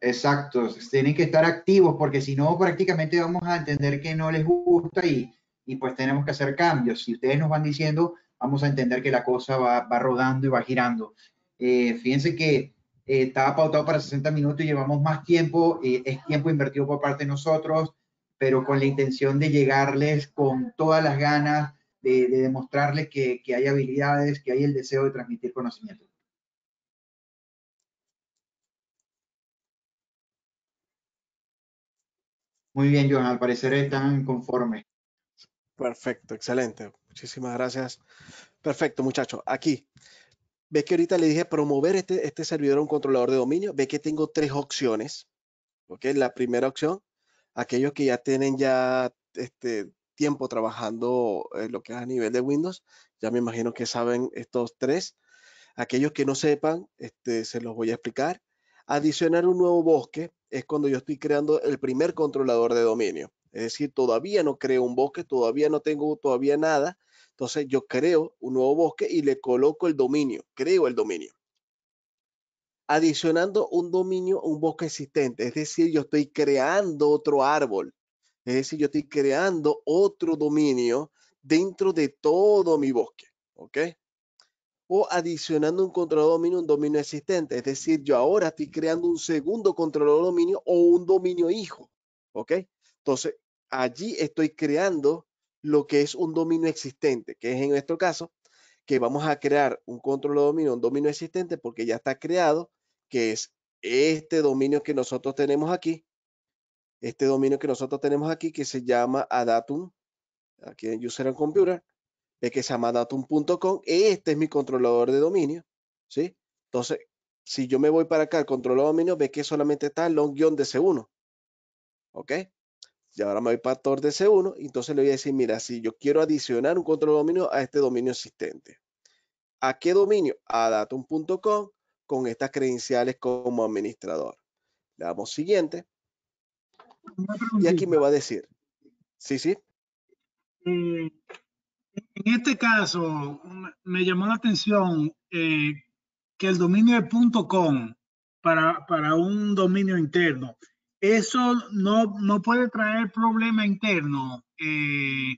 Exacto, tienen que estar activos porque si no, prácticamente vamos a entender que no les gusta y, y pues tenemos que hacer cambios. Si ustedes nos van diciendo, vamos a entender que la cosa va, rodando y va girando. Eh, fíjense que eh, estaba pautado para 60 minutos y llevamos más tiempo, es tiempo invertido por parte de nosotros, pero con la intención de llegarles con todas las ganas, de, demostrarles que, hay habilidades, que hay el deseo de transmitir conocimiento. Muy bien, Johan, al parecer están conformes. Perfecto, excelente. Muchísimas gracias. Perfecto, muchachos. Aquí, ve que ahorita le dije promover este, este servidor a un controlador de dominio. Ve que tengo tres opciones. ¿Ok? La primera opción aquellos que ya tienen ya este tiempo trabajando en lo que es a nivel de Windows, ya me imagino que saben estos tres. Aquellos que no sepan, este, se los voy a explicar. Adicionar un nuevo bosque es cuando yo estoy creando el primer controlador de dominio. Es decir, todavía no creo un bosque, todavía no tengo todavía nada. Entonces yo creo un nuevo bosque y le coloco el dominio, creo el dominio adicionando un dominio un bosque existente. Es decir, yo estoy creando otro árbol. Es decir, yo estoy creando otro dominio dentro de todo mi bosque. ¿Ok? O adicionando un controlador dominio a un dominio existente. Es decir, yo ahora estoy creando un segundo controlador dominio o un dominio hijo. ¿Ok? Entonces, allí estoy creando lo que es un dominio existente, que es en nuestro caso que vamos a crear un control de dominio, un dominio existente, porque ya está creado, que es este dominio que nosotros tenemos aquí, este dominio que nosotros tenemos aquí, que se llama Adatum, aquí en User and Computer, es que se llama adatum.com este es mi controlador de dominio, ¿sí? Entonces, si yo me voy para acá al controlador de dominio, ve que solamente está long-dc1, ¿ok? y ahora me voy para Tor de C1, entonces le voy a decir, mira, si yo quiero adicionar un control de dominio a este dominio existente. ¿A qué dominio? A datum.com con estas credenciales como administrador. Le damos siguiente. Y aquí me va a decir. Sí, sí. Eh, en este caso, me llamó la atención eh, que el dominio de .com para, para un dominio interno eso no, puede traer problema interno eh,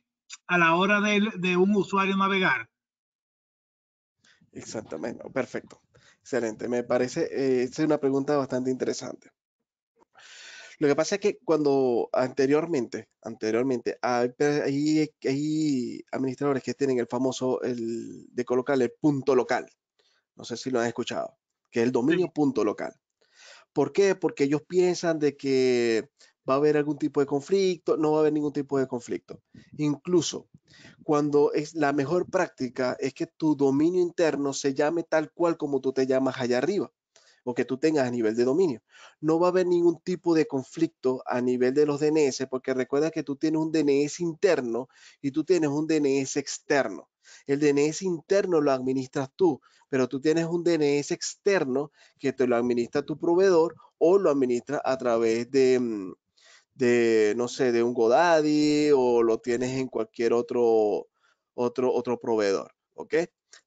a la hora de, un usuario navegar. Exactamente, perfecto. Excelente, me parece, eh, es una pregunta bastante interesante. Lo que pasa es que cuando anteriormente, anteriormente, hay, administradores que tienen el famoso el, de colocar el punto local. No sé si lo han escuchado, que es el dominio punto local. ¿Por qué? Porque ellos piensan de que va a haber algún tipo de conflicto, no va a haber ningún tipo de conflicto. Incluso cuando es la mejor práctica es que tu dominio interno se llame tal cual como tú te llamas allá arriba o que tú tengas a nivel de dominio. No va a haber ningún tipo de conflicto a nivel de los DNS, porque recuerda que tú tienes un DNS interno y tú tienes un DNS externo. El DNS interno lo administras tú, pero tú tienes un DNS externo que te lo administra tu proveedor o lo administra a través de, mm, de no sé, de un Godaddy o lo tienes en cualquier otro, otro, otro proveedor. ¿Ok?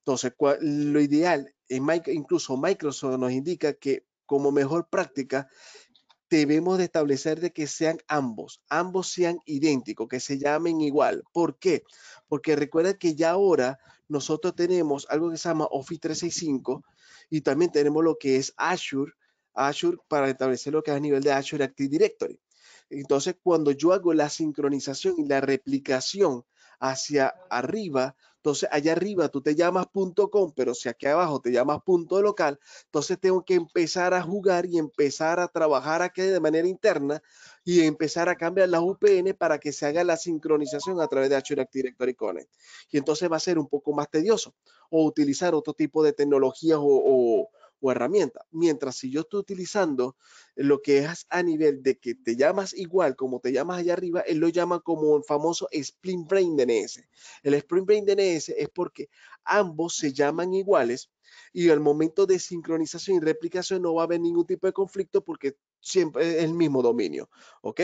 Entonces, lo ideal eh, incluso Microsoft nos indica que como mejor práctica debemos de establecer de que sean ambos, ambos sean idénticos, que se llamen igual. ¿Por qué? Porque recuerda que ya ahora nosotros tenemos algo que se llama Office 365 y también tenemos lo que es Azure, Azure para establecer lo que es a nivel de Azure Active Directory. Entonces, cuando yo hago la sincronización y la replicación hacia arriba, entonces, allá arriba tú te llamas .com, pero si aquí abajo te llamas punto .local, entonces tengo que empezar a jugar y empezar a trabajar aquí de manera interna y empezar a cambiar las UPN para que se haga la sincronización a través de Azure Active Directory Connect. Y entonces va a ser un poco más tedioso o utilizar otro tipo de tecnologías o o herramienta. Mientras si yo estoy utilizando eh, lo que es a nivel de que te llamas igual como te llamas allá arriba, él lo llama como el famoso Spring Brain DNS. El Spring Brain DNS es porque ambos se llaman iguales y al momento de sincronización y replicación no va a haber ningún tipo de conflicto porque siempre es el mismo dominio. ¿Ok?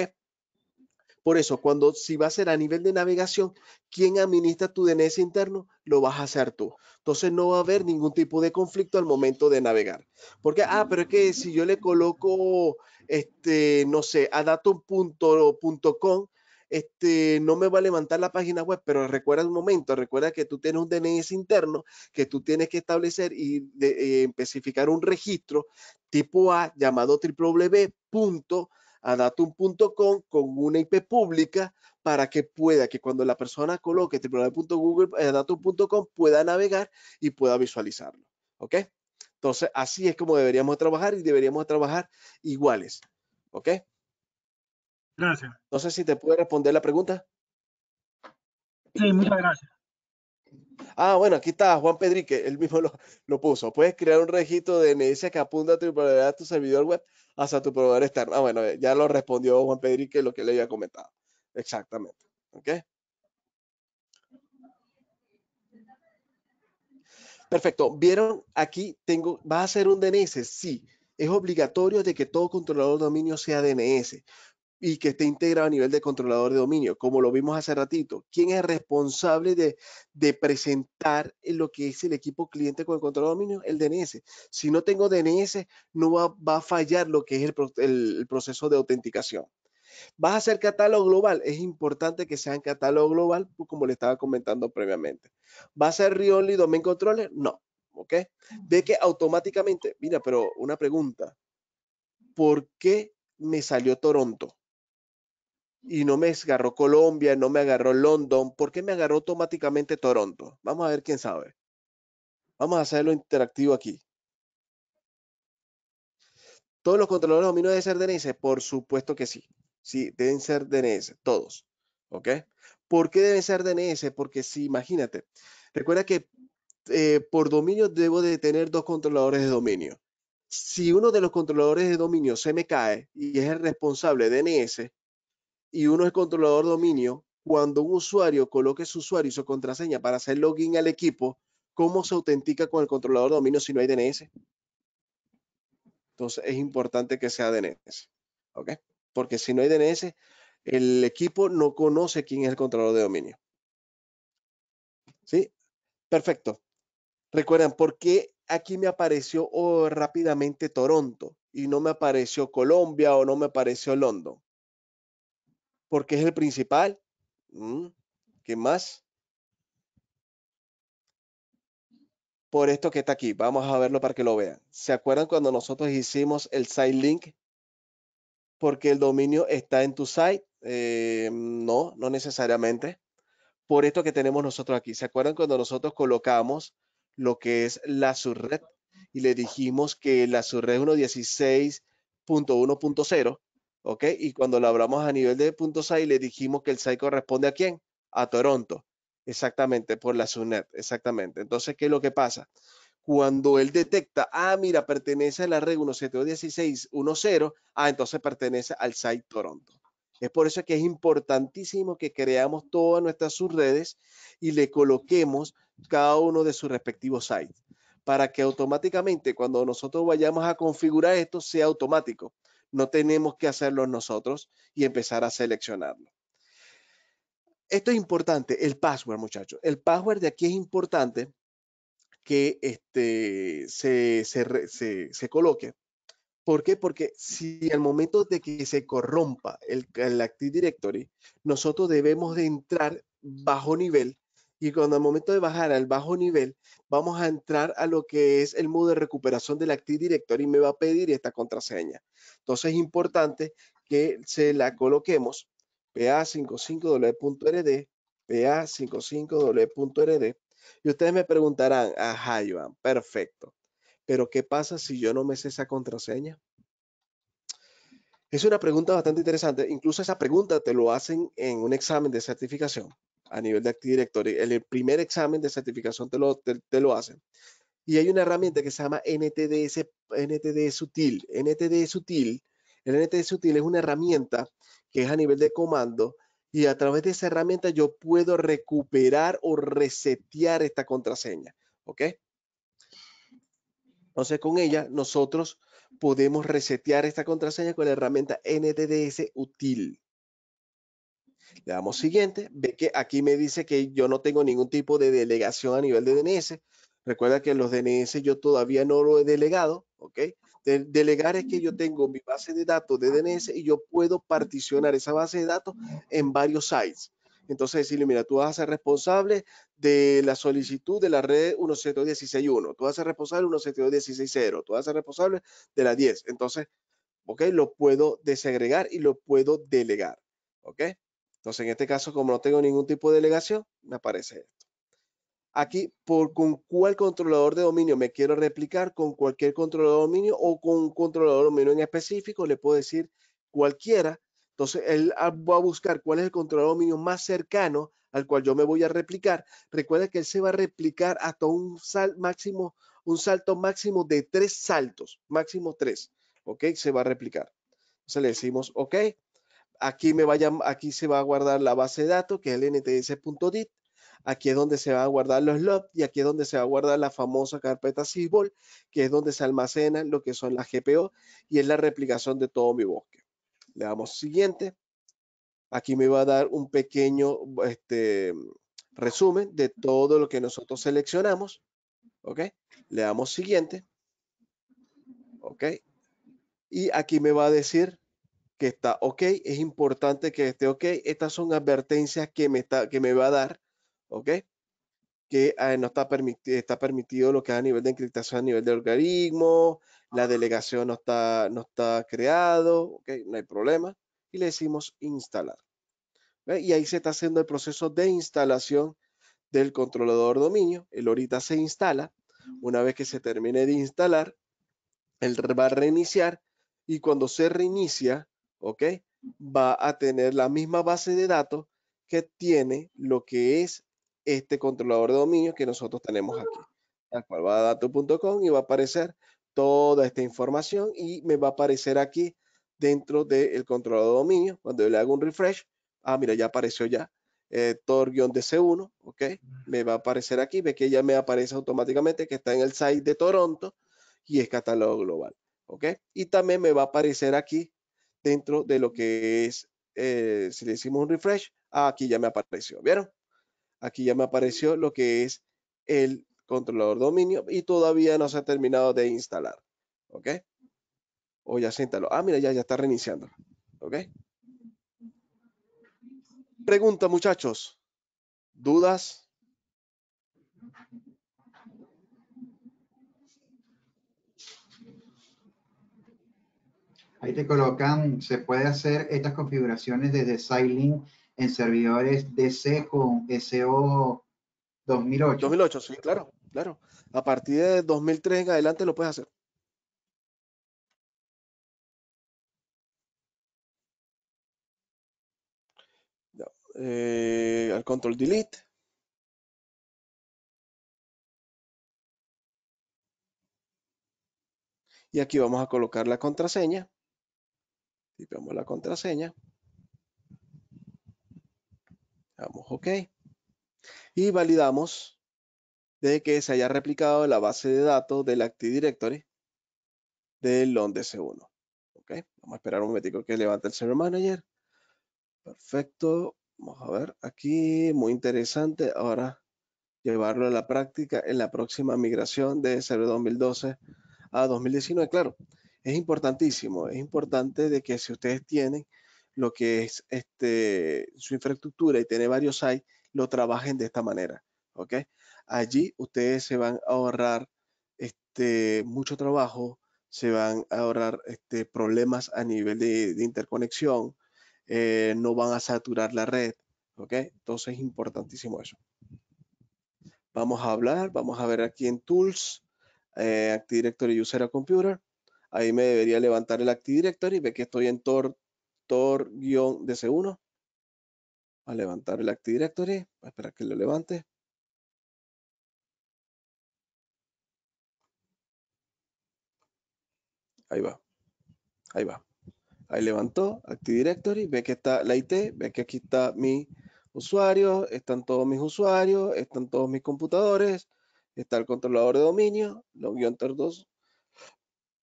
Por eso, cuando si va a ser a nivel de navegación, quien administra tu DNS interno, lo vas a hacer tú. Entonces no va a haber ningún tipo de conflicto al momento de navegar. Porque, ah, pero es que si yo le coloco, este, no sé, a datum.com, este, no me va a levantar la página web, pero recuerda un momento, recuerda que tú tienes un DNS interno que tú tienes que establecer y eh, especificar un registro tipo A llamado www a datum.com con una IP pública para que pueda, que cuando la persona coloque www.datum.com eh, pueda navegar y pueda visualizarlo. ¿Ok? Entonces, así es como deberíamos trabajar y deberíamos trabajar iguales. ¿Ok? Gracias. No sé si te puede responder la pregunta. Sí, muchas gracias. Ah, bueno, aquí está Juan Pedrique, él mismo lo, lo puso. Puedes crear un registro de DNS que apunta a tu tu servidor web hasta tu proveedor externo. Ah, bueno, ya lo respondió Juan Pedrique lo que le había comentado. Exactamente. Perfecto. ¿Vieron? Aquí tengo, ¿va a ser un DNS? Sí. Es obligatorio de que todo controlador de dominio sea DNS y que esté integrado a nivel de controlador de dominio, como lo vimos hace ratito. ¿Quién es responsable de, de, presentar lo que es el equipo cliente con el controlador de dominio? El DNS. Si no tengo DNS, no va, a fallar lo que es el, proceso de autenticación. Vas a hacer catálogo global. Es importante que sea en catálogo global, pues, como le estaba comentando previamente. ¿Va a ser Rionly Domain Controller? No. ¿Ok? De que automáticamente, mira, pero una pregunta. ¿Por qué me salió Toronto? y no me agarró Colombia, no me agarró London, ¿por qué me agarró automáticamente Toronto? Vamos a ver quién sabe. Vamos a hacerlo interactivo aquí. ¿Todos los controladores de dominio deben ser DNS? Por supuesto que sí. Sí, deben ser DNS, todos. ¿Ok? ¿Por qué deben ser DNS? Porque si, imagínate, recuerda que eh, por dominio debo de tener dos controladores de dominio. Si uno de los controladores de dominio se me cae y es el responsable de DNS, y uno es controlador dominio, cuando un usuario coloque su usuario y su contraseña para hacer login al equipo, ¿cómo se autentica con el controlador dominio si no hay DNS? Entonces es importante que sea DNS, ¿ok? Porque si no hay DNS, el equipo no conoce quién es el controlador de dominio. ¿Sí? Perfecto. Recuerdan, ¿por qué aquí me apareció oh, rápidamente Toronto y no me apareció Colombia o no me apareció London? porque es el principal. Mm, ¿Qué más? Por esto que está aquí, vamos a verlo para que lo vean. ¿Se acuerdan cuando nosotros hicimos el site link? Porque el dominio está en tu site. Eh, no, no necesariamente. Por esto que tenemos nosotros aquí. ¿Se acuerdan cuando nosotros colocamos lo que es la subred y le dijimos que la subred 116.1.0 ¿ok? Y cuando lo hablamos a nivel de punto le dijimos que el site corresponde a quién? A Toronto. Exactamente, por la subnet. exactamente. Entonces, ¿qué es lo que pasa? Cuando él detecta, ah, mira, pertenece a la red 171610, ah, entonces pertenece al site Toronto. Es por eso que es importantísimo que creamos todas nuestras subredes y le coloquemos cada uno de sus respectivos sites para que automáticamente cuando nosotros vayamos a configurar esto sea automático no tenemos que hacerlo nosotros y empezar a seleccionarlo. Esto es importante, el password, muchachos. El password de aquí es importante que este, se, coloque. ¿Por qué? Porque si al momento de que se corrompa el, el Active Directory, nosotros debemos de entrar bajo nivel y cuando al momento de bajar al bajo nivel, vamos a entrar a lo que es el modo de recuperación del Active Directory y me va a pedir esta contraseña. Entonces es importante que se la coloquemos pa55w.rd, pa55w.rd. Y ustedes me preguntarán, ajá, Iván, perfecto. Pero ¿qué pasa si yo no me sé esa contraseña? Es una pregunta bastante interesante. Incluso esa pregunta te lo hacen en un examen de certificación a nivel de Active Directory, el primer examen de certificación te lo, te, lo hacen. Y hay una herramienta que se llama NTDS, Util... ...NTDS Util el es una herramienta que es a nivel de comando y a través de esa herramienta yo puedo recuperar o resetear esta contraseña. ¿Ok? Entonces con ella nosotros podemos resetear esta contraseña con la herramienta NTDS Util. Le damos siguiente. Ve que aquí me dice que yo no tengo ningún tipo de delegación a nivel de DNS. Recuerda que los DNS yo todavía no lo he delegado, ¿ok? delegar es que yo tengo mi base de datos de DNS y yo puedo particionar esa base de datos en varios sites. Entonces decirle, mira, tú vas a ser responsable de la solicitud de la red 17161, tú vas a ser responsable de 17160, tú vas a ser responsable de la 10. Entonces, ¿ok? Lo puedo desagregar y lo puedo delegar, ¿ok? Entonces, en este caso, como no tengo ningún tipo de delegación, me aparece esto. Aquí, por con cuál controlador de dominio me quiero replicar, con cualquier controlador de dominio o con un controlador de dominio en específico, le puedo decir cualquiera. Entonces, él ah, va a buscar cuál es el controlador de dominio más cercano al cual yo me voy a replicar. Recuerda que él se va a replicar hasta un máximo, un salto máximo de tres saltos, máximo tres. ¿Ok? Se va a replicar. Entonces le decimos, ok, Aquí, me aquí se va a guardar la base de datos, que es el ntdc.dit. Aquí es donde se va a guardar los logs y aquí es donde se va a guardar la famosa carpeta SysVol, que es donde se almacena lo que son las GPO y es la replicación de todo mi bosque. Le damos siguiente. Aquí me va a dar un pequeño este, resumen de todo lo que nosotros seleccionamos. ¿Ok? Le damos siguiente. ¿Ok? Y aquí me va a decir que está ok, es importante que esté ok. Estas son advertencias que me, que me va a dar, ok, que ah, no está, permitido, está permitido lo que es a nivel de encriptación, a nivel de algoritmo, la ah. delegación no está, no está creado, ok, no hay problema. Y le decimos instalar. Y ahí se está haciendo el proceso de instalación del controlador dominio. El ahorita se instala. Una vez que se termine de instalar, él va a reiniciar y cuando se reinicia, ¿ok? Va a tener la misma base de datos que tiene lo que es este controlador de dominio que nosotros tenemos aquí. la cual va a dato.com y va a aparecer toda esta información y me va a aparecer aquí dentro del controlador de dominio. Cuando yo le hago un refresh, ah, mira, ya apareció ya. Eh, Tor-DC1, ok, me va a aparecer aquí, ve que ya me aparece automáticamente que está en el site de Toronto y es catálogo global, ok, y también me va a aparecer aquí dentro de lo que es, eh, si le hicimos un refresh, ah, aquí ya me apareció, ¿vieron? Aquí ya me apareció lo que es el controlador dominio y todavía no se ha terminado de instalar, ¿ok? O ya siéntalo, Ah, mira, ya, ya está reiniciando, ¿ok? Pregunta, muchachos. ¿Dudas? Ahí te colocan, se puede hacer estas configuraciones desde Xilinx en servidores DC con SO 2008. 2008, sí, claro, claro. A partir de 2003 en adelante lo puedes hacer. Eh, al control delete. Y aquí vamos a colocar la contraseña. Tipeamos la contraseña. Damos OK. Y validamos de que se haya replicado la base de datos del Active Directory del LONDS1. OK. Vamos a esperar un momentico que levante el Server Manager. Perfecto. Vamos a ver aquí. Muy interesante. Ahora llevarlo a la práctica en la próxima migración de Server 2012 a 2019. Claro, es importantísimo. Es importante de que si ustedes tienen lo que es este, su infraestructura y tiene varios sites, lo trabajen de esta manera. Allí ustedes se van a ahorrar este, mucho trabajo, se van a ahorrar este, problemas a nivel de, interconexión, eh, no van a saturar la red. ¿ok? Entonces es importantísimo eso. Vamos a hablar, vamos a ver aquí en Tools, eh, Active Directory User a Computer ahí me debería levantar el Active Directory, ve que estoy en tor, tor-dc1, a levantar el Active Directory, a que lo levante. Ahí va, ahí va. Ahí levantó Active Directory, ve que está la IT, ve que aquí está mi usuario, están todos mis usuarios, están todos mis computadores, está el controlador de dominio, Lo guión tor 2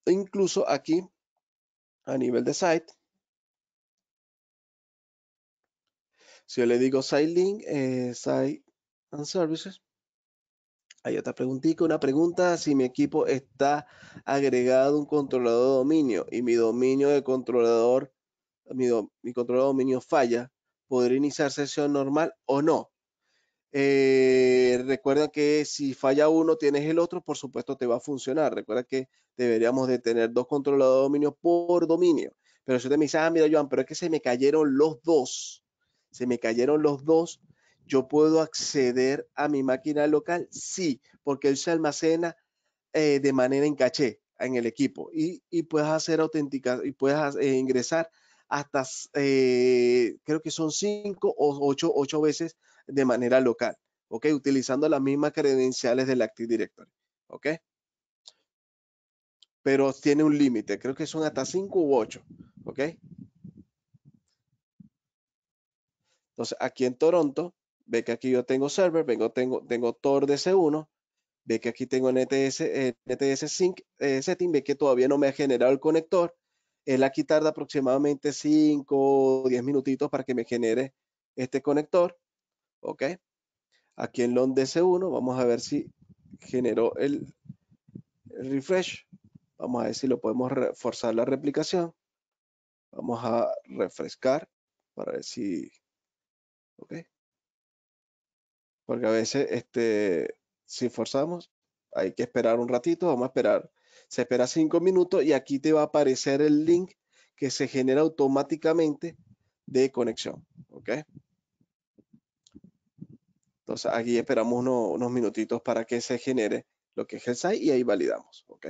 e incluso aquí a nivel de site. Si yo le digo site link, eh, site and services, hay otra preguntita, una pregunta si mi equipo está agregado un controlador de dominio y mi dominio de controlador, mi, mi controlador de dominio falla, ¿podría iniciar sesión normal o no? Eh, recuerda que si falla uno, tienes el otro, por supuesto te va a funcionar. Recuerda que deberíamos de tener dos controladores de dominio por dominio. Pero si usted me dice, ah, mira, Joan, pero es que se me cayeron los dos, se me cayeron los dos, ¿yo puedo acceder a mi máquina local? Sí, porque él se almacena eh, de manera en caché en el equipo y, puedes hacer auténtica y puedes eh, ingresar hasta, creo que son cinco o ocho, ocho veces de manera local, ¿ok? Utilizando las mismas credenciales del Active Directory, ¿ok? Pero tiene un límite, creo que son hasta 5 u 8, ¿ok? Entonces, aquí en Toronto, ve que aquí yo tengo server, vengo, tengo, tengo Tor DC1, ve que aquí tengo NTS, eh, NTS Sync eh, setting, ve que todavía no me ha generado el conector. Él aquí tarda aproximadamente 5 o 10 minutitos para que me genere este conector. ¿Ok? Aquí en long DC1 vamos a ver si generó el refresh. Vamos a ver si lo podemos reforzar la replicación. Vamos a refrescar para ver si... ¿Ok? Porque a veces, este, si forzamos, hay que esperar un ratito. Vamos a esperar. Se espera cinco minutos y aquí te va a aparecer el link que se genera automáticamente de conexión. ¿Ok? Entonces aquí esperamos unos minutitos para que se genere lo que es el site y ahí validamos, ¿ok?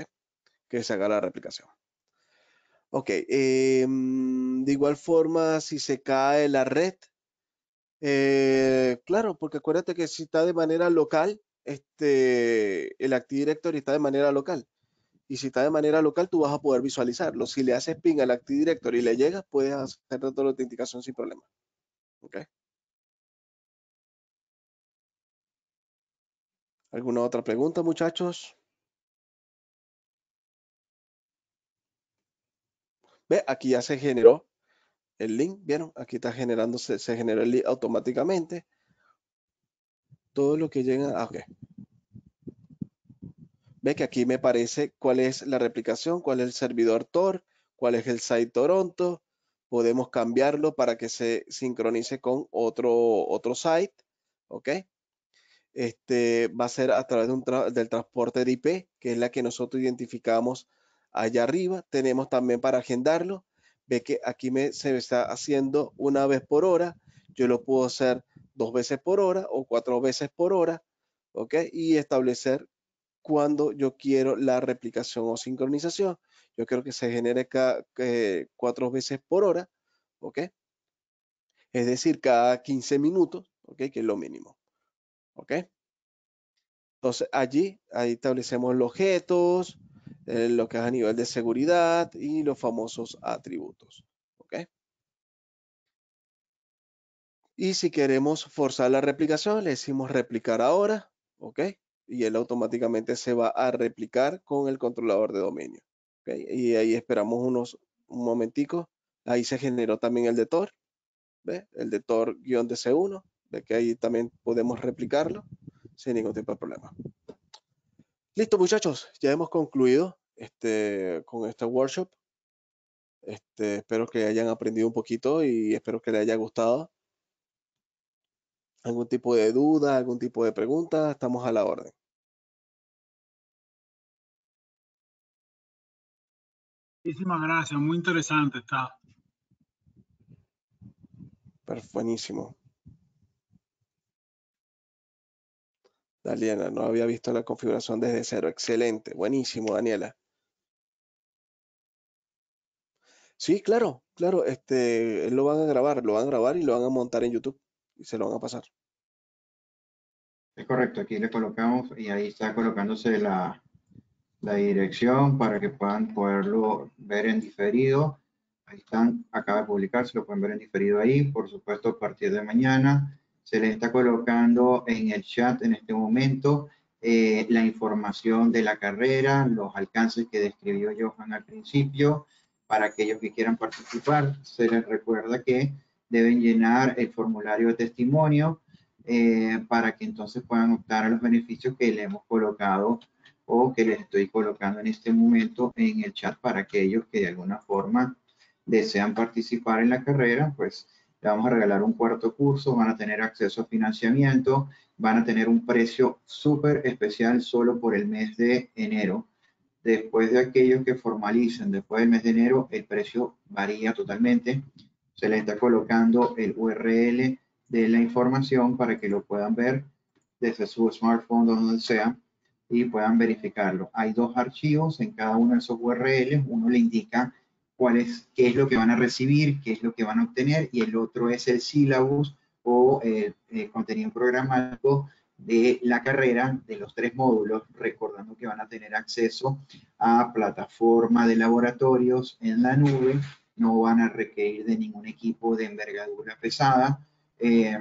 Que se haga la replicación. Ok, em, de igual forma, si se cae la red, eh, claro, porque acuérdate que si está de manera local, este, el Active Directory está de manera local. Y si está de manera local, tú vas a poder visualizarlo. Si le haces ping al Active Directory y le llegas, puedes hacer toda la autenticación sin problema. ¿Ok? ¿Alguna otra pregunta, muchachos? Ve, aquí ya se generó el link, ¿vieron? Aquí está generándose, se generó el link automáticamente. Todo lo que llega, ah, ok. Ve que aquí me parece cuál es la replicación, cuál es el servidor Tor, cuál es el site Toronto. Podemos cambiarlo para que se sincronice con otro, otro site, ¿ok? este, va a ser a través del transporte de IP, que es la que nosotros identificamos allá arriba. Tenemos también para agendarlo. Ve que aquí me, se está haciendo una vez por hora. Yo lo puedo hacer dos veces por hora o cuatro veces por hora. ¿Ok? Y establecer cuando yo quiero la replicación o sincronización. Yo quiero que se genere cada, eh, cuatro veces por hora. ¿Ok? Es decir, cada 15 minutos. ¿Ok? Que es lo mínimo. ¿Ok? Entonces, allí, ahí establecemos los objetos, eh, lo que es a nivel de seguridad y los famosos atributos. ¿Ok? Y si queremos forzar la replicación, le decimos replicar ahora. ¿Ok? Y él automáticamente se va a replicar con el controlador de dominio. ¿Ok? Y ahí esperamos unos un momentico. Ahí se generó también el detor, ¿ve? el detor Tor-DC1 de que ahí también podemos replicarlo sin ningún tipo de problema. Listo, muchachos, ya hemos concluido este, con este workshop. Este, espero que hayan aprendido un poquito y espero que les haya gustado. ¿Algún tipo de duda, algún tipo de pregunta? Estamos a la orden. Muchísimas gracias, muy interesante está. buenísimo. Daliana, no había visto la configuración desde cero. Excelente, buenísimo, Daniela. Sí, claro, claro, este, lo van a grabar, lo van a grabar y lo van a montar en YouTube y se lo van a pasar. Es correcto, aquí le colocamos y ahí está colocándose la, la dirección para que puedan poderlo ver en diferido. Ahí están, acaba de publicarse, lo pueden ver en diferido ahí, por supuesto a partir de mañana se le está colocando en el chat en este momento eh, la información de la carrera, los alcances que describió Johan al principio. Para aquellos que quieran participar, se les recuerda que deben llenar el formulario de testimonio eh, para que entonces puedan optar a los beneficios que le hemos colocado o que les estoy colocando en este momento en el chat para aquellos que de alguna forma desean participar en la carrera, pues le vamos a regalar un cuarto curso, van a tener acceso a financiamiento, van a tener un precio súper especial solo por el mes de enero. Después de aquellos que formalicen después del mes de enero, el precio varía totalmente. Se les está colocando el URL de la información para que lo puedan ver desde su smartphone, donde sea, y puedan verificarlo. Hay dos archivos en cada uno de esos URLs. Uno le indica cuál es, qué es lo que van a recibir, qué es lo que van a obtener, y el otro es el syllabus o el, eh, eh, contenido programático de la carrera de los tres módulos, recordando que van a tener acceso a plataforma de laboratorios en la nube, no van a requerir de ningún equipo de envergadura pesada. Eh,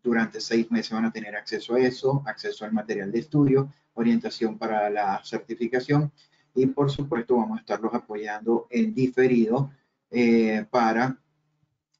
durante seis meses van a tener acceso a eso, acceso al material de estudio, orientación para la certificación y por supuesto vamos a estarlos apoyando en diferido eh, para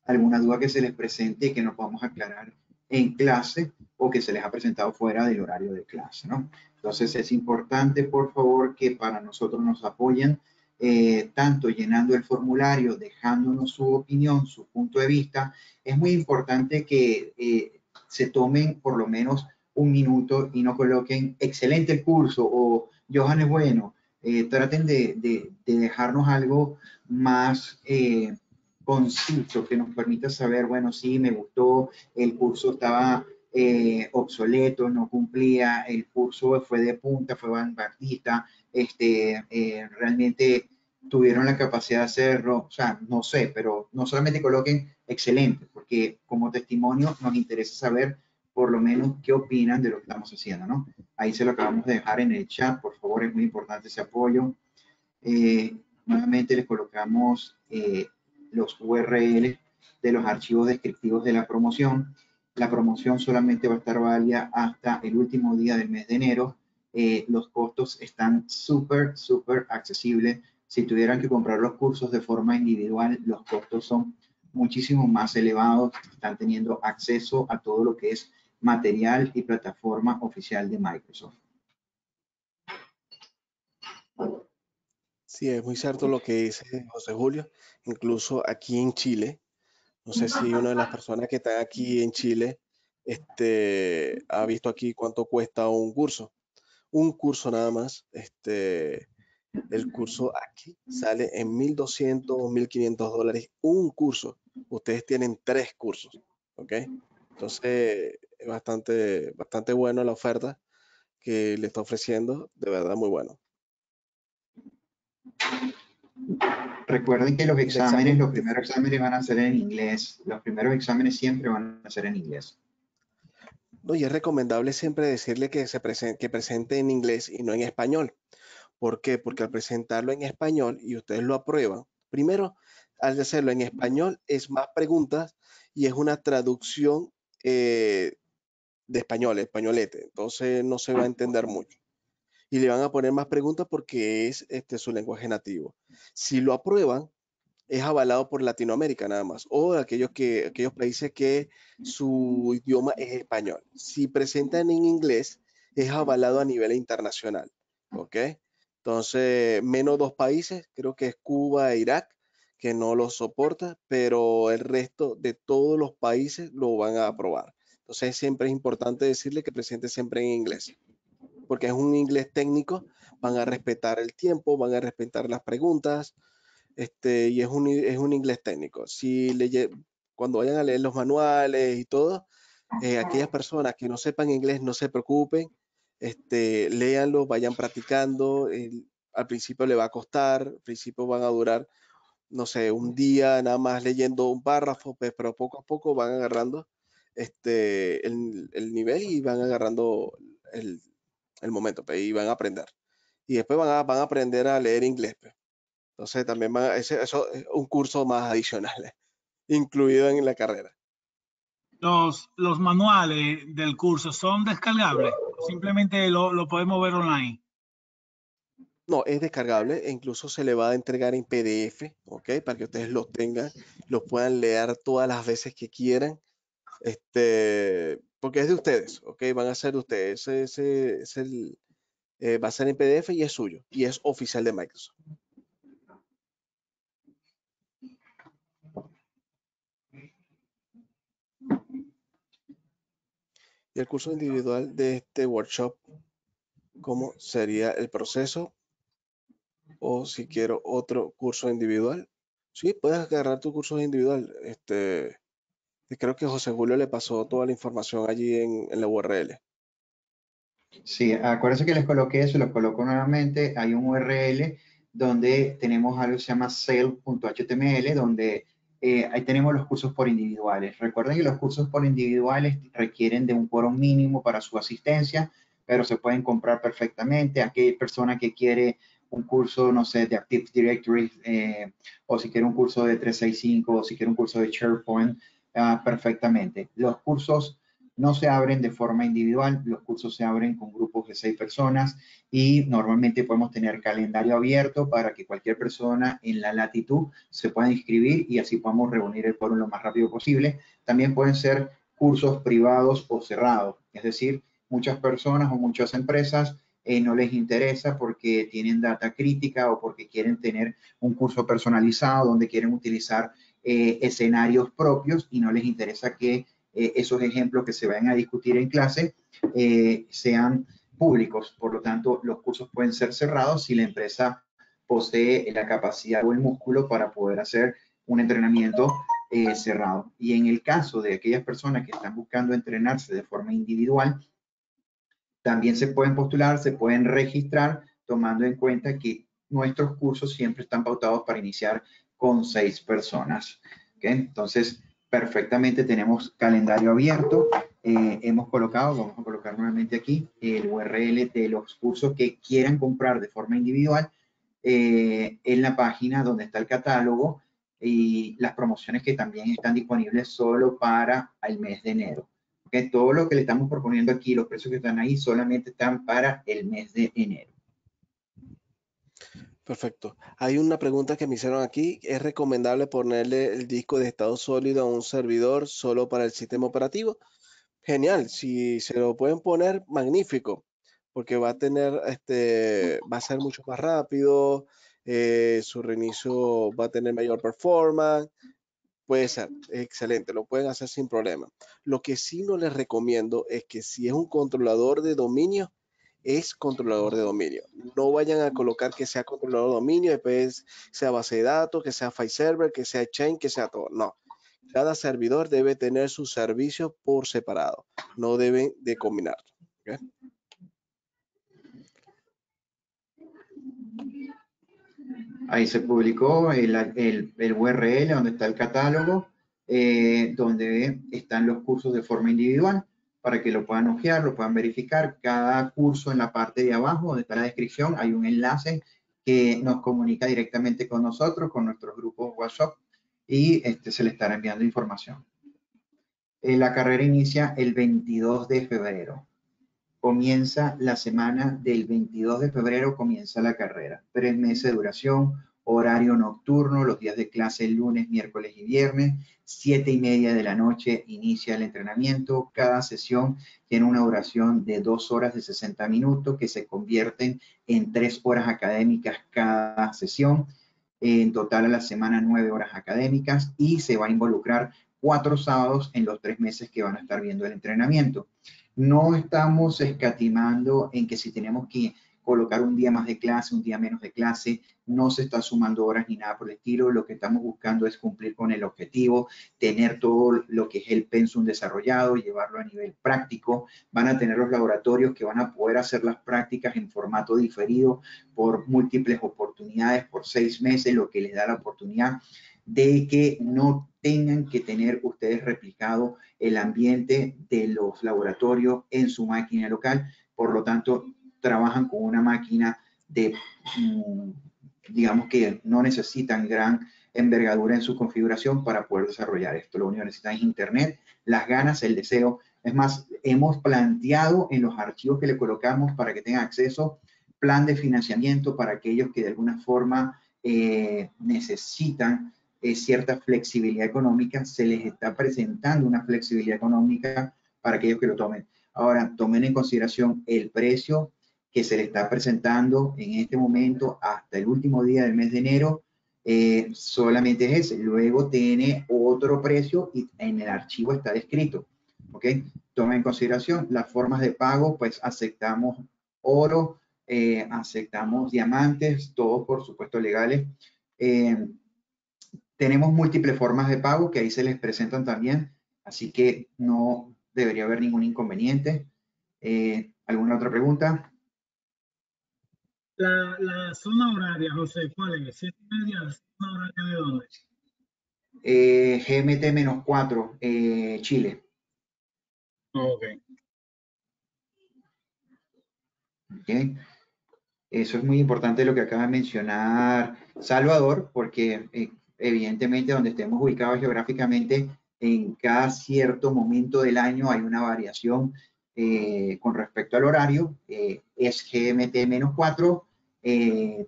alguna duda que se les presente y que nos podamos aclarar en clase o que se les ha presentado fuera del horario de clase, ¿no? Entonces es importante, por favor, que para nosotros nos apoyen eh, tanto llenando el formulario, dejándonos su opinión, su punto de vista. Es muy importante que eh, se tomen por lo menos un minuto y no coloquen excelente el curso o Johan es bueno eh, traten de, dejarnos algo más eh, conciso que nos permita saber, bueno, sí, me gustó, el curso estaba eh, obsoleto, no cumplía, el curso fue de punta, fue vanguardista, este, realmente tuvieron la capacidad de hacerlo, o sea, no sé, pero no solamente coloquen excelente, porque como testimonio nos interesa saber por lo menos qué opinan de lo que estamos haciendo, ¿no? Ahí se lo acabamos de dejar en el chat, por favor, es muy importante ese apoyo. Eh, nuevamente les colocamos eh, los urls de los archivos descriptivos de la promoción. La promoción solamente va a estar válida hasta el último día del mes de enero. Eh, los costos están súper, súper accesibles. Si tuvieran que comprar los cursos de forma individual, los costos son muchísimo más elevados. Están teniendo acceso a todo lo que es material y plataforma oficial de Microsoft. Sí, es muy cierto lo que dice José Julio. Incluso aquí en Chile, no sé si una de las personas que está aquí en Chile este, ha visto aquí cuánto cuesta un curso. Un curso nada más. Este, el curso aquí sale en 1.200 o 1.500 dólares. Un curso. Ustedes tienen tres cursos. ¿Ok? Entonces, bastante, bastante bueno la oferta que le está ofreciendo, de verdad muy bueno. Recuerden que los exámenes, los primeros exámenes van a ser en inglés, los primeros exámenes siempre van a ser en inglés. No, y es recomendable siempre decirle que, se presente, que presente en inglés y no en español. ¿Por qué? Porque al presentarlo en español y ustedes lo aprueban, primero, al hacerlo en español es más preguntas y es una traducción eh, de español, españolete, entonces no se va a ah. entender mucho. Y le van a poner más preguntas porque es este, su lenguaje nativo. Si lo aprueban, es avalado por Latinoamérica nada más, o aquellos, que, aquellos países que su idioma es español. Si presentan en inglés, es avalado a nivel internacional, ¿ok? Entonces, menos dos países, creo que es Cuba e Irak, que no lo soporta, pero el resto de todos los países lo van a aprobar. Entonces siempre es importante decirle que presente siempre en inglés, porque es un inglés técnico, van a respetar el tiempo, van a respetar las preguntas, este, y es un, es un inglés técnico. Si cuando vayan a leer los manuales y todo, eh, aquellas personas que no sepan inglés, no se preocupen, este, léanlo, vayan practicando, al principio le va a costar, al principio van a durar, no sé, un día nada más leyendo un párrafo, pero poco a poco van agarrando este, el, nivel y van agarrando el, momento y van a aprender. Y después van a, aprender a leer inglés. Entonces también van a, eso es un curso más adicional incluido en la carrera. Los, los manuales del curso son descargables, simplemente lo, podemos ver online. No, es descargable e incluso se le va a entregar en PDF, ¿ok? Para que ustedes lo tengan, lo puedan leer todas las veces que quieran este, porque es de ustedes, ¿ok? Van a ser ustedes, ese, es el, eh, va a ser en PDF y es suyo, y es oficial de Microsoft. Y el curso individual de este workshop, ¿cómo sería el proceso? O si quiero otro curso individual. Sí, puedes agarrar tu curso individual. Este, y creo que José Julio le pasó toda la información allí en, la URL. Sí, acuérdense que les coloqué eso, los coloco nuevamente. Hay un URL donde tenemos algo que se llama sale.html, donde eh, ahí tenemos los cursos por individuales. Recuerden que los cursos por individuales requieren de un quórum mínimo para su asistencia, pero se pueden comprar perfectamente. Aquella persona que quiere un curso, no sé, de Active Directory, eh, o si quiere un curso de 365, o si quiere un curso de SharePoint, Ah, perfectamente. Los cursos no se abren de forma individual, los cursos se abren con grupos de seis personas y normalmente podemos tener calendario abierto para que cualquier persona en la latitud se pueda inscribir y así podamos reunir el foro lo más rápido posible. También pueden ser cursos privados o cerrados, es decir, muchas personas o muchas empresas eh, no les interesa porque tienen data crítica o porque quieren tener un curso personalizado donde quieren utilizar eh, escenarios propios y no les interesa que eh, esos ejemplos que se vayan a discutir en clase eh, sean públicos. Por lo tanto, los cursos pueden ser cerrados si la empresa posee la capacidad o el músculo para poder hacer un entrenamiento cerrado. Y en el caso de aquellas personas que están buscando entrenarse de forma individual, también se pueden postular, se pueden registrar, tomando en cuenta que nuestros cursos siempre están pautados para iniciar con seis personas. Entonces, perfectamente tenemos calendario abierto. Eh, hemos colocado, vamos a colocar nuevamente aquí, el URL de los cursos que quieran comprar de forma individual eh, en la página donde está el catálogo y las promociones que también están disponibles solo para el mes de enero. Todo lo que le estamos proponiendo aquí, los precios que están ahí, solamente están para el mes de enero. Perfecto. Hay una pregunta que me hicieron aquí. ¿Es recomendable ponerle el disco de estado sólido a un servidor solo para el sistema operativo? Genial. Si se lo pueden poner, magnífico, porque va a tener, este, va a ser mucho más rápido. Eh, su reinicio va a tener mayor performance. Puede ser, excelente, lo pueden hacer sin problema. Lo que sí no les recomiendo es que si es un controlador de dominio, es controlador de dominio. No vayan a colocar que sea controlador de dominio, que sea base de datos, que sea file server, que sea chain, que sea todo. No. Cada servidor debe tener su servicio por separado. No deben de combinarlo. Ahí se publicó el, URL donde está el catálogo, eh, donde están los cursos de forma individual para que lo puedan ojear, lo puedan verificar. Cada curso en la parte de abajo, donde está la descripción, hay un enlace que nos comunica directamente con nosotros, con nuestros grupos WhatsApp, y este, se le estará enviando información. Eh, la carrera inicia el 22 de febrero. Comienza la semana del 22 de febrero, comienza la carrera. Tres meses de duración, horario nocturno, los días de clase lunes, miércoles y viernes, siete y media de la noche inicia el entrenamiento. Cada sesión tiene una duración de dos horas de 60 minutos que se convierten en tres horas académicas cada sesión. En total a la semana nueve horas académicas y se va a involucrar cuatro sábados en los tres meses que van a estar viendo el entrenamiento. No estamos escatimando en que si tenemos que colocar un día más de clase, un día menos de clase, no se está sumando horas ni nada por el estilo, lo que estamos buscando es cumplir con el objetivo, tener todo lo que es el pensum desarrollado, y llevarlo a nivel práctico, van a tener los laboratorios que van a poder hacer las prácticas en formato diferido por múltiples oportunidades, por seis meses, lo que les da la oportunidad de que no tengan que tener ustedes replicado el ambiente de los laboratorios en su máquina local. Por lo tanto, trabajan con una máquina de, mm, digamos que no necesitan gran envergadura en su configuración para poder desarrollar esto. Lo único que necesitan es internet, las ganas, el deseo. Es más, hemos planteado en los archivos que le colocamos para que tenga acceso plan de financiamiento para aquellos que de alguna forma eh, necesitan eh, cierta flexibilidad económica. Se les está presentando una flexibilidad económica para aquellos que lo tomen. Ahora, tomen en consideración el precio que se le está presentando en este momento hasta el último día del mes de enero, eh, solamente es ese. Luego tiene otro precio y en el archivo está descrito. ¿Ok? Toma en consideración las formas de pago, pues aceptamos oro, eh, aceptamos diamantes, todos por supuesto legales. Eh, tenemos múltiples formas de pago que ahí se les presentan también, así que no debería haber ningún inconveniente. ¿Alguna otra pregunta? La, zona horaria, José, ¿cuál es? ¿Siete y media? zona horaria de dónde? Eh, GMT-4, eh, Chile. Ok. Okay. Eso es muy importante lo que acaba de mencionar Salvador, porque eh, evidentemente donde estemos ubicados geográficamente, en cada cierto momento del año hay una variación con respecto al horario. es GMT-4, eh,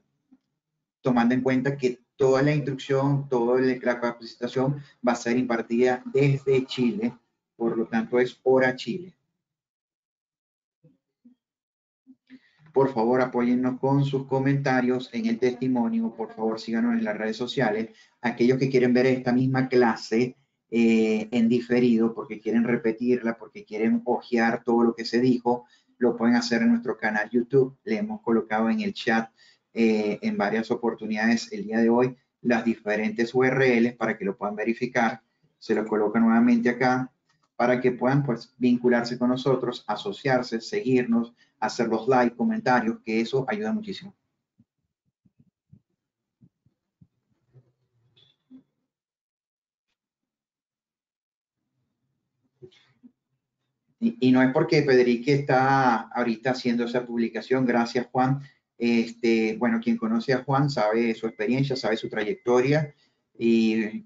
tomando en cuenta que toda la instrucción, toda la capacitación va a ser impartida desde Chile, por lo tanto es hora Chile. Por favor, apóyennos con sus comentarios en el testimonio. Por favor, síganos en las redes sociales. Aquellos que quieren ver esta misma clase eh, en diferido, porque quieren repetirla, porque quieren hojear todo lo que se dijo, lo pueden hacer en nuestro canal YouTube. Le hemos colocado en el chat eh, en varias oportunidades el día de hoy las diferentes URLs para que lo puedan verificar. Se lo coloca nuevamente acá para que puedan pues, vincularse con nosotros, asociarse, seguirnos, hacer los likes, comentarios, que eso ayuda muchísimo. Y, no es porque Pedrique está ahorita haciendo esa publicación, gracias Juan. Este, bueno, quien conoce a Juan sabe su experiencia, sabe su trayectoria y eh,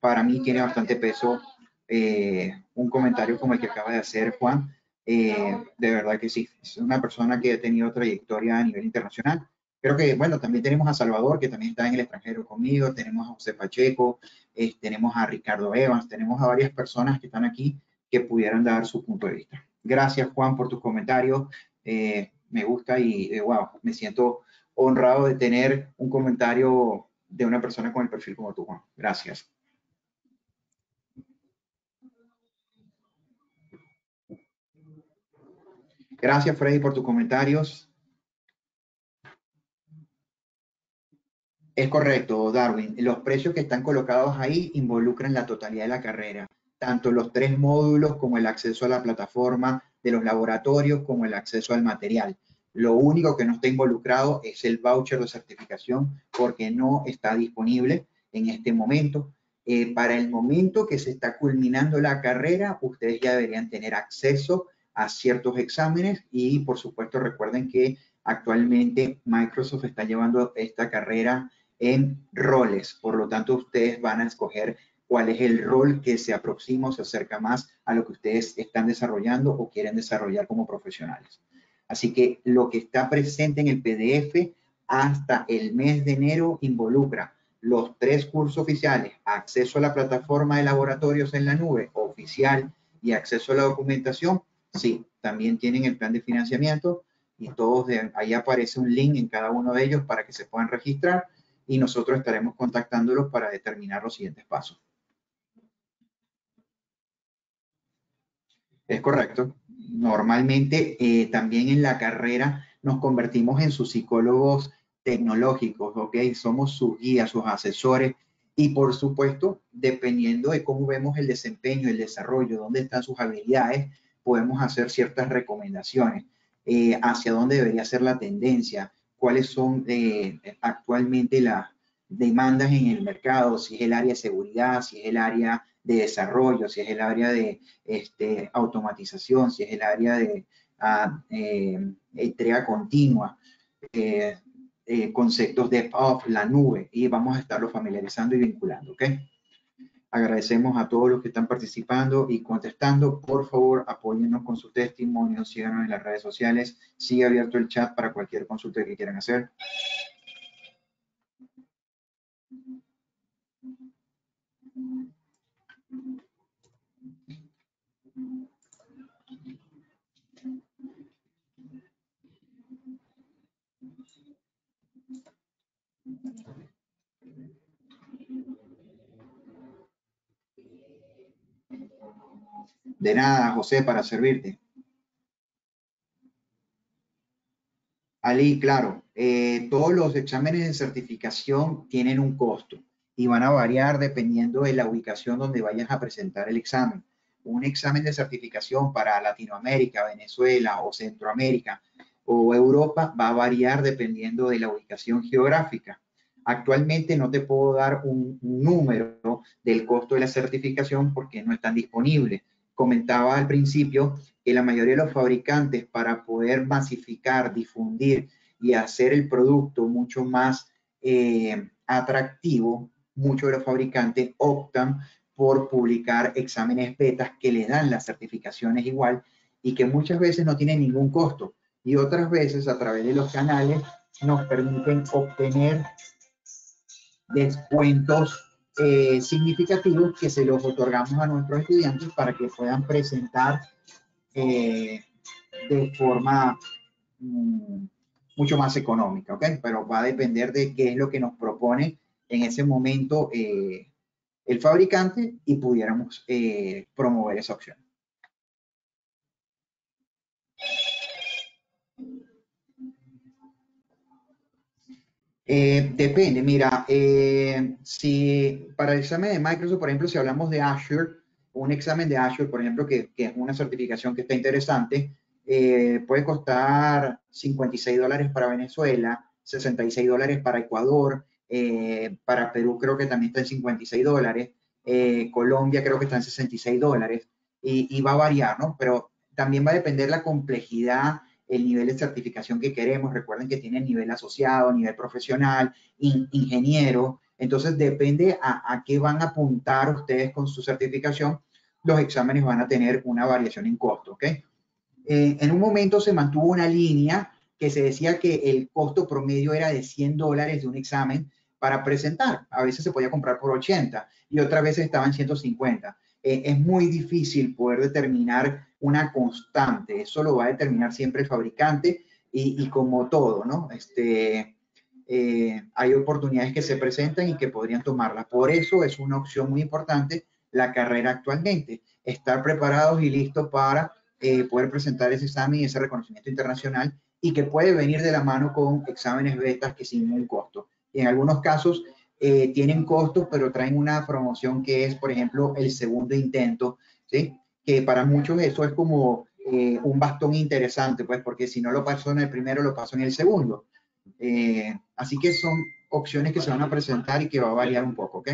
para mí tiene bastante peso eh, un comentario como el que acaba de hacer Juan. Eh, de verdad que sí, es una persona que ha tenido trayectoria a nivel internacional. Creo que, bueno, también tenemos a Salvador, que también está en el extranjero conmigo, tenemos a José Pacheco, tenemos a Ricardo Evans, tenemos a varias personas que están aquí que pudieran dar su punto de vista. Gracias, Juan, por tus comentarios. Eh, me gusta y, eh, wow, me siento honrado de tener un comentario de una persona con el perfil como tú, Juan. Gracias. Gracias, Freddy, por tus comentarios. Es correcto, Darwin. Los precios que están colocados ahí involucran la totalidad de la carrera tanto los tres módulos como el acceso a la plataforma de los laboratorios como el acceso al material. Lo único que no está involucrado es el voucher de certificación porque no está disponible en este momento. Eh, para el momento que se está culminando la carrera, ustedes ya deberían tener acceso a ciertos exámenes y por supuesto recuerden que actualmente Microsoft está llevando esta carrera en roles, por lo tanto ustedes van a escoger cuál es el rol que se aproxima o se acerca más a lo que ustedes están desarrollando o quieren desarrollar como profesionales. Así que lo que está presente en el PDF hasta el mes de enero involucra los tres cursos oficiales, acceso a la plataforma de laboratorios en la nube oficial y acceso a la documentación, sí, también tienen el plan de financiamiento y todos de, ahí aparece un link en cada uno de ellos para que se puedan registrar y nosotros estaremos contactándolos para determinar los siguientes pasos. Es correcto. Normalmente eh, también en la carrera nos convertimos en sus psicólogos tecnológicos, ¿ok? Somos sus guías, sus asesores y por supuesto, dependiendo de cómo vemos el desempeño, el desarrollo, dónde están sus habilidades, podemos hacer ciertas recomendaciones eh, hacia dónde debería ser la tendencia, cuáles son eh, actualmente las demandas en el mercado, si es el área de seguridad, si es el área de desarrollo, si es el área de este, automatización, si es el área de ah, eh, entrega continua, eh, eh, conceptos de la nube, y vamos a estarlo familiarizando y vinculando, Agradecemos a todos los que están participando y contestando. Por favor, apóyennos con sus testimonios, síganos en las redes sociales, sigue abierto el chat para cualquier consulta que quieran hacer. De nada, José, para servirte. Ali, claro, eh, todos los exámenes de certificación tienen un costo y van a variar dependiendo de la ubicación donde vayas a presentar el examen. Un examen de certificación para Latinoamérica, Venezuela o Centroamérica o Europa va a variar dependiendo de la ubicación geográfica. Actualmente no te puedo dar un número del costo de la certificación porque no están disponibles, comentaba al principio que la mayoría de los fabricantes para poder masificar, difundir y hacer el producto mucho más eh, atractivo, muchos de los fabricantes optan por publicar exámenes betas que les dan las certificaciones igual y que muchas veces no tienen ningún costo y otras veces a través de los canales nos permiten obtener descuentos eh, significativos que se los otorgamos a nuestros estudiantes para que puedan presentar eh, de forma mm, mucho más económica, Pero va a depender de qué es lo que nos propone en ese momento eh, el fabricante y pudiéramos promover esa opción. Eh, depende, mira, eh, si para el examen de Microsoft, por ejemplo, si hablamos de Azure, un examen de Azure, por ejemplo, que, es una certificación que está interesante, eh, puede costar 56 dólares para Venezuela, 66 dólares para Ecuador, para Perú creo que también está en 56 dólares, Colombia creo que está en 66 dólares, y, y va a variar, ¿no? Pero también va a depender la complejidad el nivel de certificación que queremos. Recuerden que tiene nivel asociado, nivel profesional, ingeniero. Entonces, depende a, qué van a apuntar ustedes con su certificación, los exámenes van a tener una variación en costo, okay eh, en un momento se mantuvo una línea que se decía que el costo promedio era de 100 dólares de un examen para presentar. A veces se podía comprar por 80 y otras veces estaban 150. Eh, es muy difícil poder determinar una constante. Eso lo va a determinar siempre el fabricante y, como todo, ¿no? Este, eh, hay oportunidades que se presentan y que podrían tomarlas. Por eso es una opción muy importante la carrera actualmente. Estar preparados y listos para eh, poder presentar ese examen y ese reconocimiento internacional y que puede venir de la mano con exámenes betas que sin ningún costo. Y en algunos casos eh, tienen costos, pero traen una promoción que es, por ejemplo, el segundo intento, ¿sí? Que para muchos eso es como eh, un bastón interesante, pues, porque si no lo pasó en el primero, lo pasó en el segundo. Eh, así que son opciones que se van a presentar y que va a variar un poco, ¿ok?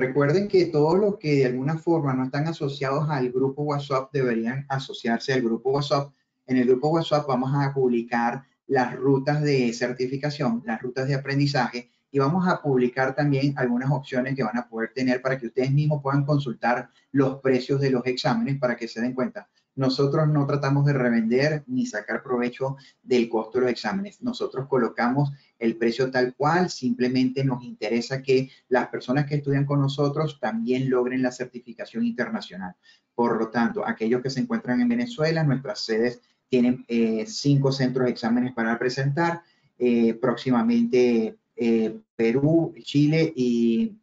Recuerden que todos los que de alguna forma no están asociados al grupo WhatsApp deberían asociarse al grupo WhatsApp. En el grupo WhatsApp vamos a publicar las rutas de certificación, las rutas de aprendizaje y vamos a publicar también algunas opciones que van a poder tener para que ustedes mismos puedan consultar los precios de los exámenes para que se den cuenta. Nosotros no tratamos de revender ni sacar provecho del costo de los exámenes. Nosotros colocamos el precio tal cual, simplemente nos interesa que las personas que estudian con nosotros también logren la certificación internacional. Por lo tanto, aquellos que se encuentran en Venezuela, nuestras sedes tienen eh, cinco centros de exámenes para presentar, eh, próximamente eh, Perú, Chile y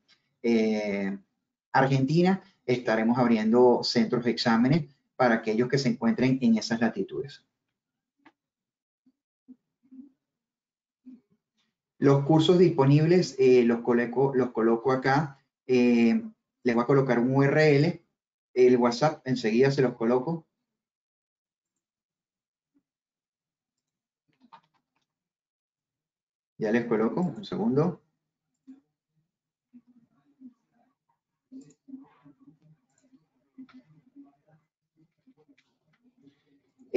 Argentina estaremos abriendo centros de exámenes para aquellos que se encuentren en esas latitudes. Los cursos disponibles eh, los, coloco, coloco acá. Eh, les voy a colocar un URL. El WhatsApp enseguida se los coloco. Ya les coloco, un segundo.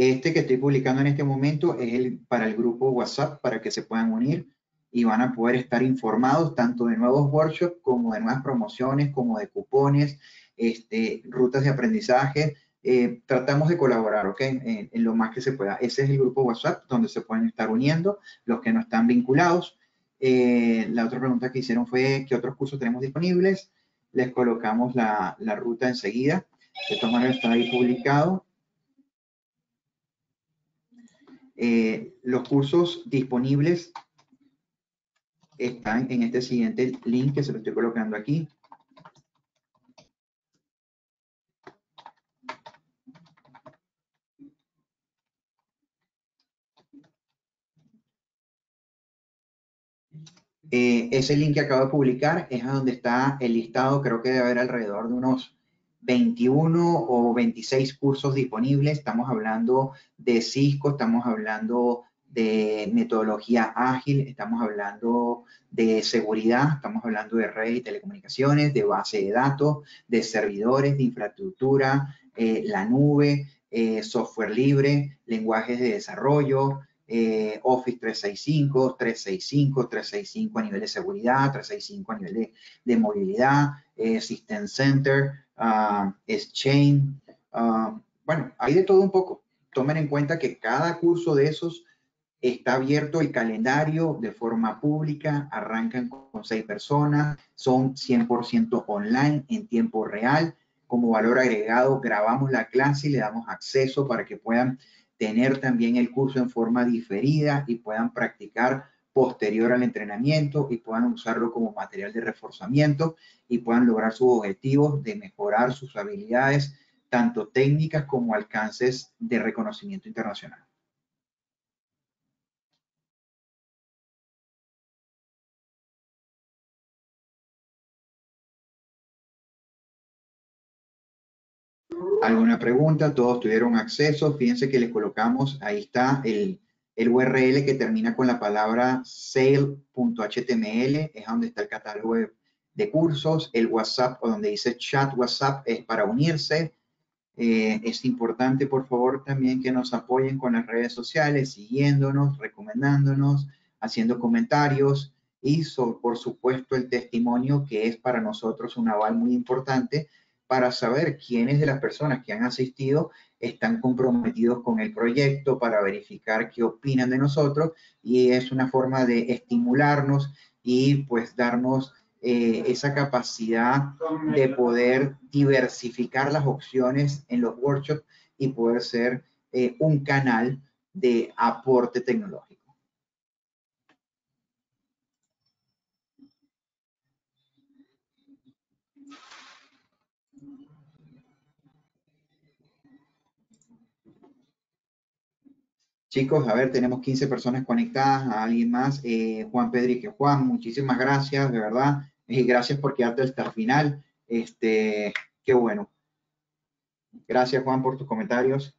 Este que estoy publicando en este momento es el, para el grupo WhatsApp para que se puedan unir y van a poder estar informados tanto de nuevos workshops como de nuevas promociones, como de cupones, este, rutas de aprendizaje. Eh, tratamos de colaborar, ¿ok? En, lo más que se pueda. Ese es el grupo WhatsApp donde se pueden estar uniendo los que no están vinculados. Eh, la otra pregunta que hicieron fue qué otros cursos tenemos disponibles. Les colocamos la, la ruta enseguida. De todas maneras está ahí publicado. Eh, los cursos disponibles están en este siguiente link que se lo estoy colocando aquí. Eh, ese link que acabo de publicar es a donde está el listado, creo que debe haber alrededor de unos 21 o 26 cursos disponibles. Estamos hablando de Cisco, estamos hablando de metodología ágil, estamos hablando de seguridad, estamos hablando de red y telecomunicaciones, de base de datos, de servidores, de infraestructura, eh, la nube, eh, software libre, lenguajes de desarrollo, eh, Office 365, 365, 365 a nivel de seguridad, 365 a nivel de, de movilidad, System Center, Ah, exchange. Ah, bueno, hay de todo un poco. Tomen en cuenta que cada curso de esos está abierto el calendario de forma pública, arrancan con seis personas, son 100% online en tiempo real. Como valor agregado, grabamos la clase y le damos acceso para que puedan tener también el curso en forma diferida y puedan practicar posterior al entrenamiento y puedan usarlo como material de reforzamiento y puedan lograr sus objetivos de mejorar sus habilidades, tanto técnicas como alcances de reconocimiento internacional. ¿Alguna pregunta? Todos tuvieron acceso. Fíjense que les colocamos, ahí está el, el URL que termina con la palabra sale.html es donde está el catálogo de, cursos. El WhatsApp o donde dice chat WhatsApp es para unirse. Eh, es importante, por favor, también que nos apoyen con las redes sociales, siguiéndonos, recomendándonos, haciendo comentarios y, por supuesto, el testimonio que es para nosotros un aval muy importante para saber quiénes de las personas que han asistido están comprometidos con el proyecto, para verificar qué opinan de nosotros y es una forma de estimularnos y pues darnos eh, esa capacidad de poder diversificar las opciones en los workshops y poder ser eh, un canal de aporte tecnológico. Chicos, a ver, tenemos 15 personas conectadas, a alguien más, eh, Juan Pedrique. Juan, muchísimas gracias, de verdad. Y eh, gracias por quedarte hasta el final. Este, qué bueno. Gracias, Juan, por tus comentarios.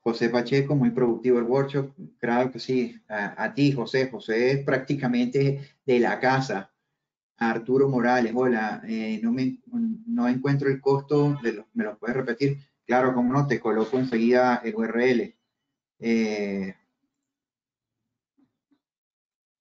José Pacheco, muy productivo el workshop. Claro que sí, a, a ti, José. José es prácticamente de la casa. Arturo Morales, hola, eh, no, encuentro el costo, ¿me lo puedes repetir? Claro, como no, te coloco enseguida el URL. Eh,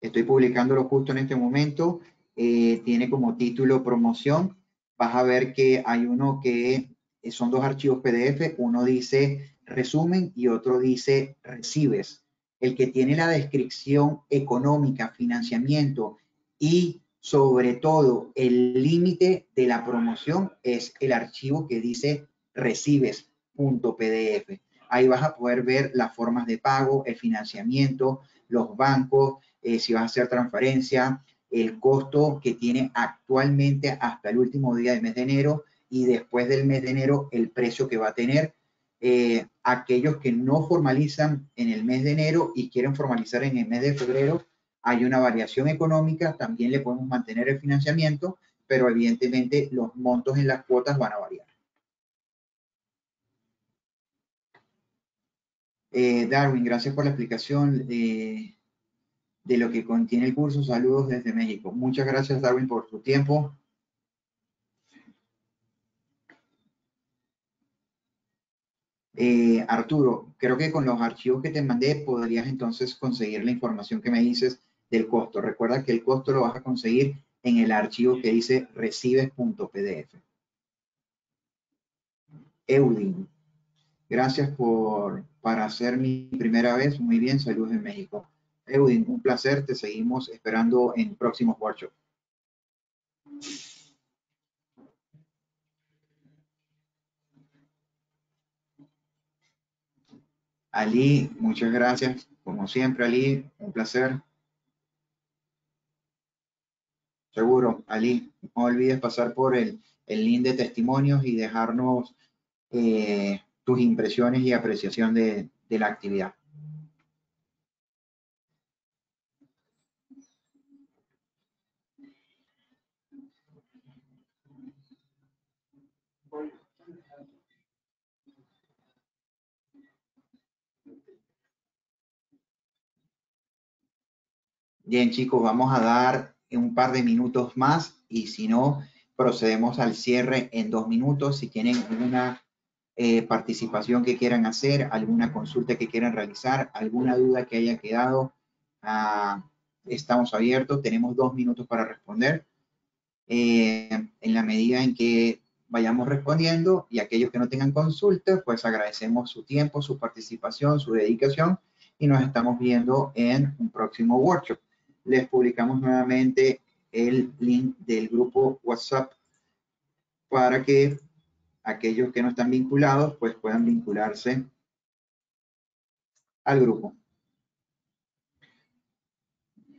estoy publicándolo justo en este momento, eh, tiene como título promoción, vas a ver que hay uno que son dos archivos PDF, uno dice resumen y otro dice recibes. El que tiene la descripción económica, financiamiento y sobre todo el límite de la promoción es el archivo que dice recibes.pdf. Ahí vas a poder ver las formas de pago, el financiamiento, los bancos, eh, si vas a hacer transferencia, el costo que tiene actualmente hasta el último día del mes de enero y después del mes de enero el precio que va a tener. Eh, aquellos que no formalizan en el mes de enero y quieren formalizar en el mes de febrero, hay una variación económica, también le podemos mantener el financiamiento, pero evidentemente los montos en las cuotas van a variar. Eh, Darwin, gracias por la explicación eh, de lo que contiene el curso. Saludos desde México. Muchas gracias, Darwin, por tu tiempo. Eh, Arturo, creo que con los archivos que te mandé podrías entonces conseguir la información que me dices del costo. Recuerda que el costo lo vas a conseguir en el archivo que dice recibes.pdf. Eudin, gracias por para hacer mi primera vez. Muy bien, saludos en México. Eudin, un placer. Te seguimos esperando en próximos workshops. Ali, muchas gracias. Como siempre, Ali, un placer. Seguro, Ali, no olvides pasar por el, link de testimonios y dejarnos eh, tus impresiones y apreciación de, de la actividad. Bien, chicos, vamos a dar un par de minutos más y si no, procedemos al cierre en dos minutos. Si tienen alguna eh, participación que quieran hacer, alguna consulta que quieran realizar, alguna duda que haya quedado, ah, estamos abiertos, tenemos dos minutos para responder. Eh, en la medida en que vayamos respondiendo y aquellos que no tengan consultas, pues agradecemos su tiempo, su participación, su dedicación y nos estamos viendo en un próximo workshop les publicamos nuevamente el link del grupo WhatsApp para que aquellos que no están vinculados pues puedan vincularse al grupo.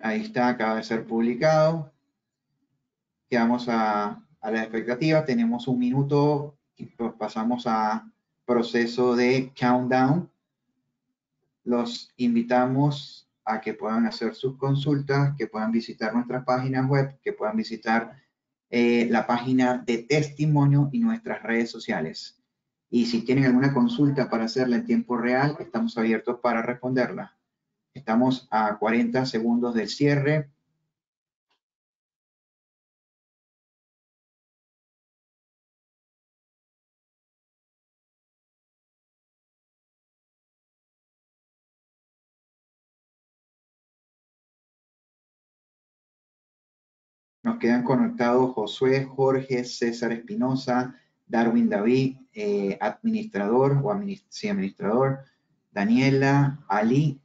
Ahí está, acaba de ser publicado. Quedamos a, a la expectativa, tenemos un minuto y pasamos a proceso de countdown. Los invitamos a que puedan hacer sus consultas, que puedan visitar nuestras páginas web, que puedan visitar eh, la página de testimonio y nuestras redes sociales. Y si tienen alguna consulta para hacerla en tiempo real, estamos abiertos para responderla. Estamos a 40 segundos del cierre. quedan conectados Josué, Jorge, César Espinosa, Darwin David, eh, administrador o administrador, Daniela, Ali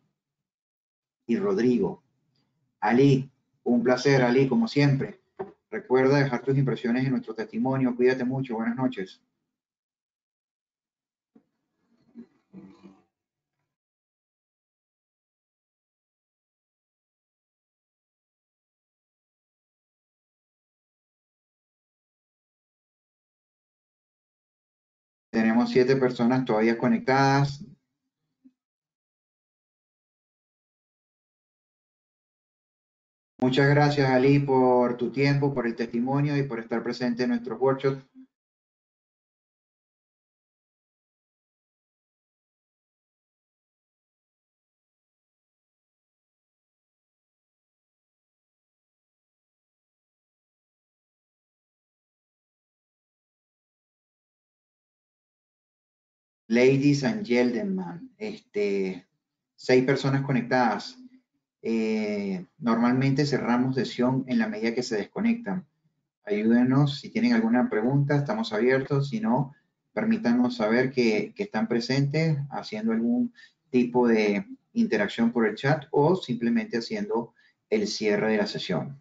y Rodrigo. Ali, un placer, Ali, como siempre. Recuerda dejar tus impresiones en nuestro testimonio. Cuídate mucho. Buenas noches. siete personas todavía conectadas. Muchas gracias, Ali, por tu tiempo, por el testimonio y por estar presente en nuestros workshops. Ladies and Gentlemen, este, seis personas conectadas. Eh, normalmente cerramos sesión en la medida que se desconectan. Ayúdenos si tienen alguna pregunta, estamos abiertos. Si no, permítanos saber que están presentes haciendo algún tipo de interacción por el chat o simplemente haciendo el cierre de la sesión.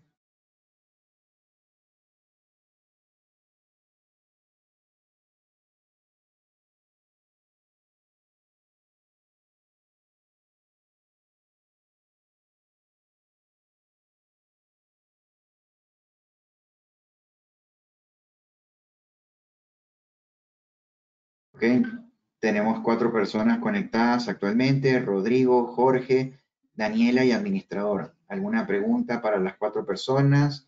Tenemos cuatro personas conectadas actualmente, Rodrigo, Jorge, Daniela y administradora. ¿Alguna pregunta para las cuatro personas?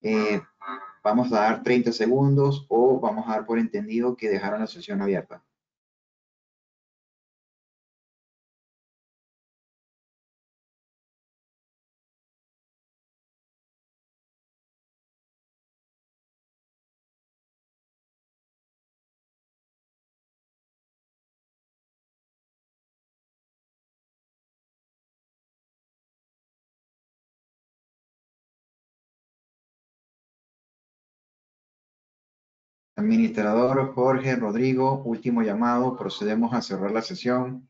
Eh, vamos a dar 30 segundos o vamos a dar por entendido que dejaron la sesión abierta. Administrador Jorge Rodrigo, último llamado. Procedemos a cerrar la sesión.